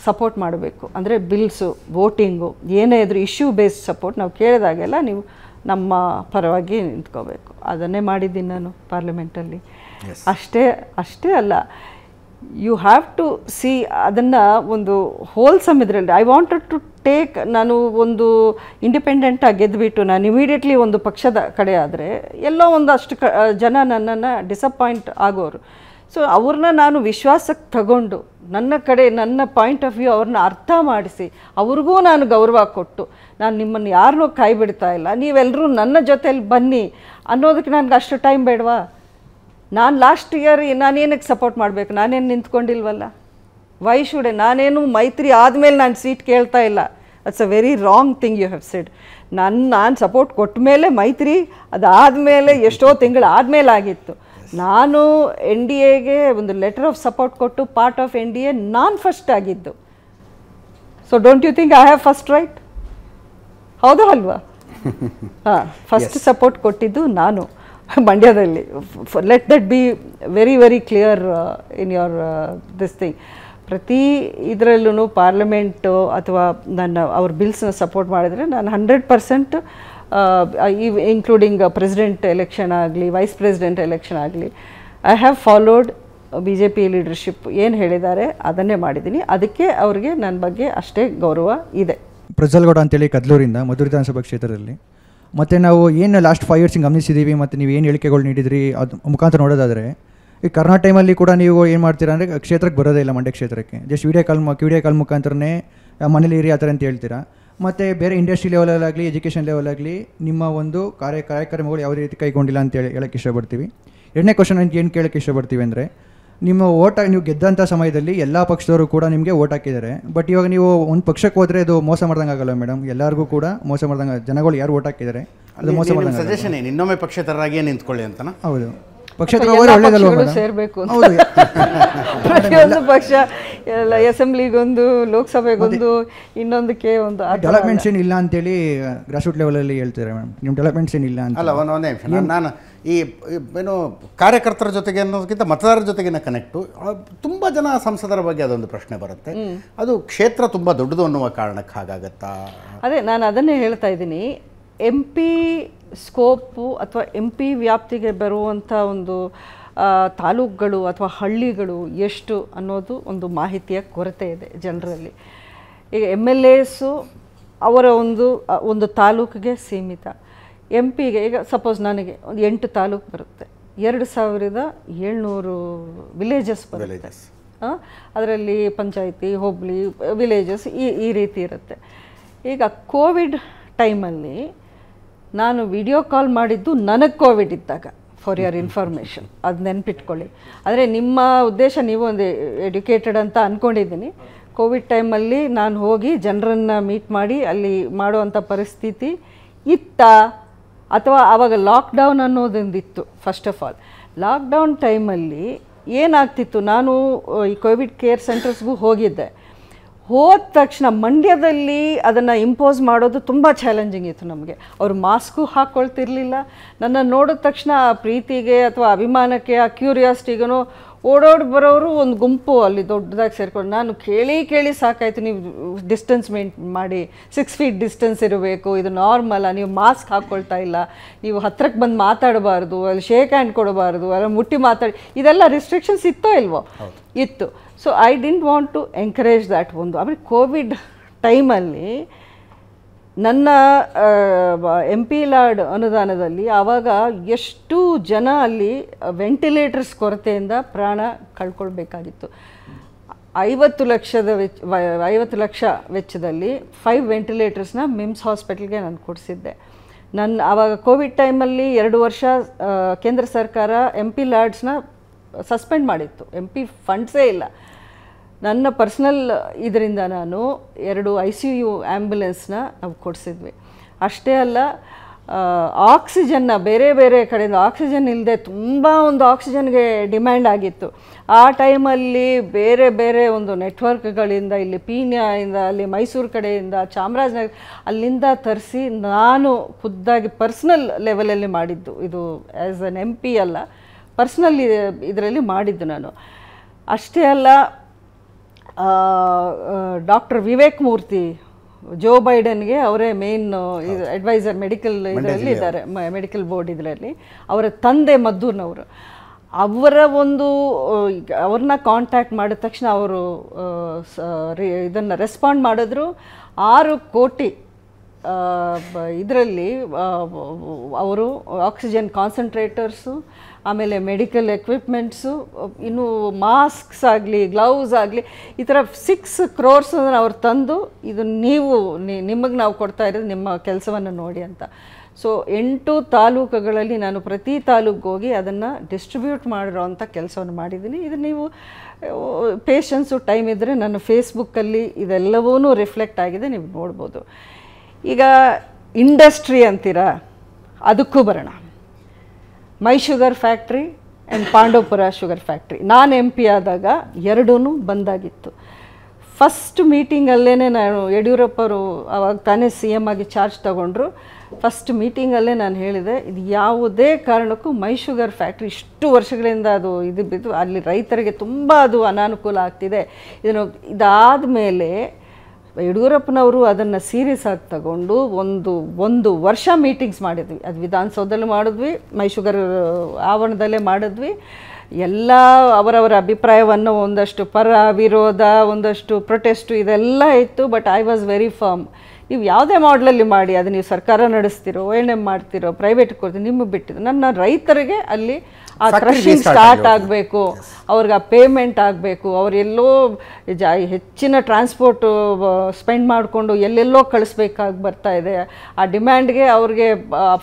ಸಪೋರ್ಟ್ ಮಾಡಬೇಕು ಅಂದರೆ ಬಿಲ್ಸು ವೋಟಿಂಗು ಏನೇ ಇದ್ದರೂ ಇಶ್ಯೂ ಬೇಸ್ಡ್ ಸಪೋರ್ಟ್ ನಾವು ಕೇಳಿದಾಗೆಲ್ಲ ನೀವು ನಮ್ಮ ಪರವಾಗಿ ನಿಂತ್ಕೋಬೇಕು ಅದನ್ನೇ ಮಾಡಿದ್ದೀನಿ ನಾನು ಪಾರ್ಲಿಮೆಂಟಲ್ಲಿ ಅಷ್ಟೇ ಅಷ್ಟೇ ಅಲ್ಲ ಯು ಹ್ಯಾವ್ ಟು ಸಿ ಅದನ್ನು ಒಂದು ಹೋಲ್ಸಮ್ ಇದರಲ್ಲಿ ಐ ವಾಂಟೆಡ್ ಟು ಟೇಕ್ ನಾನು ಒಂದು ಇಂಡಿಪೆಂಡೆಂಟಾಗಿ ಗೆದ್ದುಬಿಟ್ಟು ನಾನು ಇಮಿಡಿಯೇಟ್ಲಿ ಒಂದು ಪಕ್ಷದ ಕಡೆ ಆದರೆ ಎಲ್ಲೋ ಒಂದಷ್ಟು ಕ ಜನ ನನ್ನನ್ನು ಡಿಸಪಾಯಿಂಟ್ ಆಗೋರು ಸೊ ಅವ್ರನ್ನ ನಾನು ವಿಶ್ವಾಸಕ್ಕೆ ತಗೊಂಡು ನನ್ನ ಕಡೆ ನನ್ನ ಪಾಯಿಂಟ್ ಆಫ್ ವ್ಯೂ ಅವ್ರನ್ನ ಅರ್ಥ ಮಾಡಿಸಿ ಅವ್ರಿಗೂ ನಾನು ಗೌರವ ಕೊಟ್ಟು ನಾನು ನಿಮ್ಮನ್ನು ಯಾರನ್ನೂ ಕೈ ಇಲ್ಲ ನೀವೆಲ್ಲರೂ ನನ್ನ ಜೊತೇಲಿ ಬನ್ನಿ ಅನ್ನೋದಕ್ಕೆ ನನಗೆ ಅಷ್ಟು ಟೈಮ್ ಬೇಡವಾ ನಾನು ಲಾಸ್ಟ್ ಇಯರ್ ನಾನೇನಕ್ಕೆ ಸಪೋರ್ಟ್ ಮಾಡಬೇಕು ನಾನೇನು ನಿಂತ್ಕೊಂಡಿಲ್ವಲ್ಲ ವೈ ಶುಡೆ ನಾನೇನು ಮೈತ್ರಿ ಆದಮೇಲೆ ನಾನು ಸೀಟ್ ಕೇಳ್ತಾ ಇಲ್ಲ it's a very wrong thing you have said ನನ್ನ ನಾನು ಸಪೋರ್ಟ್ ಕೊಟ್ಟ ಮೇಲೆ ಮೈತ್ರಿ ಅದಾದಮೇಲೆ ಎಷ್ಟೋ ತಿಂಗಳು ಆದಮೇಲೆ ಆಗಿತ್ತು ನಾನು ಎನ್ ಡಿ ಎಗೆ ಒಂದು ಲೆಟರ್ ಆಫ್ ಸಪೋರ್ಟ್ ಕೊಟ್ಟು part of N D A ನಾನ್ ಫಸ್ಟ್ ಆಗಿದ್ದು so don't you think I have first right ಹೌದು ಅಲ್ವಾ ಹಾಂ ಫಸ್ಟ್ ಸಪೋರ್ಟ್ ಕೊಟ್ಟಿದ್ದು ನಾನು ಮಂಡ್ಯದಲ್ಲಿ let that be very very clear in your this thing ಪ್ರತಿ ಇದರಲ್ಲೂ ಪಾರ್ಲಿಮೆಂಟು ಅಥವಾ ನನ್ನ ಅವ್ರ ಬಿಲ್ಸ್ನ ಸಪೋರ್ಟ್ ಮಾಡಿದರೆ ನಾನು hundred percent including president election ಆಗಲಿ ವೈಸ್ ಪ್ರೆಸಿಡೆಂಟ್ ಎಲೆಕ್ಷನ್ ಆಗಲಿ I have followed B J P leadership ಏನು ಹೇಳಿದ್ದಾರೆ ಅದನ್ನೇ ಮಾಡಿದ್ದೀನಿ ಅದಕ್ಕೆ ಅವರಿಗೆ ನನ್ನ ಬಗ್ಗೆ ಅಷ್ಟೇ ಗೌರವ ಇದೆ ಪ್ರಜಲ್ಗೌಡ ಅಂತೇಳಿ ಕದ್ಲೂರಿಂದ ಮಧುರ ವಿಧಾನಸಭಾ ಕ್ಷೇತ್ರದಲ್ಲಿ ಮತ್ತು ನಾವು ಏನು ಲಾಸ್ಟ್ ಫೈವ್ ಇಯರ್ಸ್ ಗಮನಿಸಿದ್ದೀವಿ ಮತ್ತು ನೀವು ಏನು ಹೇಳಿಕೆಗಳು ನೀಡಿದ್ರಿ ಅದು ಮುಖಾಂತರ ನೋಡೋದಾದರೆ ಈ ಕರೋನಾ ಟೈಮಲ್ಲಿ ಕೂಡ ನೀವು ಏನು ಮಾಡ್ತೀರಾ ಅಂದರೆ ಕ್ಷೇತ್ರಕ್ಕೆ ಬರೋದೇ ಇಲ್ಲ ಮಂಡ್ಯ ಕ್ಷೇತ್ರಕ್ಕೆ just video call video call ಮುಖಾಂತರನೇ ಮನೇಲಿ ಇರಿ ಆ ಥರ ಅಂತ ಹೇಳ್ತೀರಾ ಮತ್ತು ಬೇರೆ ಇಂಡಸ್ಟ್ರಿ ಲೆವೆಲಲ್ಲಾಗಲಿ ಆಗಲಿ ಎಜುಕೇಷನ್ ಲೆವೆಲಾಗಲಿ ನಿಮ್ಮ ಒಂದು ಕಾರ್ಯ ಕಾರ್ಯಕ್ರಮಗಳು ಯಾವುದೇ ರೀತಿ ಕೈಗೊಂಡಿಲ್ಲ ಅಂತ ಹೇಳಿ ಹೇಳಕ್ಕೆ ಇಷ್ಟಪಡ್ತೀವಿ ಎರಡನೇ ಕ್ವಶನ್ ಅಂತ ಏನು ಕೇಳಕ್ಕೆ ಇಷ್ಟಪಡ್ತೀವಿ ಅಂದರೆ ನಿಮ್ಮ ಓಟ ನೀವು ಗೆದ್ದಂಥ ಸಮಯದಲ್ಲಿ ಎಲ್ಲ ಪಕ್ಷದವರು ಕೂಡ ನಿಮಗೆ ಓಟ್ ಹಾಕಿದ್ದಾರೆ ಬಟ್ ಇವಾಗ ನೀವು ಒಂದು ಪಕ್ಷಕ್ಕೆ ಹೋದರೆ ಅದು ಮೋಸ ಮಾಡ್ದಂಗೆ ಆಗಲ್ಲ ಮೇಡಮ್ ಎಲ್ಲರಿಗೂ ಕೂಡ ಮೋಸ ಮಾಡ್ದಂಗೆ ಜನಗಳು ಯಾರು ಓಟ್ ಹಾಕಿದ್ದಾರೆ ಅದು ಮೋಸ ಸಜೆಷನ್ ಏನು ಇನ್ನೊಮ್ಮೆ ಏನು ನಿಂತ್ಕೊಳ್ಳಿ ಅಂತನಾ ಹೌದು ಪಕ್ಷ ಸೇರ್ಬೇಕು ಪ್ರತಿಯೊಂದು ಪಕ್ಷ ಎಸೆಂಬ್ಲಿಗೊಂದು ಲೋಕಸಭೆಗೊಂದು ಇನ್ನೊಂದಕ್ಕೆ ಒಂದು ಡೆವಲಪ್ಮೆಂಟ್ಸ್ ಏನು ಇಲ್ಲ ಅಂತೇಳಿ ಗ್ರಾಸ್ರೂಟ್ ಲೆವೆಲಲ್ಲಿ ಹೇಳ್ತಾರೆ ಮೇಡಮ್ ನಿಮ್ಮ ಡೆವಲಪ್ಮೆಂಟ್ಸ್ ಏನಿಲ್ಲ ಅಂತ ಅಲ್ಲ ಒಂದು ಒಂದೇ ನಾನು ಈ ಏನು ಕಾರ್ಯಕರ್ತರ ಜೊತೆಗೆ ಅನ್ನೋದಕ್ಕಿಂತ ಮತದಾರರ ಜೊತೆಗಿನ ಕನೆಕ್ಟು ತುಂಬ ಜನ ಸಂಸದರ ಬಗ್ಗೆ ಅದೊಂದು ಪ್ರಶ್ನೆ ಬರುತ್ತೆ ಅದು ಕ್ಷೇತ್ರ ತುಂಬ ದೊಡ್ಡದು ಅನ್ನುವ ಕಾರಣಕ್ಕೆ ಹಾಗಾಗತ್ತಾ ಅದೇ ನಾನು ಅದನ್ನೇ ಹೇಳ್ತಾ ಇದ್ದೀನಿ ಎಂ ಪಿ ಸ್ಕೋಪು ಅಥವಾ ಎಂ ಪಿ ವ್ಯಾಪ್ತಿಗೆ ಬರುವಂಥ ಒಂದು ತಾಲೂಕುಗಳು ಅಥವಾ ಹಳ್ಳಿಗಳು ಎಷ್ಟು ಅನ್ನೋದು ಒಂದು ಮಾಹಿತಿಯ ಕೊರತೆ ಇದೆ ಜನರಲ್ಲಿ ಈಗ ಎಮ್ ಎಲ್ ಎಸು ಅವರ ಒಂದು ಒಂದು ತಾಲೂಕಿಗೆ ಸೀಮಿತ ಎಂ ಪಿಗೆ ಈಗ ಸಪೋಸ್ ನನಗೆ ಒಂದು ಎಂಟು ತಾಲೂಕು ಬರುತ್ತೆ ಎರಡು ಸಾವಿರದ ಏಳ್ನೂರು ವಿಲೇಜಸ್ ಬರುತ್ತೆ ಅದರಲ್ಲಿ ಪಂಚಾಯಿತಿ ಹೋಬಳಿ ವಿಲೇಜಸ್ ಈ ಈ ರೀತಿ ಇರುತ್ತೆ ಈಗ ಕೋವಿಡ್ ಟೈಮಲ್ಲಿ ನಾನು ವಿಡಿಯೋ ಕಾಲ್ ಮಾಡಿದ್ದು ನನಗೆ ಕೋವಿಡ್ ಇದ್ದಾಗ ಫಾರ್ ಯುವರ್ ಇನ್ಫಾರ್ಮೇಷನ್ ಅದು ನೆನ್ಪಿಟ್ಕೊಳ್ಳಿ ಆದರೆ ನಿಮ್ಮ ಉದ್ದೇಶ ನೀವು ಒಂದು ಎಡ್ಯುಕೇಟೆಡ್ ಅಂತ ಅಂದ್ಕೊಂಡಿದ್ದೀನಿ ಕೋವಿಡ್ ಟೈಮಲ್ಲಿ ನಾನು ಹೋಗಿ ಜನರನ್ನು ಮೀಟ್ ಮಾಡಿ ಅಲ್ಲಿ ಮಾಡುವಂಥ ಪರಿಸ್ಥಿತಿ ಇತ್ತ ಅಥವಾ ಆವಾಗ ಲಾಕ್ಡೌನ್ ಅನ್ನೋದೊಂದಿತ್ತು ಫಸ್ಟ್ ಆಫ್ ಆಲ್ ಲಾಕ್ಡೌನ್ ಟೈಮಲ್ಲಿ ಏನಾಗ್ತಿತ್ತು ನಾನು ಈ ಕೋವಿಡ್ ಕೇರ್ ಸೆಂಟರ್ಸ್ಗೂ ಹೋಗಿದ್ದೆ ಹೋದ ತಕ್ಷಣ ಮಂಡ್ಯದಲ್ಲಿ ಅದನ್ನು ಇಂಪೋಸ್ ಮಾಡೋದು ತುಂಬ ಚಾಲೆಂಜಿಂಗ್ ಇತ್ತು ನಮಗೆ ಅವರು ಮಾಸ್ಕು ಹಾಕ್ಕೊಳ್ತಿರ್ಲಿಲ್ಲ ನನ್ನ ನೋಡಿದ ತಕ್ಷಣ ಆ ಪ್ರೀತಿಗೆ ಅಥವಾ ಅಭಿಮಾನಕ್ಕೆ ಆ ಕ್ಯೂರಿಯಾಸಿಟಿಗೂ ಓಡೋಡಿ ಬರೋರು ಒಂದು ಗುಂಪು ಅಲ್ಲಿ ದೊಡ್ಡದಾಗಿ ಸೇರಿಕೊಂಡು ನಾನು ಕೇಳಿ ಕೇಳಿ ಸಾಕಾಯಿತು ನೀವು ಡಿಸ್ಟೆನ್ಸ್ ಮೇಂಟ್ ಮಾಡಿ ಸಿಕ್ಸ್ ಫೀಟ್ ಡಿಸ್ಟೆನ್ಸ್ ಇರಬೇಕು ಇದು ನಾರ್ಮಲ್ಲ ನೀವು ಮಾಸ್ಕ್ ಹಾಕ್ಕೊಳ್ತಾ ಇಲ್ಲ ನೀವು ಹತ್ರಕ್ಕೆ ಬಂದು ಮಾತಾಡಬಾರ್ದು ಅಲ್ಲಿ ಶೇಕ್ ಹ್ಯಾಂಡ್ ಕೊಡಬಾರ್ದು ಅಲ್ಲ ಮುಟ್ಟಿ ಮಾತಾಡಿ ಇದೆಲ್ಲ ರಿಸ್ಟ್ರಿಕ್ಷನ್ಸ್ ಇತ್ತೋ ಇಲ್ವೋ ಇತ್ತು so I didn't want to encourage that ಒಂದು ಆಮೇಲೆ ಕೋವಿಡ್ ಟೈಮಲ್ಲಿ ನನ್ನ ಎಮ್ ಪಿ ಲಾಡ್ ಅನುದಾನದಲ್ಲಿ ಆವಾಗ ಎಷ್ಟು ಜನ ಅಲ್ಲಿ ವೆಂಟಿಲೇಟರ್ಸ್ ಕೊರತೆಯಿಂದ ಪ್ರಾಣ ಕಳ್ಕೊಳ್ಬೇಕಾಗಿತ್ತು ಐವತ್ತು ಲಕ್ಷದ ವೆಚ್ಚ ಐವತ್ತು ಲಕ್ಷ ವೆಚ್ಚದಲ್ಲಿ ಫೈವ್ ವೆಂಟಿಲೇಟರ್ಸ್ನ ಮಿಮ್ಸ್ ಹಾಸ್ಪಿಟಲ್ಗೆ ನಾನು ಕೊಡಿಸಿದ್ದೆ ನನ್ನ ಆವಾಗ ಕೋವಿಡ್ ಟೈಮಲ್ಲಿ ಎರಡು ವರ್ಷ ಕೇಂದ್ರ ಸರ್ಕಾರ ಎಂ ಪಿ ಲಾಡ್ಸ್ನ ಸಸ್ಪೆಂಡ್ ಮಾಡಿತ್ತು ಎಂ ಪಿ ಫಂಡ್ಸೇ ಇಲ್ಲ ನನ್ನ ಪರ್ಸ್ನಲ್ ಇದರಿಂದ ನಾನು ಎರಡು ಐ ಸಿ ಯು ಆ್ಯಂಬುಲೆನ್ಸ್ನ ನಾವು ಕೊಡಿಸಿದ್ವಿ ಅಷ್ಟೇ ಅಲ್ಲ ಆಕ್ಸಿಜನ್ನ ಬೇರೆ ಬೇರೆ ಕಡೆಯಿಂದ ಆಕ್ಸಿಜನ್ ಇಲ್ಲದೆ ತುಂಬ ಒಂದು ಆಕ್ಸಿಜನ್ಗೆ ಡಿಮ್ಯಾಂಡ್ ಆಗಿತ್ತು ಆ ಟೈಮಲ್ಲಿ ಬೇರೆ ಬೇರೆ ಒಂದು ನೆಟ್ವರ್ಕ್ಗಳಿಂದ ಇಲ್ಲಿ ಪೀಣ್ಯಿಂದ ಅಲ್ಲಿ ಮೈಸೂರು ಕಡೆಯಿಂದ ಚಾಮರಾಜನಗರ ಅಲ್ಲಿಂದ ತರಿಸಿ ನಾನು ಖುದ್ದಾಗಿ ಪರ್ಸ್ನಲ್ ಲೆವೆಲಲ್ಲಿ ಮಾಡಿದ್ದು ಇದು ಆ್ಯಸ್ ಎನ್ ಎಂ ಪಿ ಅಲ್ಲ ಪರ್ಸ್ನಲ್ ಇದರಲ್ಲಿ ಮಾಡಿದ್ದು ನಾನು ಅಷ್ಟೇ ಅಲ್ಲ ಡಾಕ್ಟರ್ ವಿವೇಕ್ ಮೂರ್ತಿ ಜೋ ಬೈಡನ್ಗೆ ಅವರೇ ಮೇನ್ ಅಡ್ವೈಸರ್ ಮೆಡಿಕಲ್ ಇದರಲ್ಲಿ ಇದ್ದಾರೆ ಮೆಡಿಕಲ್ ಬೋರ್ಡ್ ಇದರಲ್ಲಿ ಅವರ ತಂದೆ ಮದ್ದೂರ್ನವರು ಅವರ ಒಂದು ಅವ್ರನ್ನ ಕಾಂಟ್ಯಾಕ್ಟ್ ಮಾಡಿದ ತಕ್ಷಣ ಅವರು ಇದನ್ನು ರೆಸ್ಪಾಂಡ್ ಮಾಡಿದ್ರು ಆರು ಕೋಟಿ ಇದರಲ್ಲಿ ಅವರು ಆಕ್ಸಿಜನ್ ಕಾನ್ಸಂಟ್ರೇಟರ್ಸು ಆಮೇಲೆ ಮೆಡಿಕಲ್ ಎಕ್ವಿಪ್ಮೆಂಟ್ಸು ಇನ್ನು ಮಾಸ್ಕ್ಸ್ ಆಗಲಿ ಗ್ಲೌಸ್ ಆಗಲಿ ಈ ಥರ ಸಿಕ್ಸ್ ಕ್ರೋರ್ಸ್ ಅವ್ರು ತಂದು ಇದು ನೀವು ನಿಮಗೆ ನಾವು ಕೊಡ್ತಾ ಇರೋದು ನಿಮ್ಮ ಕೆಲಸವನ್ನು ನೋಡಿ ಅಂತ ಸೊ ಎಂಟು ತಾಲೂಕುಗಳಲ್ಲಿ ನಾನು ಪ್ರತಿ ತಾಲೂಕಿಗೆ ಹೋಗಿ ಅದನ್ನು ಡಿಸ್ಟ್ರಿಬ್ಯೂಟ್ ಮಾಡಿರೋ ಅಂಥ ಕೆಲಸವನ್ನು ಮಾಡಿದ್ದೀನಿ ಇದು ನೀವು ಪೇಷನ್ಸು ಟೈಮ್ ಇದ್ದರೆ ನನ್ನ ಫೇಸ್ಬುಕ್ಕಲ್ಲಿ ಇದೆಲ್ಲವೂ ರಿಫ್ಲೆಕ್ಟ್ ಆಗಿದೆ ನೀವು ನೋಡ್ಬೋದು ಈಗ ಇಂಡಸ್ಟ್ರಿ ಅಂತೀರಾ ಅದಕ್ಕೂ ಬರೋಣ my sugar factory and Pandavapura sugar factory ನಾನು ಎಂ ಪಿ ಆದಾಗ ಎರಡೂ ಬಂದಾಗಿತ್ತು ಫಸ್ಟ್ ಮೀಟಿಂಗಲ್ಲೇ ನಾನು ಯಡಿಯೂರಪ್ಪರು ಅವಾಗ ತಾನೇ ಸಿ ಎಮ್ ಆಗಿ ಚಾರ್ಜ್ ತಗೊಂಡ್ರು ಫಸ್ಟ್ ಮೀಟಿಂಗಲ್ಲೇ ನಾನು ಹೇಳಿದೆ ಇದು ಯಾವುದೇ ಕಾರಣಕ್ಕೂ ಮೈ ಶುಗರ್ ಫ್ಯಾಕ್ಟ್ರಿ ಇಷ್ಟು ವರ್ಷಗಳಿಂದ ಅದು ಇದು ಬಿದ್ದು ಅಲ್ಲಿ ರೈತರಿಗೆ ತುಂಬ ಅದು ಅನಾನುಕೂಲ ಆಗ್ತಿದೆ ಇದನ್ನು ಇದಾದ ಮೇಲೆ ಯಡಿಯೂರಪ್ಪನವರು ಅದನ್ನು ಸೀರಿಯಸ್ ಆಗಿ ತಗೊಂಡು ಒಂದು ಒಂದು ವರ್ಷ ಮೀಟಿಂಗ್ಸ್ ಮಾಡಿದ್ವಿ ಅದು ವಿಧಾನಸೌಧದಲ್ಲಿ ಮಾಡಿದ್ವಿ ಮೈ ಶುಗರ್ ಆವರಣದಲ್ಲೇ ಮಾಡಿದ್ವಿ ಎಲ್ಲ ಅವರವರ ಅಭಿಪ್ರಾಯವನ್ನು ಒಂದಷ್ಟು ಪರ ವಿರೋಧ ಒಂದಷ್ಟು ಪ್ರೊಟೆಸ್ಟು ಇದೆಲ್ಲ ಇತ್ತು but I was very firm ನೀವು ಯಾವುದೇ ಮಾಡಲಲ್ಲಿ ಮಾಡಿ ಅದು ನೀವು ಸರ್ಕಾರ ನಡೆಸ್ತಿರೋ ಓ ಎನ್ ಮಾಡ್ತಿರೋ ಪ್ರೈವೇಟ್ ಕೊಡ್ತೀರಿ ನಿಮಗೆ ಬಿಟ್ಟಿದ್ದು ನನ್ನ ರೈತರಿಗೆ ಅಲ್ಲಿ ಆ ಕ್ರಷಿಂಗ್ ಸ್ಟಾರ್ಟ್ ಆಗಬೇಕು ಅವ್ರಿಗೆ ಆ ಪೇಮೆಂಟ್ ಆಗಬೇಕು ಅವರೆಲ್ಲೋ ಜಾ ಹೆಚ್ಚಿನ ಟ್ರಾನ್ಸ್ಪೋರ್ಟು ಸ್ಪೆಂಡ್ ಮಾಡಿಕೊಂಡು ಎಲ್ಲೆಲ್ಲೋ ಕಳಿಸ್ಬೇಕಾಗಿ ಬರ್ತಾ ಇದೆ ಆ ಡಿಮ್ಯಾಂಡ್ಗೆ ಅವ್ರಿಗೆ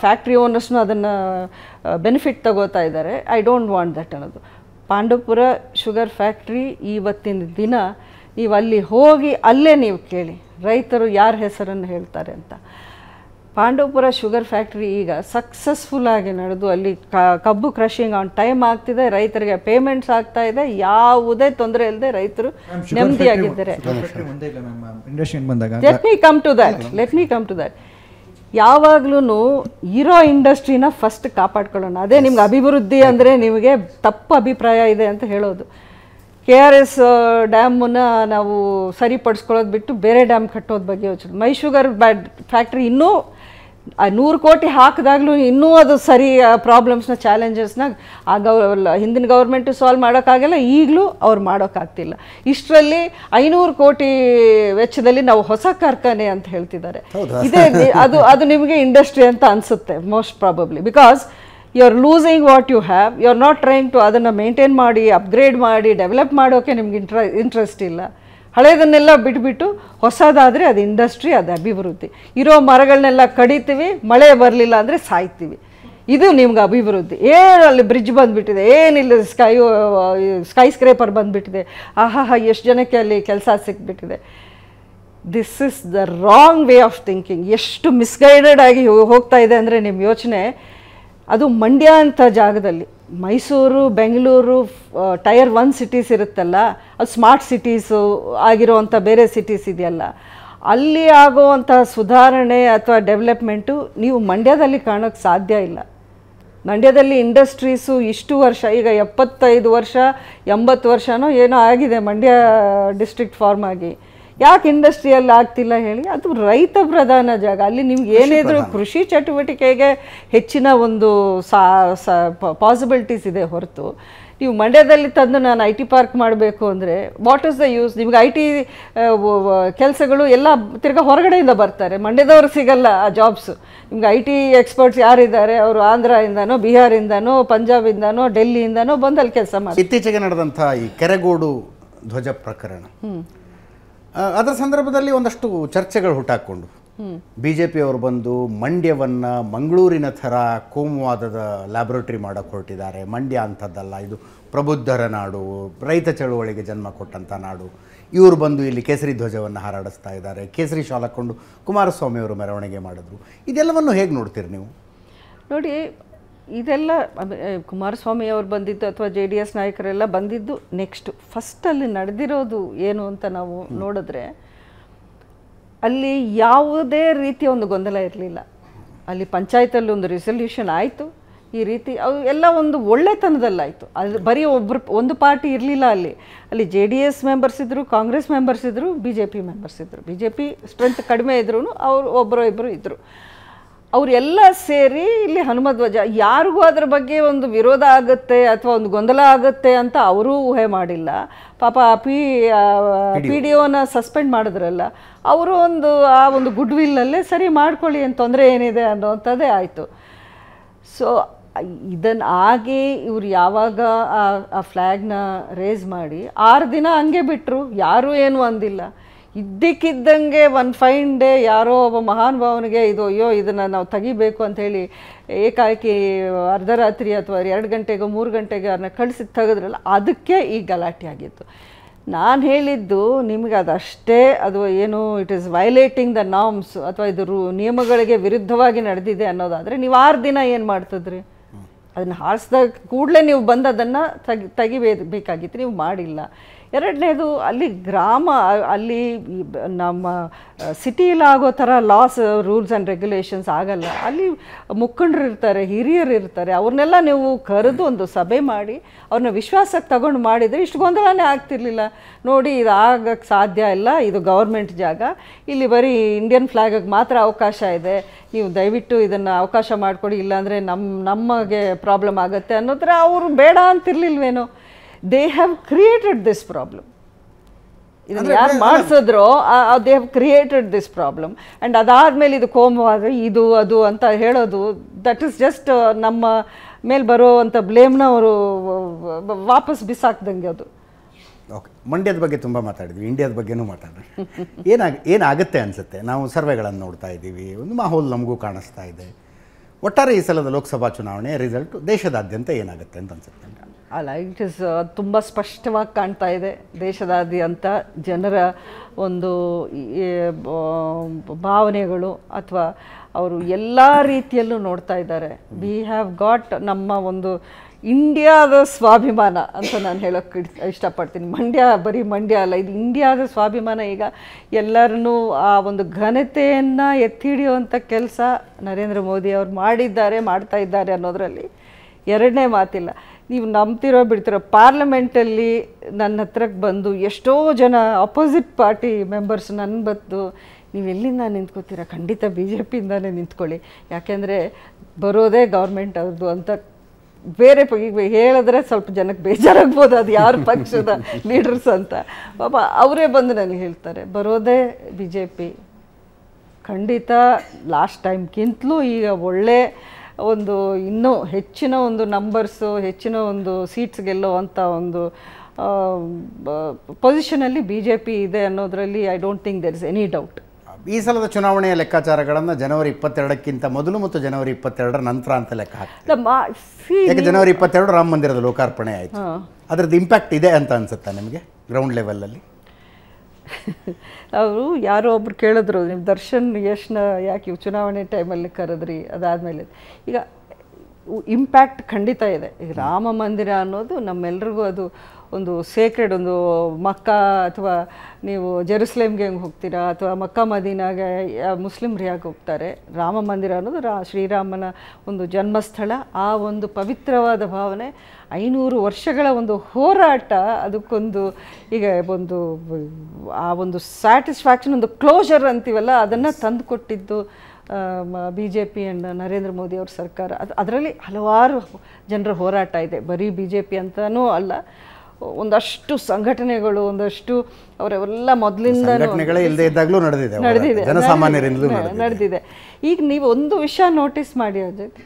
ಫ್ಯಾಕ್ಟ್ರಿ ಓನರ್ಸ್ನು ಅದನ್ನು ಬೆನಿಫಿಟ್ ತಗೋತಾ ಇದ್ದಾರೆ ಐ ಡೋಂಟ್ ವಾಂಟ್ ದಟ್ ಅನ್ನೋದು ಪಾಂಡವಪುರ ಶುಗರ್ ಫ್ಯಾಕ್ಟ್ರಿ ಇವತ್ತಿನ ದಿನ ನೀವು ಅಲ್ಲಿ ಹೋಗಿ ಅಲ್ಲೇ ನೀವು ಕೇಳಿ ರೈತರು ಯಾರ ಹೆಸರನ್ನು ಹೇಳ್ತಾರೆ ಅಂತ ಪಾಂಡವಪುರ ಶುಗರ್ ಫ್ಯಾಕ್ಟ್ರಿ ಈಗ ಸಕ್ಸಸ್ಫುಲ್ಲಾಗಿ ನಡೆದು ಅಲ್ಲಿ ಕಬ್ಬು ಕ್ರಷಿಂಗ್ ಆನ್ ಟೈಮ್ ಆಗ್ತಿದೆ ರೈತರಿಗೆ ಪೇಮೆಂಟ್ಸ್ ಆಗ್ತಾ ಇದೆ ಯಾವುದೇ ತೊಂದರೆ ಇಲ್ಲದೆ ರೈತರು ನೆಮ್ಮದಿಯಾಗಿದ್ದಾರೆ let me come to that let me come to that ಯಾವಾಗ್ಲೂ ಇರೋ ಇಂಡಸ್ಟ್ರಿನ ಫಸ್ಟ್ ಕಾಪಾಡ್ಕೊಳ್ಳೋಣ ಅದೇ ನಿಮ್ಗೆ ಅಭಿವೃದ್ಧಿ ಅಂದರೆ ನಿಮಗೆ ತಪ್ಪು ಅಭಿಪ್ರಾಯ ಇದೆ ಅಂತ ಹೇಳೋದು ಕೆ ಆರ್ ಎಸ್ ಡ್ಯಾಮನ್ನ ನಾವು ಸರಿಪಡಿಸ್ಕೊಳ್ಳೋದು ಬಿಟ್ಟು ಬೇರೆ ಡ್ಯಾಮ್ ಕಟ್ಟೋದು ಬಗ್ಗೆ ಯೋಚನೆ ಮೈ ಶುಗರ್ ಬ್ಯಾಡ್ ಫ್ಯಾಕ್ಟ್ರಿ ಇನ್ನೂ ಆ ನೂರು ಕೋಟಿ ಹಾಕಿದಾಗಲೂ ಇನ್ನೂ ಅದು ಸರಿ ಪ್ರಾಬ್ಲಮ್ಸ್ನ ಚಾಲೆಂಜಸ್ನ ಆ ಗೌ ಹಿಂದಿನ ಗೌರ್ಮೆಂಟು ಸಾಲ್ವ್ ಮಾಡೋಕ್ಕಾಗಲ್ಲ ಈಗಲೂ ಅವ್ರು ಮಾಡೋಕ್ಕಾಗ್ತಿಲ್ಲ ಇಷ್ಟರಲ್ಲಿ ಐನೂರು ಕೋಟಿ ವೆಚ್ಚದಲ್ಲಿ ನಾವು ಹೊಸ ಕಾರ್ಖಾನೆ ಅಂತ ಹೇಳ್ತಿದ್ದಾರೆ ಇದೇ ಅದು ಅದು ನಿಮಗೆ ಇಂಡಸ್ಟ್ರಿ ಅಂತ ಅನಿಸುತ್ತೆ most probably because you are losing what you have you are not trying to ಅದನ್ನು ಮೇಂಟೈನ್ ಮಾಡಿ ಅಪ್ಗ್ರೇಡ್ ಮಾಡಿ ಡೆವಲಪ್ ಮಾಡೋಕ್ಕೆ ನಿಮ್ಗೆ ಇಂಟ್ರ ಇಂಟ್ರೆಸ್ಟ್ ಇಲ್ಲ ಹಳೆಯದನ್ನೆಲ್ಲ ಬಿಟ್ಬಿಟ್ಟು ಹೊಸದಾದರೆ ಅದು ಇಂಡಸ್ಟ್ರಿ ಅದು ಅಭಿವೃದ್ಧಿ ಇರೋ ಮರಗಳನ್ನೆಲ್ಲ ಕಡಿತೀವಿ ಮಳೆ ಬರಲಿಲ್ಲ ಅಂದರೆ ಸಾಯ್ತೀವಿ ಇದು ನಿಮ್ಗೆ ಅಭಿವೃದ್ಧಿ ಏನು ಅಲ್ಲಿ ಬ್ರಿಡ್ಜ್ ಬಂದುಬಿಟ್ಟಿದೆ ಏನಿಲ್ಲ ಸ್ಕೈ ಸ್ಕೈ ಸ್ಕ್ರೇಪರ್ ಬಂದುಬಿಟ್ಟಿದೆ ಆಹಾಹಾ ಎಷ್ಟು ಜನಕ್ಕೆ ಅಲ್ಲಿ ಕೆಲಸ ಸಿಕ್ಬಿಟ್ಟಿದೆ this is the wrong way of thinking ಎಷ್ಟು ಮಿಸ್ಗೈಡೆಡ್ ಆಗಿ ಹೋಗ್ತಾ ಇದೆ ಅಂದರೆ ನಿಮ್ಮ ಯೋಚನೆ ಅದು ಮಂಡ್ಯ ಅಂಥ ಜಾಗದಲ್ಲಿ Mysuru Bengaluru tier one cities ಇರುತ್ತಲ್ಲ ಅದು ಸ್ಮಾರ್ಟ್ ಸಿಟೀಸು ಆಗಿರೋವಂಥ ಬೇರೆ ಸಿಟೀಸ್ ಇದೆಯಲ್ಲ ಅಲ್ಲಿ ಆಗೋವಂಥ ಸುಧಾರಣೆ ಅಥವಾ ಡೆವಲಪ್ಮೆಂಟು ನೀವು ಮಂಡ್ಯದಲ್ಲಿ ಕಾಣೋಕ್ಕೆ ಸಾಧ್ಯ ಇಲ್ಲ ಮಂಡ್ಯದಲ್ಲಿ ಇಂಡಸ್ಟ್ರೀಸು ಇಷ್ಟು ವರ್ಷ ಈಗ ಎಪ್ಪತ್ತೈದು ವರ್ಷ ಎಂಬತ್ತು ವರ್ಷನೋ ಏನೋ ಆಗಿದೆ ಮಂಡ್ಯ ಡಿಸ್ಟ್ರಿಕ್ಟ್ ಫಾರ್ಮ್ ಆಗಿ ಯಾಕೆ ಇಂಡಸ್ಟ್ರಿಯಲ್ ಆಗ್ತಿಲ್ಲ ಹೇಳಿ ಅದು ರೈತ ಪ್ರಧಾನ ಜಾಗ ಅಲ್ಲಿ ನಿಮ್ಗೆ ಏನಿದ್ರು ಕೃಷಿ ಚಟುವಟಿಕೆಗೆ ಹೆಚ್ಚಿನ ಒಂದು ಸಾ ಪಾಸಿಬಿಲಿಟೀಸ್ ಇದೆ ಹೊರತು ನೀವು ಮಂಡ್ಯದಲ್ಲಿ ತಂದು ನಾನು ಐ ಟಿ ಪಾರ್ಕ್ ಮಾಡಬೇಕು ಅಂದರೆ ವಾಟ್ ಇಸ್ ದ ಯೂಸ್ ನಿಮ್ಗೆ ಐ ಟಿ ಕೆಲಸಗಳು ಎಲ್ಲ ತಿರ್ಗಾ ಹೊರಗಡೆಯಿಂದ ಬರ್ತಾರೆ ಮಂಡ್ಯದವ್ರು ಸಿಗಲ್ಲ ಆ ಜಾಬ್ಸ್ ನಿಮ್ಗೆ ಐ ಟಿ ಎಕ್ಸ್ಪರ್ಟ್ಸ್ ಯಾರಿದ್ದಾರೆ ಅವರು ಆಂಧ್ರದಿಂದನೋ ಬಿಹಾರಿಂದನೋ ಪಂಜಾಬಿಂದನೋ ಡೆಲ್ಲಿಯಿಂದನೋ ಬಂದಲ್ಲಿ ಕೆಲಸ ಮಾಡಿ ಇತ್ತೀಚೆಗೆ ನಡೆದಂಥ ಈ ಕೆರೆಗೋಡು ಧ್ವಜ ಪ್ರಕರಣ ಹ್ಞೂ ಅದರ ಸಂದರ್ಭದಲ್ಲಿ ಒಂದಷ್ಟು ಚರ್ಚೆಗಳು ಹುಟ್ಟಾಕೊಂಡು ಬಿ ಜೆ ಪಿಯವರು ಬಂದು ಮಂಡ್ಯವನ್ನು ಮಂಗಳೂರಿನ ಥರ ಕೋಮುವಾದದ ಲ್ಯಾಬೊರೇಟ್ರಿ ಮಾಡೋಕ್ಕೆ ಹೊರಟಿದ್ದಾರೆ ಮಂಡ್ಯ ಅಂಥದ್ದಲ್ಲ ಇದು ಪ್ರಬುದ್ಧರ ನಾಡು ರೈತ ಚಳುವಳಿಗೆ ಜನ್ಮ ಕೊಟ್ಟಂಥ ನಾಡು ಇವರು ಬಂದು ಇಲ್ಲಿ ಕೇಸರಿ ಧ್ವಜವನ್ನು ಹಾರಾಡಿಸ್ತಾ ಇದ್ದಾರೆ ಕೇಸರಿ ಶಾಲಕೊಂಡು ಕುಮಾರಸ್ವಾಮಿಯವರು ಮೆರವಣಿಗೆ ಮಾಡಿದ್ರು ಇದೆಲ್ಲವನ್ನು ಹೇಗೆ ನೋಡ್ತೀರಿ ನೀವು ನೋಡಿ ಇದೆಲ್ಲ ಕುಮಾರಸ್ವಾಮಿ ಅವರು ಬಂದಿದ್ದು ಅಥವಾ ಜೆ ಡಿ ಎಸ್ ನಾಯಕರೆಲ್ಲ ಬಂದಿದ್ದು ನೆಕ್ಸ್ಟ್ ಫಸ್ಟಲ್ಲಿ ನಡೆದಿರೋದು ಏನು ಅಂತ ನಾವು ನೋಡಿದ್ರೆ ಅಲ್ಲಿ ಯಾವುದೇ ರೀತಿಯ ಒಂದು ಗೊಂದಲ ಇರಲಿಲ್ಲ ಅಲ್ಲಿ ಪಂಚಾಯತಲ್ಲಿ ಒಂದು ರೆಸೊಲ್ಯೂಷನ್ ಆಯಿತು ಈ ರೀತಿ ಅವು ಎಲ್ಲ ಒಂದು ಒಳ್ಳೆತನದಲ್ಲಾಯಿತು ಅದು ಬರೀ ಒಬ್ಬರು ಒಂದು ಪಾರ್ಟಿ ಇರಲಿಲ್ಲ ಅಲ್ಲಿ ಅಲ್ಲಿ ಜೆ ಡಿ ಎಸ್ ಮೆಂಬರ್ಸ್ ಇದ್ದರು ಕಾಂಗ್ರೆಸ್ ಮೆಂಬರ್ಸ್ ಇದ್ದರು ಬಿ ಜೆ ಪಿ ಮೆಂಬರ್ಸ್ ಇದ್ದರು ಬಿ ಜೆ ಪಿ ಸ್ಟ್ರೆಂತ್ ಕಡಿಮೆ ಇದ್ರೂ ಅವರು ಒಬ್ಬರು ಇಬ್ಬರು ಇದ್ದರು ಅವರೆಲ್ಲ ಸೇರಿ ಇಲ್ಲಿ ಹನುಮಧ್ವಜ ಯಾರಿಗೂ ಅದ್ರ ಬಗ್ಗೆ ಒಂದು ವಿರೋಧ ಆಗುತ್ತೆ ಅಥವಾ ಒಂದು ಗೊಂದಲ ಆಗುತ್ತೆ ಅಂತ ಅವರೂ ಊಹೆ ಮಾಡಿಲ್ಲ ಪಾಪ ಪಿ ಪಿ ಡಿ ಒನ ಸಸ್ಪೆಂಡ್ ಮಾಡಿದ್ರಲ್ಲ ಅವರು ಒಂದು ಆ ಒಂದು ಗುಡ್ ವಿಲ್ನಲ್ಲೇ ಸರಿ ಮಾಡ್ಕೊಳ್ಳಿ ಏನು ತೊಂದರೆ ಏನಿದೆ ಅನ್ನೋಂಥದ್ದೇ ಆಯಿತು ಸೊ ಇದನ್ನು ಹಾಗೆ ಇವರು ಯಾವಾಗ ಆ ಫ್ಲ್ಯಾಗ್ನ ರೇಸ್ ಮಾಡಿ ಆರು ದಿನ ಹಂಗೆ ಬಿಟ್ಟರು ಯಾರೂ ಏನು ಅಂದಿಲ್ಲ ಇದ್ದಕ್ಕಿದ್ದಂಗೆ ಒಂದು ಫೈನ್ ಡೇ ಯಾರೋ ಒಬ್ಬ ಭಾವನಿಗೆ ಇದು ಅಯ್ಯೋ ಇದನ್ನು ನಾವು ತೆಗಿಬೇಕು ಅಂಥೇಳಿ ಏಕಾಏಕಿ ಅರ್ಧರಾತ್ರಿ ಅಥವಾ ಎರಡು ಗಂಟೆಗೋ ಮೂರು ಗಂಟೆಗೆ ಅವ್ರನ್ನ ಕಳಿಸಿ ತೆಗೆದ್ರಲ್ಲ ಅದಕ್ಕೆ ಈ ಗಲಾಟೆ ಆಗಿತ್ತು ನಾನು ಹೇಳಿದ್ದು ನಿಮಗೆ ಅದಷ್ಟೇ ಅದು ಏನು it is violating the norms ಅಥವಾ ಇದು ರೂ ನಿಯಮಗಳಿಗೆ ವಿರುದ್ಧವಾಗಿ ನಡೆದಿದೆ ಅನ್ನೋದಾದರೆ ನೀವು ಆರು ದಿನ ಏನು ಮಾಡ್ತದ್ರಿ ಅದನ್ನು ಹಾರಿಸಿದಾಗ ಕೂಡಲೇ ನೀವು ಬಂದು ಅದನ್ನು ತೆಗಿ ತೆಗಿಬೇಕಾಗಿತ್ತು ನೀವು ಮಾಡಿಲ್ಲ ಎರಡನೇದು ಅಲ್ಲಿ ಗ್ರಾಮ ಅಲ್ಲಿ ನಮ್ಮ ಸಿಟಿಲಾಗೋ ಥರ ಲಾಸ್ ರೂಲ್ಸ್ ಆ್ಯಂಡ್ ರೆಗ್ಯುಲೇಷನ್ಸ್ ಆಗಲ್ಲ ಅಲ್ಲಿ ಮುಖಂಡರು ಇರ್ತಾರೆ ಹಿರಿಯರು ಇರ್ತಾರೆ ಅವ್ರನ್ನೆಲ್ಲ ನೀವು ಕರೆದು ಒಂದು ಸಭೆ ಮಾಡಿ ಅವ್ರನ್ನ ವಿಶ್ವಾಸಕ್ಕೆ ತಗೊಂಡು ಮಾಡಿದರೆ ಇಷ್ಟು ಗೊಂದಲನೇ ಆಗ್ತಿರ್ಲಿಲ್ಲ ನೋಡಿ ಇದು ಆಗಕ್ಕೆ ಸಾಧ್ಯ ಇಲ್ಲ ಇದು ಗೌರ್ಮೆಂಟ್ ಜಾಗ ಇಲ್ಲಿ ಬರೀ ಇಂಡಿಯನ್ ಫ್ಲ್ಯಾಗಿಗೆ ಮಾತ್ರ ಅವಕಾಶ ಇದೆ ನೀವು ದಯವಿಟ್ಟು ಇದನ್ನು ಅವಕಾಶ ಮಾಡಿಕೊಡಿ ಇಲ್ಲಾಂದರೆ ನಮ್ಮ ನಮಗೆ ಪ್ರಾಬ್ಲಮ್ ಆಗುತ್ತೆ ಅನ್ನೋದ್ರೆ ಅವರು ಬೇಡ ಅಂತಿರಲಿಲ್ವೇನೋ they have created this problem ಇದನ್ನು ಯಾರು ಮಾಡಿಸಿದ್ರೋ they have created this problem and ಅದಾದಮೇಲೆ ಇದು ಕೋಮವಾದ ಇದು ಅದು ಅಂತ ಹೇಳೋದು ದಟ್ ಈಸ್ ಜಸ್ಟ್ ನಮ್ಮ ಮೇಲೆ ಬರೋವಂಥ ಬ್ಲೇಮ್ನ ಅವರು ವಾಪಸ್ ಬಿಸಾಕ್ದಂಗೆ ಅದು ಓಕೆ ಮಂಡ್ಯದ ಬಗ್ಗೆ ತುಂಬ ಮಾತಾಡಿದ್ವಿ ಇಂಡಿಯಾದ ಬಗ್ಗೆನೂ ಮಾತಾಡಿದ್ವಿ ಏನಾಗ ಏನಾಗುತ್ತೆ ಅನಿಸುತ್ತೆ ನಾವು ಸರ್ವೆಗಳನ್ನು ನೋಡ್ತಾ ಇದ್ದೀವಿ ಒಂದು ಮಾಹೋಲ್ ನಮಗೂ ಕಾಣಿಸ್ತಾ ಇದೆ ಒಟ್ಟಾರೆ ಈ ಸಲದ ಲೋಕಸಭಾ ಚುನಾವಣೆ ರಿಸಲ್ಟ್ ದೇಶದಾದ್ಯಂತ ಏನಾಗುತ್ತೆ ಅಂತ ಅನಿಸುತ್ತೆ ಅಲ್ಲ ಇಟ್ ಇಸ್ ತುಂಬ ಸ್ಪಷ್ಟವಾಗಿ ಕಾಣ್ತಾ ಇದೆ ದೇಶದಾದ್ಯಂತ ಜನರ ಒಂದು ಭಾವನೆಗಳು ಅಥವಾ ಅವರು ಎಲ್ಲ ರೀತಿಯಲ್ಲೂ ನೋಡ್ತಾ ಇದ್ದಾರೆ ವಿ ಹ್ಯಾವ್ ಗಾಟ್ ನಮ್ಮ ಒಂದು ಇಂಡಿಯಾದ ಸ್ವಾಭಿಮಾನ ಅಂತ ನಾನು ಹೇಳೋಕ್ಕೆ ಇಷ್ಟಪಡ್ತೀನಿ ಮಂಡ್ಯ ಬರೀ ಮಂಡ್ಯ ಅಲ್ಲ ಇದು ಇಂಡಿಯಾದ ಸ್ವಾಭಿಮಾನ ಈಗ ಎಲ್ಲರನ್ನೂ ಆ ಒಂದು ಘನತೆಯನ್ನು ಹಿಡಿಯುವಂಥ ಕೆಲಸ ನರೇಂದ್ರ ಮೋದಿ ಅವರು ಮಾಡಿದ್ದಾರೆ ಮಾಡ್ತಾ ಇದ್ದಾರೆ ಅನ್ನೋದರಲ್ಲಿ ಎರಡನೇ ಮಾತಿಲ್ಲ ನೀವು ನಂಬ್ತಿರೋ ಬಿಡ್ತಿರೋ ಪಾರ್ಲಿಮೆಂಟಲ್ಲಿ ನನ್ನ ಹತ್ರಕ್ಕೆ ಬಂದು ಎಷ್ಟೋ ಜನ ಅಪೋಸಿಟ್ ಪಾರ್ಟಿ ಮೆಂಬರ್ಸ್ ನನ್ನ ಬಂದು ನೀವು ಎಲ್ಲಿಂದ ನಿಂತ್ಕೋತೀರಾ ಖಂಡಿತ ಬಿ ಜೆ ಪಿಯಿಂದಲೇ ನಿಂತ್ಕೊಳ್ಳಿ ಯಾಕೆಂದರೆ ಬರೋದೇ ಗೌರ್ಮೆಂಟ್ ಅವ್ರದ್ದು ಅಂತ ಬೇರೆ ಈಗ ಹೇಳಿದ್ರೆ ಸ್ವಲ್ಪ ಜನಕ್ಕೆ ಬೇಜಾರಾಗ್ಬೋದು ಅದು ಯಾರ ಪಕ್ಷದ ಲೀಡರ್ಸ್ ಅಂತ ಪಾಪ ಅವರೇ ಬಂದು ನನಗೆ ಹೇಳ್ತಾರೆ ಬರೋದೇ ಬಿ ಜೆ ಪಿ ಖಂಡಿತ ಲಾಸ್ಟ್ ಟೈಮ್ಗಿಂತಲೂ ಈಗ ಒಳ್ಳೆ ಒಂದು ಇನ್ನೂ ಹೆಚ್ಚಿನ ಒಂದು ನಂಬರ್ಸು ಹೆಚ್ಚಿನ ಒಂದು ಸೀಟ್ಸ್ ಗೆಲ್ಲುವಂಥ ಒಂದು ಪೊಸಿಷನಲ್ಲಿ ಬಿ ಜೆ ಪಿ ಇದೆ ಅನ್ನೋದರಲ್ಲಿ I don't think there is any doubt ಈ ಸಲದ ಚುನಾವಣೆಯ ಲೆಕ್ಕಾಚಾರಗಳನ್ನು ಜನವರಿ ಇಪ್ಪತ್ತೆರಡಕ್ಕಿಂತ ಮೊದಲು ಮತ್ತು ಜನವರಿ ಇಪ್ಪತ್ತೆರಡರ ನಂತರ ಅಂತ ಲೆಕ್ಕ ಹಾಕಿ ಜನವರಿ ಇಪ್ಪತ್ತೆರಡು ರಾಮ ಮಂದಿರದ ಲೋಕಾರ್ಪಣೆ ಆಯಿತು ಅದರದ್ದು ಇಂಪ್ಯಾಕ್ಟ್ ಇದೆ ಅಂತ ಅನಿಸುತ್ತೆ ನಿಮಗೆ ಗ್ರೌಂಡ್ ಲೆವೆಲಲ್ಲಿ ಅವರು ಯಾರೋ ಒಬ್ರು ಕೇಳಿದ್ರು ನಿಮ್ಮ ದರ್ಶನ್ ಯಶ್ನ ಯಾಕೆ ಇವು ಚುನಾವಣೆ ಟೈಮಲ್ಲಿ ಕರೆದ್ರಿ ಅದಾದಮೇಲೆ ಈಗ ಇಂಪ್ಯಾಕ್ಟ್ ಖಂಡಿತ ಇದೆ ಈಗ ರಾಮ ಮಂದಿರ ಅನ್ನೋದು ನಮ್ಮೆಲ್ರಿಗೂ ಅದು ಒಂದು ಸೇಕ್ರೆಡ್ ಒಂದು ಮಕ್ಕಾ ಅಥವಾ ನೀವು ಜೆರುಸ್ಲೇಮ್ಗೆ ಹೆಂಗೆ ಹೋಗ್ತೀರಾ ಅಥವಾ ಮಕ್ಕ ಮದೀನಾಗೆ ಮುಸ್ಲಿಮ್ರು ಯಾಕೆ ಹೋಗ್ತಾರೆ ರಾಮ ಮಂದಿರ ಅನ್ನೋದು ರಾ ಶ್ರೀರಾಮನ ಒಂದು ಜನ್ಮಸ್ಥಳ ಆ ಒಂದು ಪವಿತ್ರವಾದ ಭಾವನೆ ಐನೂರು ವರ್ಷಗಳ ಒಂದು ಹೋರಾಟ ಅದಕ್ಕೊಂದು ಈಗ ಒಂದು ಆ ಒಂದು ಸ್ಯಾಟಿಸ್ಫ್ಯಾಕ್ಷನ್ ಒಂದು ಕ್ಲೋಜರ್ ಅಂತೀವಲ್ಲ ಅದನ್ನು ತಂದು ಕೊಟ್ಟಿದ್ದು B J P and Narendra Modi ಅವ್ರ ಸರ್ಕಾರ ಅದು ಅದರಲ್ಲಿ ಹಲವಾರು ಜನರ ಹೋರಾಟ ಇದೆ ಬರೀ ಬಿ ಜೆ ಪಿ ಅಂತಲೂ ಅಲ್ಲ ಒಂದಷ್ಟು ಸಂಘಟನೆಗಳು ಒಂದಷ್ಟು ಅವರೆಲ್ಲ ಮೊದಲಿಂದ ನಡೆದಿದೆ ನಡೆದಿದೆ ಈಗ ನೀವು ಒಂದು ವಿಷಯ ನೋಟಿಸ್ ಮಾಡಿ ಅದಕ್ಕೆ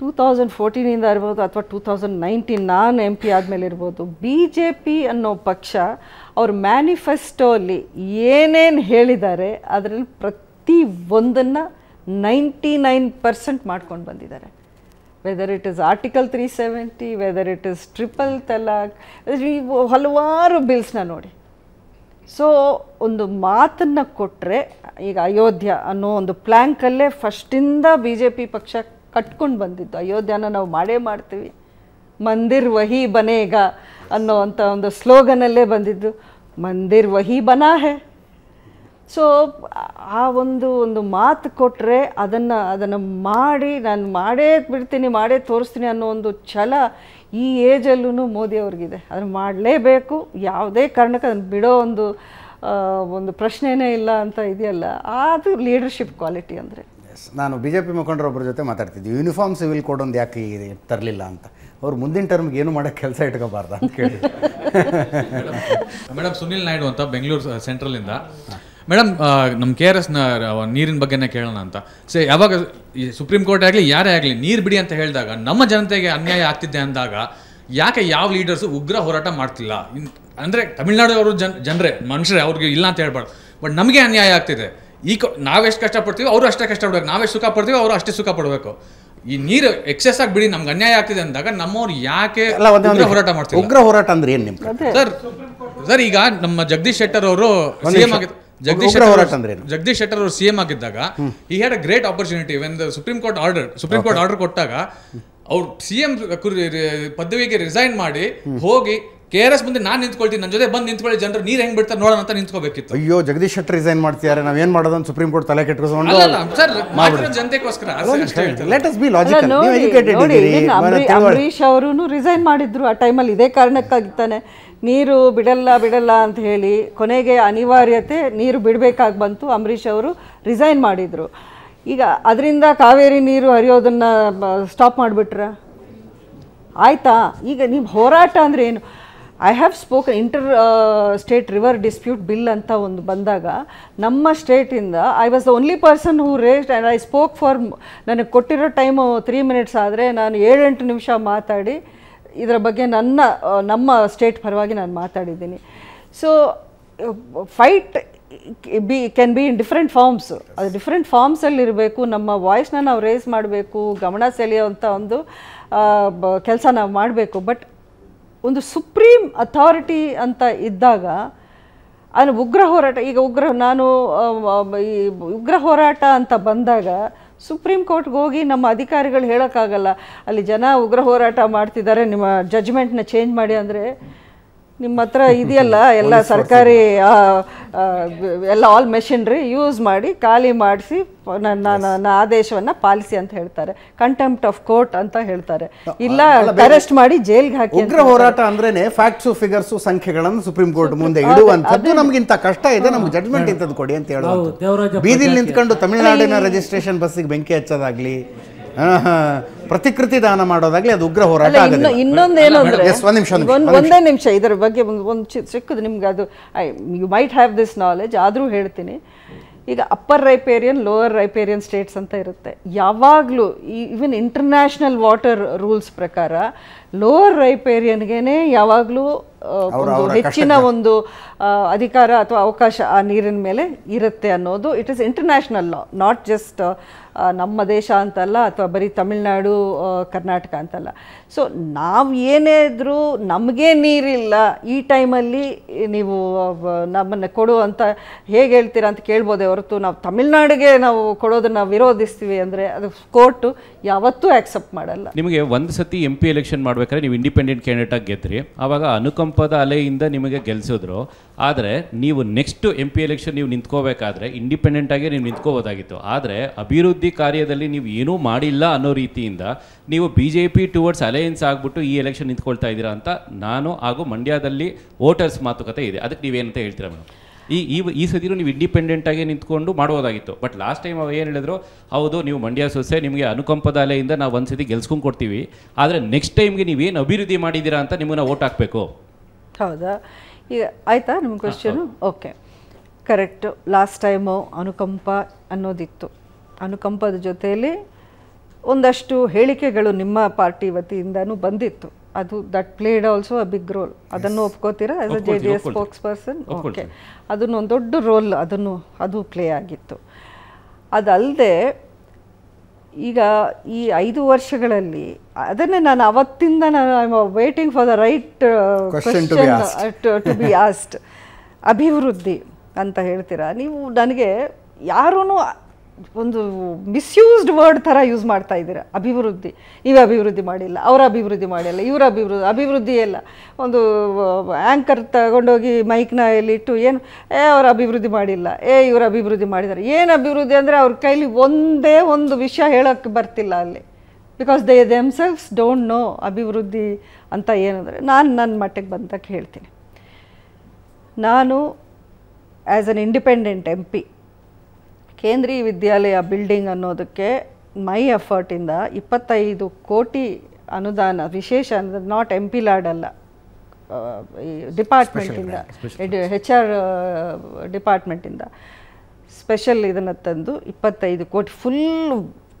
ಟೂ ತೌಸಂಡ್ ಫೋರ್ಟೀನಿಂದ ಇರ್ಬೋದು ಅಥವಾ ಟೂ ತೌಸಂಡ್ ನೈನ್ಟೀನ್ ನಾನು ಎಂ ಪಿ ಆದಮೇಲೆ ಇರ್ಬೋದು ಬಿ ಜೆ ಪಿ ಅನ್ನೋ ಪಕ್ಷ ಅವ್ರ ಮ್ಯಾನಿಫೆಸ್ಟೋಲಿ ಏನೇನು ಹೇಳಿದ್ದಾರೆ ಅದರಲ್ಲಿ ಪ್ರತಿ ಒಂದನ್ನು ನೈಂಟಿ ನೈನ್ ಪರ್ಸೆಂಟ್ ಮಾಡ್ಕೊಂಡು ಬಂದಿದ್ದಾರೆ whether it is article three seventy whether it is triple talaq ಹಲವಾರು ಬಿಲ್ಸ್ನ ನೋಡಿ ಸೊ ಒಂದು ಮಾತನ್ನು ಕೊಟ್ಟರೆ ಈಗ ಅಯೋಧ್ಯ ಅನ್ನೋ ಒಂದು ಪ್ಲ್ಯಾಂಕಲ್ಲೇ ಫಸ್ಟಿಂದ ಬಿ ಜೆ ಪಿ ಪಕ್ಷ ಕಟ್ಕೊಂಡು ಬಂದಿದ್ದು ಅಯೋಧ್ಯನ ನಾವು ಮಾಡೇ ಮಾಡ್ತೀವಿ ಮಂದಿರ್ ವಹಿ ಬನೇಗ ಅನ್ನೋ ಅಂಥ ಒಂದು ಸ್ಲೋಗನಲ್ಲೇ ಬಂದಿದ್ದು ಮಂದಿರ್ ವಹಿ ಬನಾ ಹೇ ಸೊ ಆ ಒಂದು ಒಂದು ಮಾತು ಕೊಟ್ಟರೆ ಅದನ್ನು ಅದನ್ನು ಮಾಡಿ ನಾನು ಮಾಡೇ ಬಿಡ್ತೀನಿ ಮಾಡೇ ತೋರಿಸ್ತೀನಿ ಅನ್ನೋ ಒಂದು ಛಲ ಈ ಏಜಲ್ಲೂ ಮೋದಿ ಅವ್ರಿಗಿದೆ ಅದನ್ನು ಮಾಡಲೇಬೇಕು ಯಾವುದೇ ಕಾರಣಕ್ಕೆ ಅದನ್ನು ಬಿಡೋ ಒಂದು ಒಂದು ಪ್ರಶ್ನೆಯೇ ಇಲ್ಲ ಅಂತ ಇದೆಯಲ್ಲ ಅದು ಲೀಡರ್ಶಿಪ್ ಕ್ವಾಲಿಟಿ ಅಂದರೆ ನಾನು ಬಿ ಜೆ ಪಿ ಮುಖಂಡರೊಬ್ಬರ ಜೊತೆ ಮಾತಾಡ್ತಿದ್ದೆ ಯೂನಿಫಾರ್ಮ್ ಸಿವಿಲ್ ಕೋಡ್ ಒಂದು ಯಾಕೆ ತರಲಿಲ್ಲ ಅಂತ ಅವ್ರು ಮುಂದಿನ ಟರ್ಮ್ಗೆ ಏನು ಮಾಡೋಕ್ಕೆ ಕೆಲಸ ಇಟ್ಕೋಬಾರ್ದು ಅಂತ ಕೇಳಿ ಮೇಡಮ್ ಸುನಿಲ್ ನಾಯ್ಡು ಅಂತ ಬೆಂಗಳೂರು ಸೆಂಟ್ರಲಿಂದ ಮೇಡಮ್ ನಮ್ಮ ಕೆ ಆರ್ ಎಸ್ನ ನೀರಿನ ಬಗ್ಗೆನೇ ಕೇಳೋಣ ಅಂತ ಸೊ ಯಾವಾಗ ಸುಪ್ರೀಂ ಕೋರ್ಟ್ ಆಗಲಿ ಯಾರೇ ಆಗಲಿ ನೀರು ಬಿಡಿ ಅಂತ ಹೇಳಿದಾಗ ನಮ್ಮ ಜನತೆಗೆ ಅನ್ಯಾಯ ಆಗ್ತಿದೆ ಅಂದಾಗ ಯಾಕೆ ಯಾವ ಲೀಡರ್ಸು ಉಗ್ರ ಹೋರಾಟ ಮಾಡ್ತಿಲ್ಲ ಅಂದರೆ ತಮಿಳ್ನಾಡು ಅವರು ಜನ್ ಜನರೇ ಮನುಷ್ಯರೇ ಅವ್ರಿಗೆ ಇಲ್ಲ ಅಂತ ಹೇಳ್ಬಾರ್ದು ಬಟ್ ನಮಗೆ ಅನ್ಯಾಯ ಆಗ್ತಿದೆ ಈ ನಾವೆಷ್ಟು ಕಷ್ಟಪಡ್ತೀವಿ ಅವರು ಅಷ್ಟೇ ಕಷ್ಟಪಡ್ಬೇಕು ನಾವೆಷ್ಟು ಸುಖ ಪಡ್ತೀವಿ ಅವರು ಅಷ್ಟೇ ಸುಖ ಪಡಬೇಕು ಈ ನೀರು ಎಕ್ಸೆಸ್ ಆಗಿ ಬಿಡಿ ನಮ್ಗೆ ಅನ್ಯಾಯ ಆಗ್ತಿದೆ ಅಂದಾಗ ನಮ್ಮವ್ರು ಯಾಕೆ ಹೋರಾಟ ಮಾಡ್ತೀವಿ ಉಗ್ರ ಹೋರಾಟ ಅಂದ್ರೆ ಏನು ನಿಮ್ಮ ಸರ್ ಸರ್ ಈಗ ನಮ್ಮ ಜಗದೀಶ್ ಶೆಟ್ಟರ್ ಅವರು ಎಂ ಜಗದೀಶ್ ಹೋರಾಟ ಅಂದ್ರೆ ಜಗದೀಶ್ ಶೆಟ್ಟರ್ ಅವರು ಸಿಎಂ ಆಗಿದ್ದಾಗ he had a great opportunity when the supreme court order supreme court order ಕೊಟ್ಟಾಗ ಅವ್ರು ಸಿಎಂ ಪದವಿಗೆ ರಿಸೈನ್ ಮಾಡಿ ಹೋಗಿ ಕೆ ಆರ್ ಎಸ್ ಮುಂದೆ ನಾನು ನಿಂತ್ಕೊಳ್ತೀನಿ ನನ್ನ ಜೊತೆ ಬಂದು ನಿಂತ್ಕೊಳ್ಳಿ ಜನರು ನೀರು ಹೆಂಗ್ ಬಿಡ್ತಾರೆ ನೋಡೋಣ ಅಂತ ನಿಂತ್ಕೋಬೇಕಿತ್ತು ಅಯ್ಯೋ ಜಗದೀಶ್ ಶೆಟ್ಟರ್ ರಿಸೈನ್ ಮಾಡ್ತಿದ್ದಾರೆ ನಾವು ಏನು ಮಾಡೋದು ಸುಪ್ರೀಂ ಕೋರ್ಟ್ ತಲೆ ಕೆಟ್ಕೊಂಡು ಜನತೆಗೋಸ್ಕರ ಅವರು ರಿಸೈನ್ ಮಾಡಿದ್ರು ಆ ಟೈಮಲ್ಲಿ ಇದೇ ಕಾರಣಕ್ಕಾಗಿ ತಾನೆ ನೀರು ಬಿಡಲ್ಲ ಬಿಡಲ್ಲ ಅಂತ ಹೇಳಿ ಕೊನೆಗೆ ಅನಿವಾರ್ಯತೆ ನೀರು ಬಿಡಬೇಕಾಗಿ ಬಂತು ಅಂಬರೀಷ್ ಅವರು ರಿಸೈನ್ ಮಾಡಿದರು ಈಗ ಅದರಿಂದ ಕಾವೇರಿ ನೀರು ಹರಿಯೋದನ್ನು ಸ್ಟಾಪ್ ಮಾಡಿಬಿಟ್ರ ಆಯಿತಾ ಈಗ ನೀವು ಹೋರಾಟ ಅಂದರೆ ಏನು I have spoken inter state river dispute bill ಅಂತ ಒಂದು ಬಂದಾಗ ನಮ್ಮ ಸ್ಟೇಟಿಂದ I was the only person who raised and I spoke for ನನಗೆ ಕೊಟ್ಟಿರೋ ಟೈಮು ತ್ರೀ ಮಿನಿಟ್ಸ್ ಆದರೆ ನಾನು ಏಳೆಂಟು ನಿಮಿಷ ಮಾತಾಡಿ ಇದರ ಬಗ್ಗೆ ನನ್ನ ನಮ್ಮ ಸ್ಟೇಟ್ ಪರವಾಗಿ ನಾನು ಮಾತಾಡಿದ್ದೀನಿ so fight be can be in different forms ಅದು ಡಿಫ್ರೆಂಟ್ ಫಾರ್ಮ್ಸಲ್ಲಿರಬೇಕು ನಮ್ಮ ವಾಯ್ಸ್ನ ನಾವು ರೇಸ್ ಮಾಡಬೇಕು ಗಮನ ಸೆಳೆಯುವಂಥ ಒಂದು ಕೆಲಸ ನಾವು ಮಾಡಬೇಕು ಬಟ್ ಒಂದು ಸುಪ್ರೀಂ ಅಥಾರಿಟಿ ಅಂತ ಇದ್ದಾಗ ಅದು ಉಗ್ರ ಹೋರಾಟ ಈಗ ಉಗ್ರ ನಾನು ಈ ಉಗ್ರ ಹೋರಾಟ ಅಂತ ಬಂದಾಗ ಸುಪ್ರೀಂ ಕೋರ್ಟ್ಗೆ ಹೋಗಿ ನಮ್ಮ ಅಧಿಕಾರಿಗಳು ಹೇಳೋಕ್ಕಾಗಲ್ಲ ಅಲ್ಲಿ ಜನ ಉಗ್ರ ಹೋರಾಟ ಮಾಡ್ತಿದ್ದಾರೆ ನಿಮ್ಮ ಜಜ್ಮೆಂಟ್ನ ಚೇಂಜ್ ಮಾಡಿ ಅಂದರೆ ನಿಮ್ಮ ಹತ್ರ ಇದೆಯಲ್ಲ ಎಲ್ಲ ಸರ್ಕಾರಿ ಎಲ್ಲ ಆಲ್ ಮೆಷಿನ್ರಿ ಯೂಸ್ ಮಾಡಿ ಖಾಲಿ ಮಾಡಿಸಿ ನನ್ನ ಆದೇಶವನ್ನ ಆದೇಶವನ್ನು ಪಾಲಿಸಿ ಅಂತ ಹೇಳ್ತಾರೆ ಕಂಟೆಂಪ್ಟ್ ಆಫ್ ಕೋರ್ಟ್ ಅಂತ ಹೇಳ್ತಾರೆ ಇಲ್ಲ ಅರೆಸ್ಟ್ ಮಾಡಿ ಜೈಲ್ಗೆ ಹಾಕಿ ಉಗ್ರ ಹೋರಾಟ ಅಂದ್ರೇನೆ ಫ್ಯಾಕ್ಟ್ಸು ಫಿಗರ್ಸ್ ಸಂಖ್ಯೆಗಳನ್ನು ಸುಪ್ರೀಂ ಕೋರ್ಟ್ ಮುಂದೆ ಇಡುವಂಥದ್ದು ನಮಗಿಂತ ಕಷ್ಟ ಇದೆ ನಮ್ಗೆ ಜಡ್ಜ್ಮೆಂಟ್ ಇಂಥದ್ದು ಕೊಡಿ ಅಂತ ಹೇಳೋದು ಬೀದಿಲಿ ನಿಂತ್ಕೊಂಡು ತಮಿಳುನಾಡಿನ ರಿಜಿಸ್ಟ್ರೇಷನ್ ಬಸ್ಸಿಗೆ ಬೆಂಕಿ ಹಚ್ಚೋದಾಗ್ಲಿ ಪ್ರತಿಕೃತಿ ದಾನ ಮಾಡೋದಾಗ್ಲಿ ಅದು ಉಗ್ರ ಹೋರಾಟ ಒಂದೇ ನಿಮಿಷ ಇದರ ಬಗ್ಗೆ ಒಂದು ಸಿಕ್ಕದು ನಿಮ್ಗೆ ಅದು you might have this knowledge ಆದರೂ ಹೇಳ್ತೀನಿ ಈಗ upper riparian lower riparian states ಅಂತ ಇರುತ್ತೆ ಯಾವಾಗಲೂ ಈವನ್ ಇಂಟರ್ನ್ಯಾಷನಲ್ ವಾಟರ್ ರೂಲ್ಸ್ ಪ್ರಕಾರ ಲೋವರ್ ರೈಪೇರಿಯನ್ಗೇನೆ ಯಾವಾಗಲೂ ಹೆಚ್ಚಿನ ಒಂದು ಅಧಿಕಾರ ಅಥವಾ ಅವಕಾಶ ಆ ನೀರಿನ ಮೇಲೆ ಇರುತ್ತೆ ಅನ್ನೋದು it is international law not just ನಮ್ಮ ದೇಶ ಅಂತಲ್ಲ ಅಥವಾ ಬರೀ ತಮಿಳ್ನಾಡು ಕರ್ನಾಟಕ ಅಂತಲ್ಲ ಸೊ ನಾವು ಏನೇ ಇದ್ರೂ ನಮಗೆ ನೀರಿಲ್ಲ ಈ ಟೈಮಲ್ಲಿ ನೀವು ನಮ್ಮನ್ನು ಕೊಡು ಅಂತ ಹೇಗೆ ಹೇಳ್ತೀರಾ ಅಂತ ಕೇಳ್ಬೋದೇ ಹೊರತು ನಾವು ತಮಿಳ್ನಾಡಿಗೆ ನಾವು ಕೊಡೋದನ್ನು ವಿರೋಧಿಸ್ತೀವಿ ಅಂದರೆ ಅದು ಕೋರ್ಟು ಯಾವತ್ತೂ ಆಕ್ಸೆಪ್ಟ್ ಮಾಡಲ್ಲ ನಿಮಗೆ ಒಂದು ಸತಿ ಎಂ ಪಿ ಎಲೆಕ್ಷನ್ ಮಾಡಬೇಕಾದ್ರೆ ನೀವು ಇಂಡಿಪೆಂಡೆಂಟ್ ಕ್ಯಾಂಡಿಡೇಟಾಗಿ ಗೆದ್ರಿ ಆವಾಗ ಅನುಕಂಪದ ಅಲೆಯಿಂದ ನಿಮಗೆ ಗೆಲ್ಸಿದ್ರು ಆದರೆ ನೀವು ನೆಕ್ಸ್ಟ್ ಎಂ ಪಿ ಎಲೆಕ್ಷನ್ ನೀವು ನಿಂತ್ಕೋಬೇಕಾದ್ರೆ ಆಗಿ ನೀವು ನಿಂತ್ಕೋಬೋದಾಗಿತ್ತು ಆದರೆ ಅಭಿವೃದ್ಧಿ ಅಭಿವೃದ್ಧಿ ಕಾರ್ಯದಲ್ಲಿ ನೀವು ಏನೂ ಮಾಡಿಲ್ಲ ಅನ್ನೋ ರೀತಿಯಿಂದ ನೀವು B J P towards alliance ಆಗಿಬಿಟ್ಟು ಈ ಎಲೆಕ್ಷನ್ ನಿಂತ್ಕೊಳ್ತಾ ಇದ್ದೀರಾ ಅಂತ ನಾನು ಹಾಗೂ ಮಂಡ್ಯದಲ್ಲಿ ವೋಟರ್ಸ್ ಮಾತುಕತೆ ಇದೆ ಅದಕ್ಕೆ ನೀವೇನಂತ ಹೇಳ್ತೀರಾ ಮೇಡಮ್ ಈ ಈ ಈ ಸದಿನೂ ನೀವು ಆಗಿ ನಿಂತ್ಕೊಂಡು ಮಾಡೋದಾಗಿತ್ತು ಬಟ್ ಲಾಸ್ಟ್ ಟೈಮ್ ಅವ್ರು ಏನು ಹೇಳಿದ್ರು ಹೌದು ನೀವು ಮಂಡ್ಯ ಸೊಸೆ ನಿಮಗೆ ಅನುಕಂಪದ ಅಲೆಯಿಂದ ನಾವು ಒಂದು ಸತಿ ಗೆಲ್ಸ್ಕೊಂಡು ಕೊಡ್ತೀವಿ ಆದರೆ ನೆಕ್ಸ್ಟ್ ಟೈಮ್ಗೆ ಏನು ಅಭಿವೃದ್ಧಿ ಮಾಡಿದ್ದೀರಾ ಅಂತ ನಿಮ್ಮನ್ನು ಓಟ್ ಹಾಕಬೇಕು ಹೌದಾ ಈಗ ಆಯ್ತಾ ನಿಮ್ಮ question okay correct last time ಅನುಕಂಪ ಅನ್ನೋದಿತ್ತು ಅನುಕಂಪದ ಜೊತೆಯಲ್ಲಿ ಒಂದಷ್ಟು ಹೇಳಿಕೆಗಳು ನಿಮ್ಮ ಪಾರ್ಟಿ ವತಿಯಿಂದನೂ ಬಂದಿತ್ತು ಅದು that played also a big role ಅದನ್ನು ಒಪ್ಕೋತೀರಾ as a J D S spokesperson okay ಅದನ್ನು ಒಂದು ದೊಡ್ಡ ರೋಲ್ ಅದನ್ನು ಅದು ಪ್ಲೇ ಆಗಿತ್ತು ಅದಲ್ಲದೆ ಈಗ ಈ ಐದು ವರ್ಷಗಳಲ್ಲಿ ಅದನ್ನೇ ನಾನು ಅವತ್ತಿಂದ ನಾನು I waiting for the right to be asked ಅಭಿವೃದ್ಧಿ ಅಂತ ಹೇಳ್ತೀರಾ ನೀವು ನನಗೆ ಯಾರೂ ಒಂದು ಮಿಸ್ಯೂಸ್ಡ್ ವರ್ಡ್ ಥರ ಯೂಸ್ ಮಾಡ್ತಾ ಇದ್ದೀರ ಅಭಿವೃದ್ಧಿ ಇವು ಅಭಿವೃದ್ಧಿ ಮಾಡಿಲ್ಲ ಅವರ ಅಭಿವೃದ್ಧಿ ಮಾಡಿಲ್ಲ ಇವರ ಅಭಿವೃದ್ಧಿ ಅಭಿವೃದ್ಧಿ ಎಲ್ಲ ಒಂದು ಆ್ಯಂಕರ್ ತಗೊಂಡೋಗಿ ಮೈಕ್ನ ಎಲ್ಲಿಟ್ಟು ಏನು ಏ ಅವರ ಅಭಿವೃದ್ಧಿ ಮಾಡಿಲ್ಲ ಏ ಇವ್ರ ಅಭಿವೃದ್ಧಿ ಮಾಡಿದ್ದಾರೆ ಏನು ಅಭಿವೃದ್ಧಿ ಅಂದರೆ ಅವ್ರ ಕೈಲಿ ಒಂದೇ ಒಂದು ವಿಷಯ ಹೇಳೋಕ್ಕೆ ಬರ್ತಿಲ್ಲ ಅಲ್ಲಿ because they themselves don't know ಅಭಿವೃದ್ಧಿ ಅಂತ ಏನಂದರೆ ನಾನು ನನ್ನ ಮಟ್ಟಿಗೆ ಬಂದಕ್ಕೆ ಹೇಳ್ತೀನಿ ನಾನು as an independent M P Kendriya Vidyalaya building ಅನ್ನೋದಕ್ಕೆ ಮೈ ಎಫರ್ಟಿಂದ ಇಪ್ಪತ್ತೈದು ಕೋಟಿ ಅನುದಾನ ವಿಶೇಷ ಅಂದರೆ ನಾಟ್ ಎಂ ಪಿ ಲಾಡ್ ಅಲ್ಲ ಈ ಡಿಪಾರ್ಟ್ಮೆಂಟಿಂದ ಹೆಚ್ ಆರ್ ಡಿಪಾರ್ಟ್ಮೆಂಟಿಂದ ಸ್ಪೆಷಲ್ ಇದನ್ನು ತಂದು ಇಪ್ಪತ್ತೈದು ಕೋಟಿ ಫುಲ್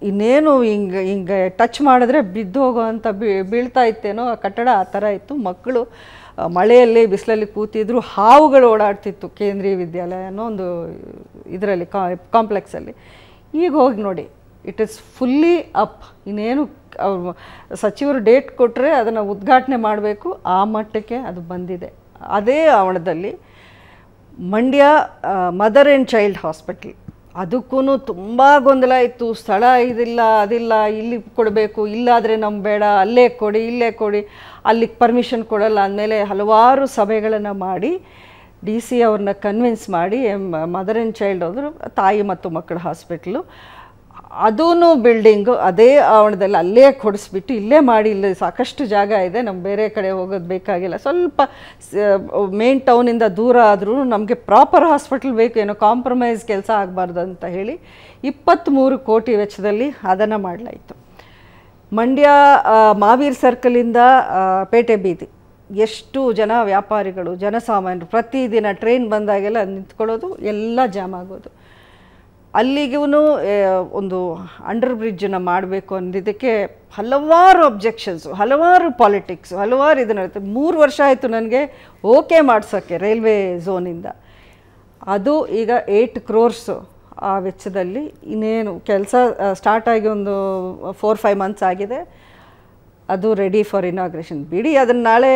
ಇನ್ನೇನು ಹಿಂಗೆ ಹಿಂಗೆ ಟಚ್ ಮಾಡಿದ್ರೆ ಬಿದ್ದು ಹೋಗೋ ಅಂತ ಬೀಳ್ತಾ ಇತ್ತೇನೋ ಆ ಕಟ್ಟಡ ಆ ಥರ ಇತ್ತು ಮಕ್ಕಳು ಮಳೆಯಲ್ಲಿ ಬಿಸಿಲಲ್ಲಿ ಕೂತಿದ್ರು ಹಾವುಗಳು ಓಡಾಡ್ತಿತ್ತು ಕೇಂದ್ರೀಯ ವಿದ್ಯಾಲಯ ಅನ್ನೋ ಒಂದು ಇದರಲ್ಲಿ ಕಾ ಕಾಂಪ್ಲೆಕ್ಸಲ್ಲಿ ಈಗ ಹೋಗಿ ನೋಡಿ ಇಟ್ ಇಸ್ ಫುಲ್ಲಿ ಅಪ್ ಇನ್ನೇನು ಸಚಿವರು ಡೇಟ್ ಕೊಟ್ಟರೆ ಅದನ್ನು ಉದ್ಘಾಟನೆ ಮಾಡಬೇಕು ಆ ಮಟ್ಟಕ್ಕೆ ಅದು ಬಂದಿದೆ ಅದೇ ಆವಣದಲ್ಲಿ Mandya mother and child hospital ಅದಕ್ಕೂ ತುಂಬ ಗೊಂದಲ ಇತ್ತು ಸ್ಥಳ ಇದಿಲ್ಲ ಅದಿಲ್ಲ ಇಲ್ಲಿ ಕೊಡಬೇಕು ಇಲ್ಲಾದರೆ ನಮ್ಮ ಬೇಡ ಅಲ್ಲೇ ಕೊಡಿ ಇಲ್ಲೇ ಕೊಡಿ ಅಲ್ಲಿಗೆ ಪರ್ಮಿಷನ್ ಕೊಡಲ್ಲ ಅಂದಮೇಲೆ ಹಲವಾರು ಸಭೆಗಳನ್ನು ಮಾಡಿ ಡಿ ಸಿ ಅವ್ರನ್ನ ಕನ್ವಿನ್ಸ್ ಮಾಡಿ ಮದರ್ ಆ್ಯಂಡ್ ಚೈಲ್ಡ್ ಅವರು ತಾಯಿ ಮತ್ತು ಮಕ್ಕಳ ಹಾಸ್ಪಿಟ್ಲು ಅದೂ ಬಿಲ್ಡಿಂಗು ಅದೇ ಆವರಣದಲ್ಲಿ ಅಲ್ಲೇ ಕೊಡಿಸ್ಬಿಟ್ಟು ಇಲ್ಲೇ ಮಾಡಿ ಇಲ್ಲಿ ಸಾಕಷ್ಟು ಜಾಗ ಇದೆ ನಮ್ಮ ಬೇರೆ ಕಡೆ ಹೋಗೋದು ಬೇಕಾಗಿಲ್ಲ ಸ್ವಲ್ಪ ಮೇನ್ ಟೌನಿಂದ ದೂರ ಆದರೂ ನಮಗೆ ಪ್ರಾಪರ್ ಹಾಸ್ಪಿಟ್ಲ್ ಬೇಕು ಏನೋ ಕಾಂಪ್ರಮೈಸ್ ಕೆಲಸ ಆಗಬಾರ್ದು ಅಂತ ಹೇಳಿ ಇಪ್ಪತ್ತ್ಮೂರು ಕೋಟಿ ವೆಚ್ಚದಲ್ಲಿ ಅದನ್ನು ಮಾಡಲಾಯಿತು ಮಂಡ್ಯ ಮಹಾವೀರ್ ಸರ್ಕಲಿಂದ ಪೇಟೆ ಬೀದಿ ಎಷ್ಟು ಜನ ವ್ಯಾಪಾರಿಗಳು ಜನಸಾಮಾನ್ಯರು ಪ್ರತಿದಿನ ಟ್ರೈನ್ ಬಂದಾಗೆಲ್ಲ ನಿಂತ್ಕೊಳ್ಳೋದು ಎಲ್ಲ ಜಾಮ್ ಆಗೋದು ಅಲ್ಲಿಗೂ ಒಂದು ಅಂಡರ್ ಬ್ರಿಡ್ಜನ್ನು ಮಾಡಬೇಕು ಅಂದಿದ್ದಕ್ಕೆ ಹಲವಾರು ಅಬ್ಜೆಕ್ಷನ್ಸು ಹಲವಾರು ಪಾಲಿಟಿಕ್ಸು ಹಲವಾರು ಇದನ್ನ ಮೂರು ವರ್ಷ ಆಯಿತು ನನಗೆ ಓಕೆ ಮಾಡಿಸೋಕ್ಕೆ ರೈಲ್ವೆ ಝೋನಿಂದ ಅದು ಈಗ ಏಯ್ಟ್ ಕ್ರೋರ್ಸು ಆ ವೆಚ್ಚದಲ್ಲಿ ಇನ್ನೇನು ಕೆಲಸ ಸ್ಟಾರ್ಟ್ ಆಗಿ ಒಂದು ಫೋರ್ ಫೈವ್ ಮಂತ್ಸ್ ಆಗಿದೆ ಅದು ರೆಡಿ ಫಾರ್ ಇನಾಗ್ರೇಷನ್ ಬಿಡಿ ಅದನ್ನು ನಾಳೆ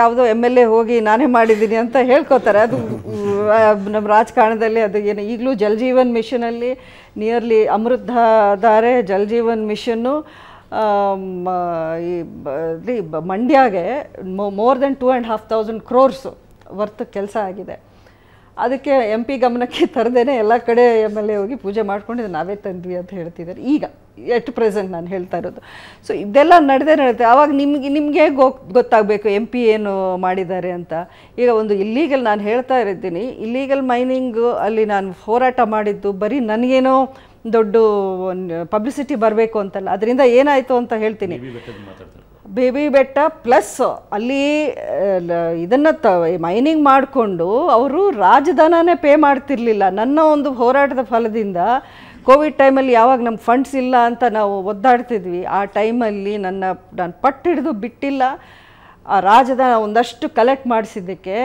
ಯಾವುದೋ ಎಮ್ ಎಲ್ ಎ ಹೋಗಿ ನಾನೇ ಮಾಡಿದ್ದೀನಿ ಅಂತ ಹೇಳ್ಕೋತಾರೆ ಅದು ನಮ್ಮ ರಾಜಕಾರಣದಲ್ಲಿ ಅದು ಏನು ಈಗಲೂ ಜಲ್ ಜೀವನ್ ಮಿಷನಲ್ಲಿ ನಿಯರ್ಲಿ ಅಮೃತ ಧಾರೆ ಜಲ್ ಜೀವನ್ ಮಿಷನ್ನು ಈ ಮಂಡ್ಯಗೆ more than two and half thousand crores worth ಕೆಲಸ ಆಗಿದೆ ಅದಕ್ಕೆ ಎಂ ಪಿ ಗಮನಕ್ಕೆ ತರದೇನೆ ಎಲ್ಲ ಕಡೆ ಎಮ್ ಎಲ್ ಎ ಹೋಗಿ ಪೂಜೆ ಮಾಡ್ಕೊಂಡು ನಾವೇ ತಂದ್ವಿ ಅಂತ ಹೇಳ್ತಿದ್ದಾರೆ ಈಗ ಎಟ್ ಪ್ರೆಸೆಂಟ್ ನಾನು ಹೇಳ್ತಾ ಇರೋದು ಸೊ ಇದೆಲ್ಲ ನಡೆದೇ ನಡೆಯುತ್ತೆ ಆವಾಗ ನಿಮ್ಗೆ ನಿಮಗೆ ಗೊ ಗೊತ್ತಾಗಬೇಕು ಎಂ ಪಿ ಏನು ಮಾಡಿದ್ದಾರೆ ಅಂತ ಈಗ ಒಂದು ಇಲ್ಲೀಗಲ್ ನಾನು ಹೇಳ್ತಾ ಇರ್ತೀನಿ ಇಲ್ಲೀಗಲ್ ಮೈನಿಂಗು ಅಲ್ಲಿ ನಾನು ಹೋರಾಟ ಮಾಡಿದ್ದು ಬರೀ ನನಗೇನೋ ದೊಡ್ಡ ಪಬ್ಲಿಸಿಟಿ ಬರಬೇಕು ಅಂತಲ್ಲ ಅದರಿಂದ ಏನಾಯಿತು ಅಂತ ಹೇಳ್ತೀನಿ ಬೇಬಿ ಬೆಟ್ಟ ಪ್ಲಸ್ ಅಲ್ಲಿ ಇದನ್ನು ತ ಮೈನಿಂಗ್ ಮಾಡಿಕೊಂಡು ಅವರು ರಾಜಧನನೇ ಪೇ ಮಾಡ್ತಿರ್ಲಿಲ್ಲ ನನ್ನ ಒಂದು ಹೋರಾಟದ ಫಲದಿಂದ ಕೋವಿಡ್ ಟೈಮಲ್ಲಿ ಯಾವಾಗ ನಮ್ಮ ಫಂಡ್ಸ್ ಇಲ್ಲ ಅಂತ ನಾವು ಒದ್ದಾಡ್ತಿದ್ವಿ ಆ ಟೈಮಲ್ಲಿ ನನ್ನ ನಾನು ಪಟ್ಟಿಡಿದು ಬಿಟ್ಟಿಲ್ಲ ಆ ರಾಜಧಾನ ಒಂದಷ್ಟು ಕಲೆಕ್ಟ್ ಮಾಡಿಸಿದ್ದಕ್ಕೆ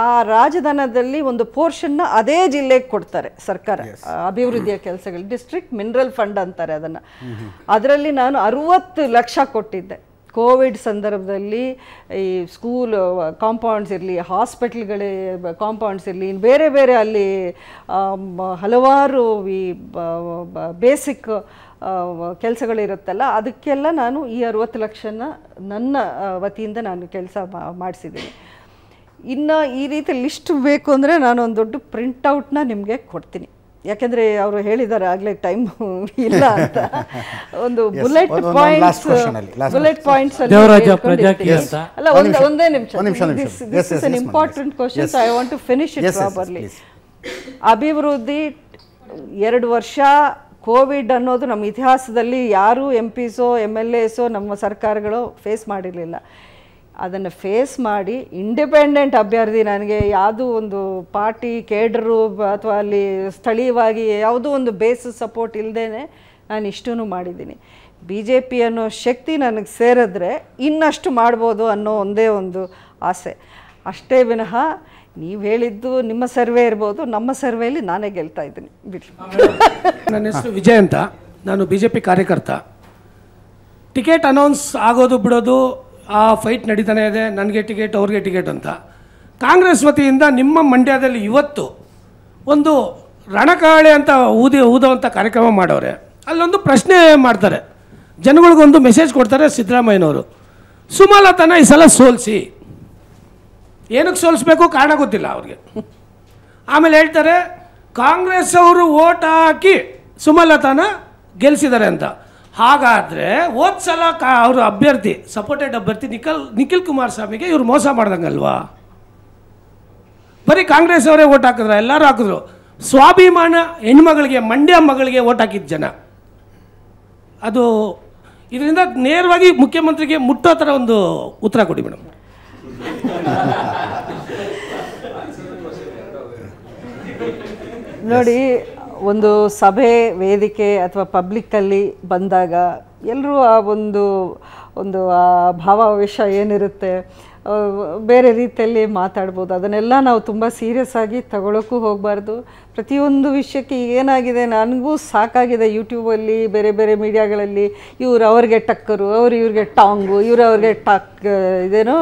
ಆ ರಾಜಧಾನದಲ್ಲಿ ಒಂದು ಪೋರ್ಷನ್ನ ಅದೇ ಜಿಲ್ಲೆಗೆ ಕೊಡ್ತಾರೆ ಸರ್ಕಾರ ಅಭಿವೃದ್ಧಿಯ ಕೆಲಸಗಳು ಡಿಸ್ಟ್ರಿಕ್ಟ್ ಮಿನರಲ್ ಫಂಡ್ ಅಂತಾರೆ ಅದನ್ನು ಅದರಲ್ಲಿ ನಾನು ಅರುವತ್ತು ಲಕ್ಷ ಕೊಟ್ಟಿದ್ದೆ ಕೋವಿಡ್ ಸಂದರ್ಭದಲ್ಲಿ ಈ ಸ್ಕೂಲ್ ಕಾಂಪೌಂಡ್ಸ್ ಇರಲಿ ಹಾಸ್ಪಿಟ್ಲ್ಗಳೇ ಕಾಂಪೌಂಡ್ಸ್ ಇರಲಿ ಇನ್ನು ಬೇರೆ ಬೇರೆ ಅಲ್ಲಿ ಹಲವಾರು ಈ ಬೇಸಿಕ್ ಕೆಲಸಗಳಿರುತ್ತಲ್ಲ ಅದಕ್ಕೆಲ್ಲ ನಾನು ಈ ಅರುವತ್ತು ಲಕ್ಷನ ನನ್ನ ವತಿಯಿಂದ ನಾನು ಕೆಲಸ ಮಾಡಿಸಿದ್ದೀನಿ ಇನ್ನು ಈ ರೀತಿ ಲಿಸ್ಟ್ ಬೇಕು ಅಂದರೆ ನಾನೊಂದು ದೊಡ್ಡ ಪ್ರಿಂಟೌಟ್ನ ನಿಮಗೆ ಕೊಡ್ತೀನಿ ಯಾಕೆಂದ್ರೆ ಅವರು ಹೇಳಿದ್ದಾರೆ ಆಗ್ಲೇ ಟೈಮ್ ಇಲ್ಲ ಅಂತ ಒಂದು ಬುಲೆಟ್ ಪಾಯಿಂಟ್ಸ್ ಬುಲೆಟ್ ಪಾಯಿಂಟ್ಸ್ ಅಲ್ಲ ಒಂದು ಒಂದೇ ನಿಮಿಷ this is an important question I want to finish it properly ಅಭಿವೃದ್ಧಿ ಎರಡು ವರ್ಷ ಕೋವಿಡ್ ಅನ್ನೋದು ನಮ್ಮ ಇತಿಹಾಸದಲ್ಲಿ ಯಾರು ಎಂ ಪಿಸೋ ಎಮ್ ಎಲ್ ಎಸೋ ನಮ್ಮ ಸರ್ಕಾರಗಳು ಫೇಸ್ ಮಾಡಿರಲಿಲ್ಲ ಅದನ್ನು ಫೇಸ್ ಮಾಡಿ ಇಂಡಿಪೆಂಡೆಂಟ್ ಅಭ್ಯರ್ಥಿ ನನಗೆ ಯಾವುದೂ ಒಂದು ಪಾರ್ಟಿ ಕೇಡ್ರು ಅಥವಾ ಅಲ್ಲಿ ಸ್ಥಳೀಯವಾಗಿ ಯಾವುದೋ ಒಂದು ಬೇಸ್ ಸಪೋರ್ಟ್ ಇಲ್ಲದೇ ನಾನು ಇಷ್ಟೂ ಮಾಡಿದ್ದೀನಿ ಬಿ ಜೆ ಪಿ ಅನ್ನೋ ಶಕ್ತಿ ನನಗೆ ಸೇರಿದ್ರೆ ಇನ್ನಷ್ಟು ಮಾಡ್ಬೋದು ಅನ್ನೋ ಒಂದೇ ಒಂದು ಆಸೆ ಅಷ್ಟೇ ವಿನಃ ನೀವು ಹೇಳಿದ್ದು ನಿಮ್ಮ ಸರ್ವೆ ಇರ್ಬೋದು ನಮ್ಮ ಸರ್ವೆಯಲ್ಲಿ ನಾನೇ ಗೆಲ್ತಾ ಇದ್ದೀನಿ ಬಿಡಿ ನನ್ನ ಹೆಸರು ವಿಜಯ್ ಅಂತ ನಾನು ಬಿ ಜೆ ಪಿ ಕಾರ್ಯಕರ್ತ ಟಿಕೆಟ್ ಅನೌನ್ಸ್ ಆಗೋದು ಬಿಡೋದು ಆ ಫೈಟ್ ನಡೀತಾನೆ ಇದೆ ನನಗೆ ಟಿಕೆಟ್ ಅವ್ರಿಗೆ ಟಿಕೆಟ್ ಅಂತ ಕಾಂಗ್ರೆಸ್ ವತಿಯಿಂದ ನಿಮ್ಮ ಮಂಡ್ಯದಲ್ಲಿ ಇವತ್ತು ಒಂದು ರಣಕಾಳೆ ಅಂತ ಊದಿ ಊದುವಂಥ ಕಾರ್ಯಕ್ರಮ ಮಾಡೋರೆ ಅಲ್ಲೊಂದು ಪ್ರಶ್ನೆ ಮಾಡ್ತಾರೆ ಜನಗಳಿಗೊಂದು ಮೆಸೇಜ್ ಕೊಡ್ತಾರೆ ಸಿದ್ದರಾಮಯ್ಯನವರು ಸುಮಲತಾನ ಈ ಸಲ ಸೋಲಿಸಿ ಏನಕ್ಕೆ ಸೋಲಿಸ್ಬೇಕು ಕಾರಣ ಗೊತ್ತಿಲ್ಲ ಅವ್ರಿಗೆ ಆಮೇಲೆ ಹೇಳ್ತಾರೆ ಕಾಂಗ್ರೆಸ್ ಅವರು ಓಟ್ ಹಾಕಿ ಸುಮಲತಾನ ಗೆಲ್ಲಿಸಿದ್ದಾರೆ ಅಂತ ಹಾಗಾದರೆ ಹೋದ ಸಲ ಕಾ ಅವರು ಅಭ್ಯರ್ಥಿ ಸಪೋರ್ಟೆಡ್ ಅಭ್ಯರ್ಥಿ ನಿಖಿಲ್ ನಿಖಿಲ್ ಕುಮಾರಸ್ವಾಮಿಗೆ ಇವರು ಮೋಸ ಮಾಡ್ದಂಗಲ್ವಾ ಬರೀ ಕಾಂಗ್ರೆಸ್ ಅವರೇ ಓಟ್ ಹಾಕಿದ್ರ ಎಲ್ಲರೂ ಹಾಕಿದ್ರು ಸ್ವಾಭಿಮಾನ ಹೆಣ್ಮಗಳಿಗೆ ಮಂಡ್ಯ ಮಗಳಿಗೆ ಓಟ್ ಹಾಕಿದ ಜನ ಅದು ಇದರಿಂದ ನೇರವಾಗಿ ಮುಖ್ಯಮಂತ್ರಿಗೆ ಮುಟ್ಟೋ ಥರ ಒಂದು ಉತ್ತರ ಕೊಡಿ ಮೇಡಮ್ ನೋಡಿ ಒಂದು ಸಭೆ ವೇದಿಕೆ ಅಥವಾ ಪಬ್ಲಿಕ್ಕಲ್ಲಿ ಬಂದಾಗ ಎಲ್ಲರೂ ಆ ಒಂದು ಒಂದು ಆ ಭಾವಾವೇಶ ಏನಿರುತ್ತೆ ಬೇರೆ ರೀತಿಯಲ್ಲಿ ಮಾತಾಡ್ಬೋದು ಅದನ್ನೆಲ್ಲ ನಾವು ತುಂಬ ಸೀರಿಯಸ್ ಆಗಿ ತಗೊಳೋಕ್ಕೂ ಹೋಗಬಾರ್ದು ಪ್ರತಿಯೊಂದು ವಿಷಯಕ್ಕೆ ಏನಾಗಿದೆ ನನಗೂ ಸಾಕಾಗಿದೆ ಯೂಟ್ಯೂಬಲ್ಲಿ ಬೇರೆ ಬೇರೆ ಮೀಡಿಯಾಗಳಲ್ಲಿ ಇವ್ರು ಅವ್ರಿಗೆ ಟಕ್ಕರು ಅವ್ರು ಇವ್ರಿಗೆ ಟಾಂಗು ಇವ್ರು ಅವ್ರಿಗೆ ಟಕ್ ಇದೇನೋ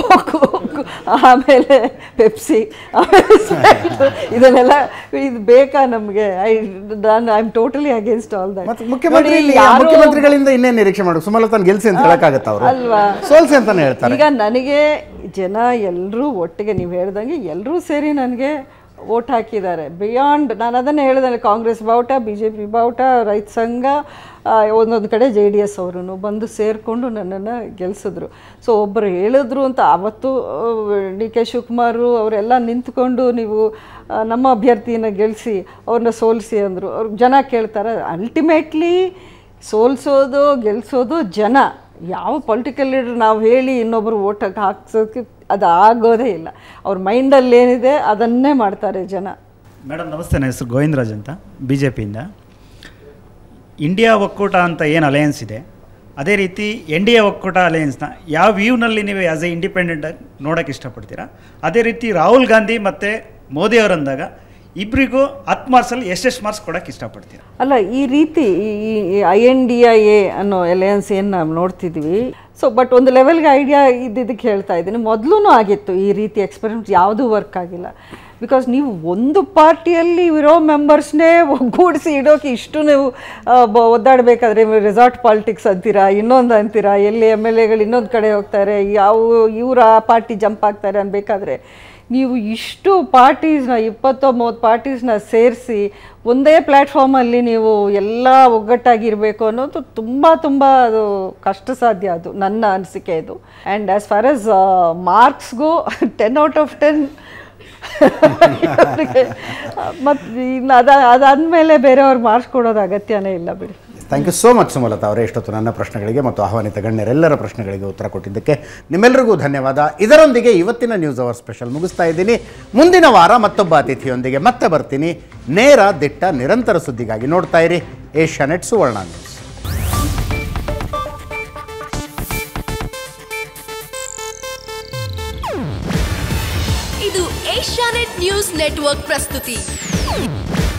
ಓಕು ಆಮೇಲೆ ಪೆಪ್ಸಿ ಇದನ್ನೆಲ್ಲ ಇದು ಬೇಕಾ ನಮಗೆ ಐ ನಾನು I am totally against all that ಮುಖ್ಯಮಂತ್ರಿ ಮುಖ್ಯಮಂತ್ರಿಗಳಿಂದ ಇನ್ನೇನು ನಿರೀಕ್ಷೆ ಮಾಡು ಸುಮಲತಾನ್ ಗೆಲ್ಸಿ ಅಂತ ಹೇಳಕ್ಕಾಗತ್ತ ಅವರು ಅಲ್ವಾ ಸೋಲ್ಸಿ ಅಂತಾನೆ ಹೇಳ್ತಾರೆ ಈಗ ನನಗೆ ಜನ ಎಲ್ಲರೂ ಒಟ್ಟಿಗೆ ನೀವು ಹೇಳ್ದಂಗೆ ಎಲ್ಲರೂ ಸೇರಿ ನನಗೆ ವೋಟ್ ಹಾಕಿದ್ದಾರೆ ಬಿಯಾಂಡ್ ನಾನು ಅದನ್ನೇ ಹೇಳಿದ್ರೆ ಕಾಂಗ್ರೆಸ್ ಬಾವುಟ ಬಿ ಜೆ ಪಿ ಬಾವುಟ ರೈತ ಸಂಘ ಒಂದೊಂದು ಕಡೆ ಜೆ ಡಿ ಎಸ್ ಅವರು ಬಂದು ಸೇರಿಕೊಂಡು ನನ್ನನ್ನು ಗೆಲ್ಲಿಸಿದ್ರು ಸೊ ಒಬ್ಬರು ಹೇಳಿದ್ರು ಅಂತ ಆವತ್ತು ಡಿ ಕೆ ಶಿವಕುಮಾರು ಅವರೆಲ್ಲ ನಿಂತ್ಕೊಂಡು ನೀವು ನಮ್ಮ ಅಭ್ಯರ್ಥಿಯನ್ನು ಗೆಲ್ಲಿಸಿ ಅವ್ರನ್ನ ಸೋಲಿಸಿ ಅಂದರು ಅವ್ರು ಜನ ಕೇಳ್ತಾರೆ ಅಲ್ಟಿಮೇಟ್ಲಿ ಸೋಲಿಸೋದು ಗೆಲ್ಲಿಸೋದು ಜನ ಯಾವ ಪೊಲಿಟಿಕಲ್ ಲೀಡರ್ ನಾವು ಹೇಳಿ ಇನ್ನೊಬ್ಬರು ಓಟಕ್ಕೆ ಹಾಕ್ಸೋದಕ್ಕೆ ಅದು ಆಗೋದೇ ಇಲ್ಲ ಅವ್ರ ಮೈಂಡಲ್ಲಿ ಏನಿದೆ ಅದನ್ನೇ ಮಾಡ್ತಾರೆ ಜನ ಮೇಡಮ್ ನಮಸ್ತೆ ನನ್ನ ಹೆಸರು ಗೋವಿಂದರಾಜ್ ಅಂತ ಬಿ ಜೆ ಪಿಯಿಂದ ಇಂಡಿಯಾ ಒಕ್ಕೂಟ ಅಂತ ಏನು ಅಲಯನ್ಸ್ ಇದೆ ಅದೇ ರೀತಿ ಎನ್ ಡಿ ಎ ಒಕ್ಕೂಟ ಅಲಯನ್ಸ್ನ ಯಾವ ವ್ಯೂನಲ್ಲಿ ನೀವು ಆ್ಯಸ್ ಎ ಇಂಡಿಪೆಂಡೆಂಟಾಗಿ ನೋಡೋಕ್ಕೆ ಇಷ್ಟಪಡ್ತೀರಾ ಅದೇ ರೀತಿ ರಾಹುಲ್ ಗಾಂಧಿ ಮತ್ತು ಅವರಂದಾಗ ಇಬ್ಬರಿಗೂ ಹತ್ತು ಮಾರ್ಕ್ಸಲ್ಲಿ ಎಷ್ಟೆಷ್ಟು ಮಾರ್ಕ್ಸ್ ಕೊಡೋಕೆ ಇಷ್ಟಪಡ್ತೀನಿ ಅಲ್ಲ ಈ ರೀತಿ ಈ I N D I A ಅನ್ನೋ ಅಲಯನ್ಸ್ ಏನು ನಾವು ನೋಡ್ತಿದ್ವಿ ಸೊ ಬಟ್ ಒಂದು ಲೆವೆಲ್ಗೆ ಐಡಿಯಾ ಇದ್ದಿದ್ದಕ್ಕೆ ಹೇಳ್ತಾ ಇದ್ದೀನಿ ಮೊದಲೂ ಆಗಿತ್ತು ಈ ರೀತಿ ಎಕ್ಸ್ಪೆರಿಮೆಂಟ್ ಯಾವುದೂ ವರ್ಕ್ ಆಗಿಲ್ಲ ಬಿಕಾಸ್ ನೀವು ಒಂದು ಪಾರ್ಟಿಯಲ್ಲಿ ಇರೋ ಮೆಂಬರ್ಸ್ನೇ ಒಗ್ಗೂಡಿಸಿ ಇಡೋಕೆ ಇಷ್ಟು ನೀವು ಒದ್ದಾಡಬೇಕಾದ್ರೆ ರೆಸಾರ್ಟ್ ಪಾಲಿಟಿಕ್ಸ್ ಅಂತೀರಾ ಇನ್ನೊಂದು ಅಂತೀರಾ ಎಲ್ಲಿ ಎಮ್ ಎಲ್ ಎಗಳು ಇನ್ನೊಂದು ಕಡೆ ಹೋಗ್ತಾರೆ ಯಾವ ಇವ್ರ ಆ ಪಾರ್ಟಿ ಜಂಪ್ ಆಗ್ತಾರೆ ಅನ್ಬೇಕಾದ್ರೆ ನೀವು ಇಷ್ಟು ಪಾರ್ಟೀಸ್ನ ಇಪ್ಪತ್ತೋ ಮೂವತ್ತು ಪಾರ್ಟೀಸ್ನ ಸೇರಿಸಿ ಒಂದೇ ಪ್ಲ್ಯಾಟ್ಫಾರ್ಮಲ್ಲಿ ನೀವು ಎಲ್ಲ ಒಗ್ಗಟ್ಟಾಗಿರಬೇಕು ಅನ್ನೋದು ತುಂಬ ತುಂಬ ಅದು ಕಷ್ಟ ಸಾಧ್ಯ ಅದು ನನ್ನ ಅನಿಸಿಕೆ ಇದು ಆ್ಯಂಡ್ ಆ್ಯಸ್ ಫಾರ್ ಆಸ್ ಮಾರ್ಕ್ಸ್ಗೂ ಟೆನ್ ಔಟ್ ಆಫ್ ಟೆನ್ ಮತ್ತು ಇನ್ನು ಅದ ಅದಾದಮೇಲೆ ಬೇರೆಯವ್ರಿಗೆ ಮಾರ್ಕ್ಸ್ ಕೊಡೋದು ಅಗತ್ಯನೇ ಇಲ್ಲ ಬಿಡಿ thank you so much Sumalatha ಅವರೇ ಇಷ್ಟೊತ್ತು ನನ್ನ ಪ್ರಶ್ನೆಗಳಿಗೆ ಮತ್ತು ಆಹ್ವಾನಿತ ಗಣ್ಯರೆಲ್ಲರ ಪ್ರಶ್ನೆಗಳಿಗೆ ಉತ್ತರ ಕೊಟ್ಟಿದ್ದಕ್ಕೆ ನಿಮ್ಮೆಲ್ಲರಿಗೂ ಧನ್ಯವಾದ ಇದರೊಂದಿಗೆ ಇವತ್ತಿನ ನ್ಯೂಸ್ ಅವರ್ ಸ್ಪೆಷಲ್ ಮುಗಿಸ್ತಾ ಇದ್ದೀನಿ ಮುಂದಿನ ವಾರ ಮತ್ತೊಬ್ಬ ಅತಿಥಿಯೊಂದಿಗೆ ಮತ್ತೆ ಬರ್ತೀನಿ ನೇರ ದಿಟ್ಟ ನಿರಂತರ ಸುದ್ದಿಗಾಗಿ ನೋಡ್ತಾ ಇರಿ ಏಷ್ಯಾನೆಟ್ ಸುವರ್ಣ ನ್ಯೂಸ್ ಇದು ನ್ಯೂಸ್ ನೆಟ್ವರ್ಕ್ ಪ್ರಸ್ತುತಿ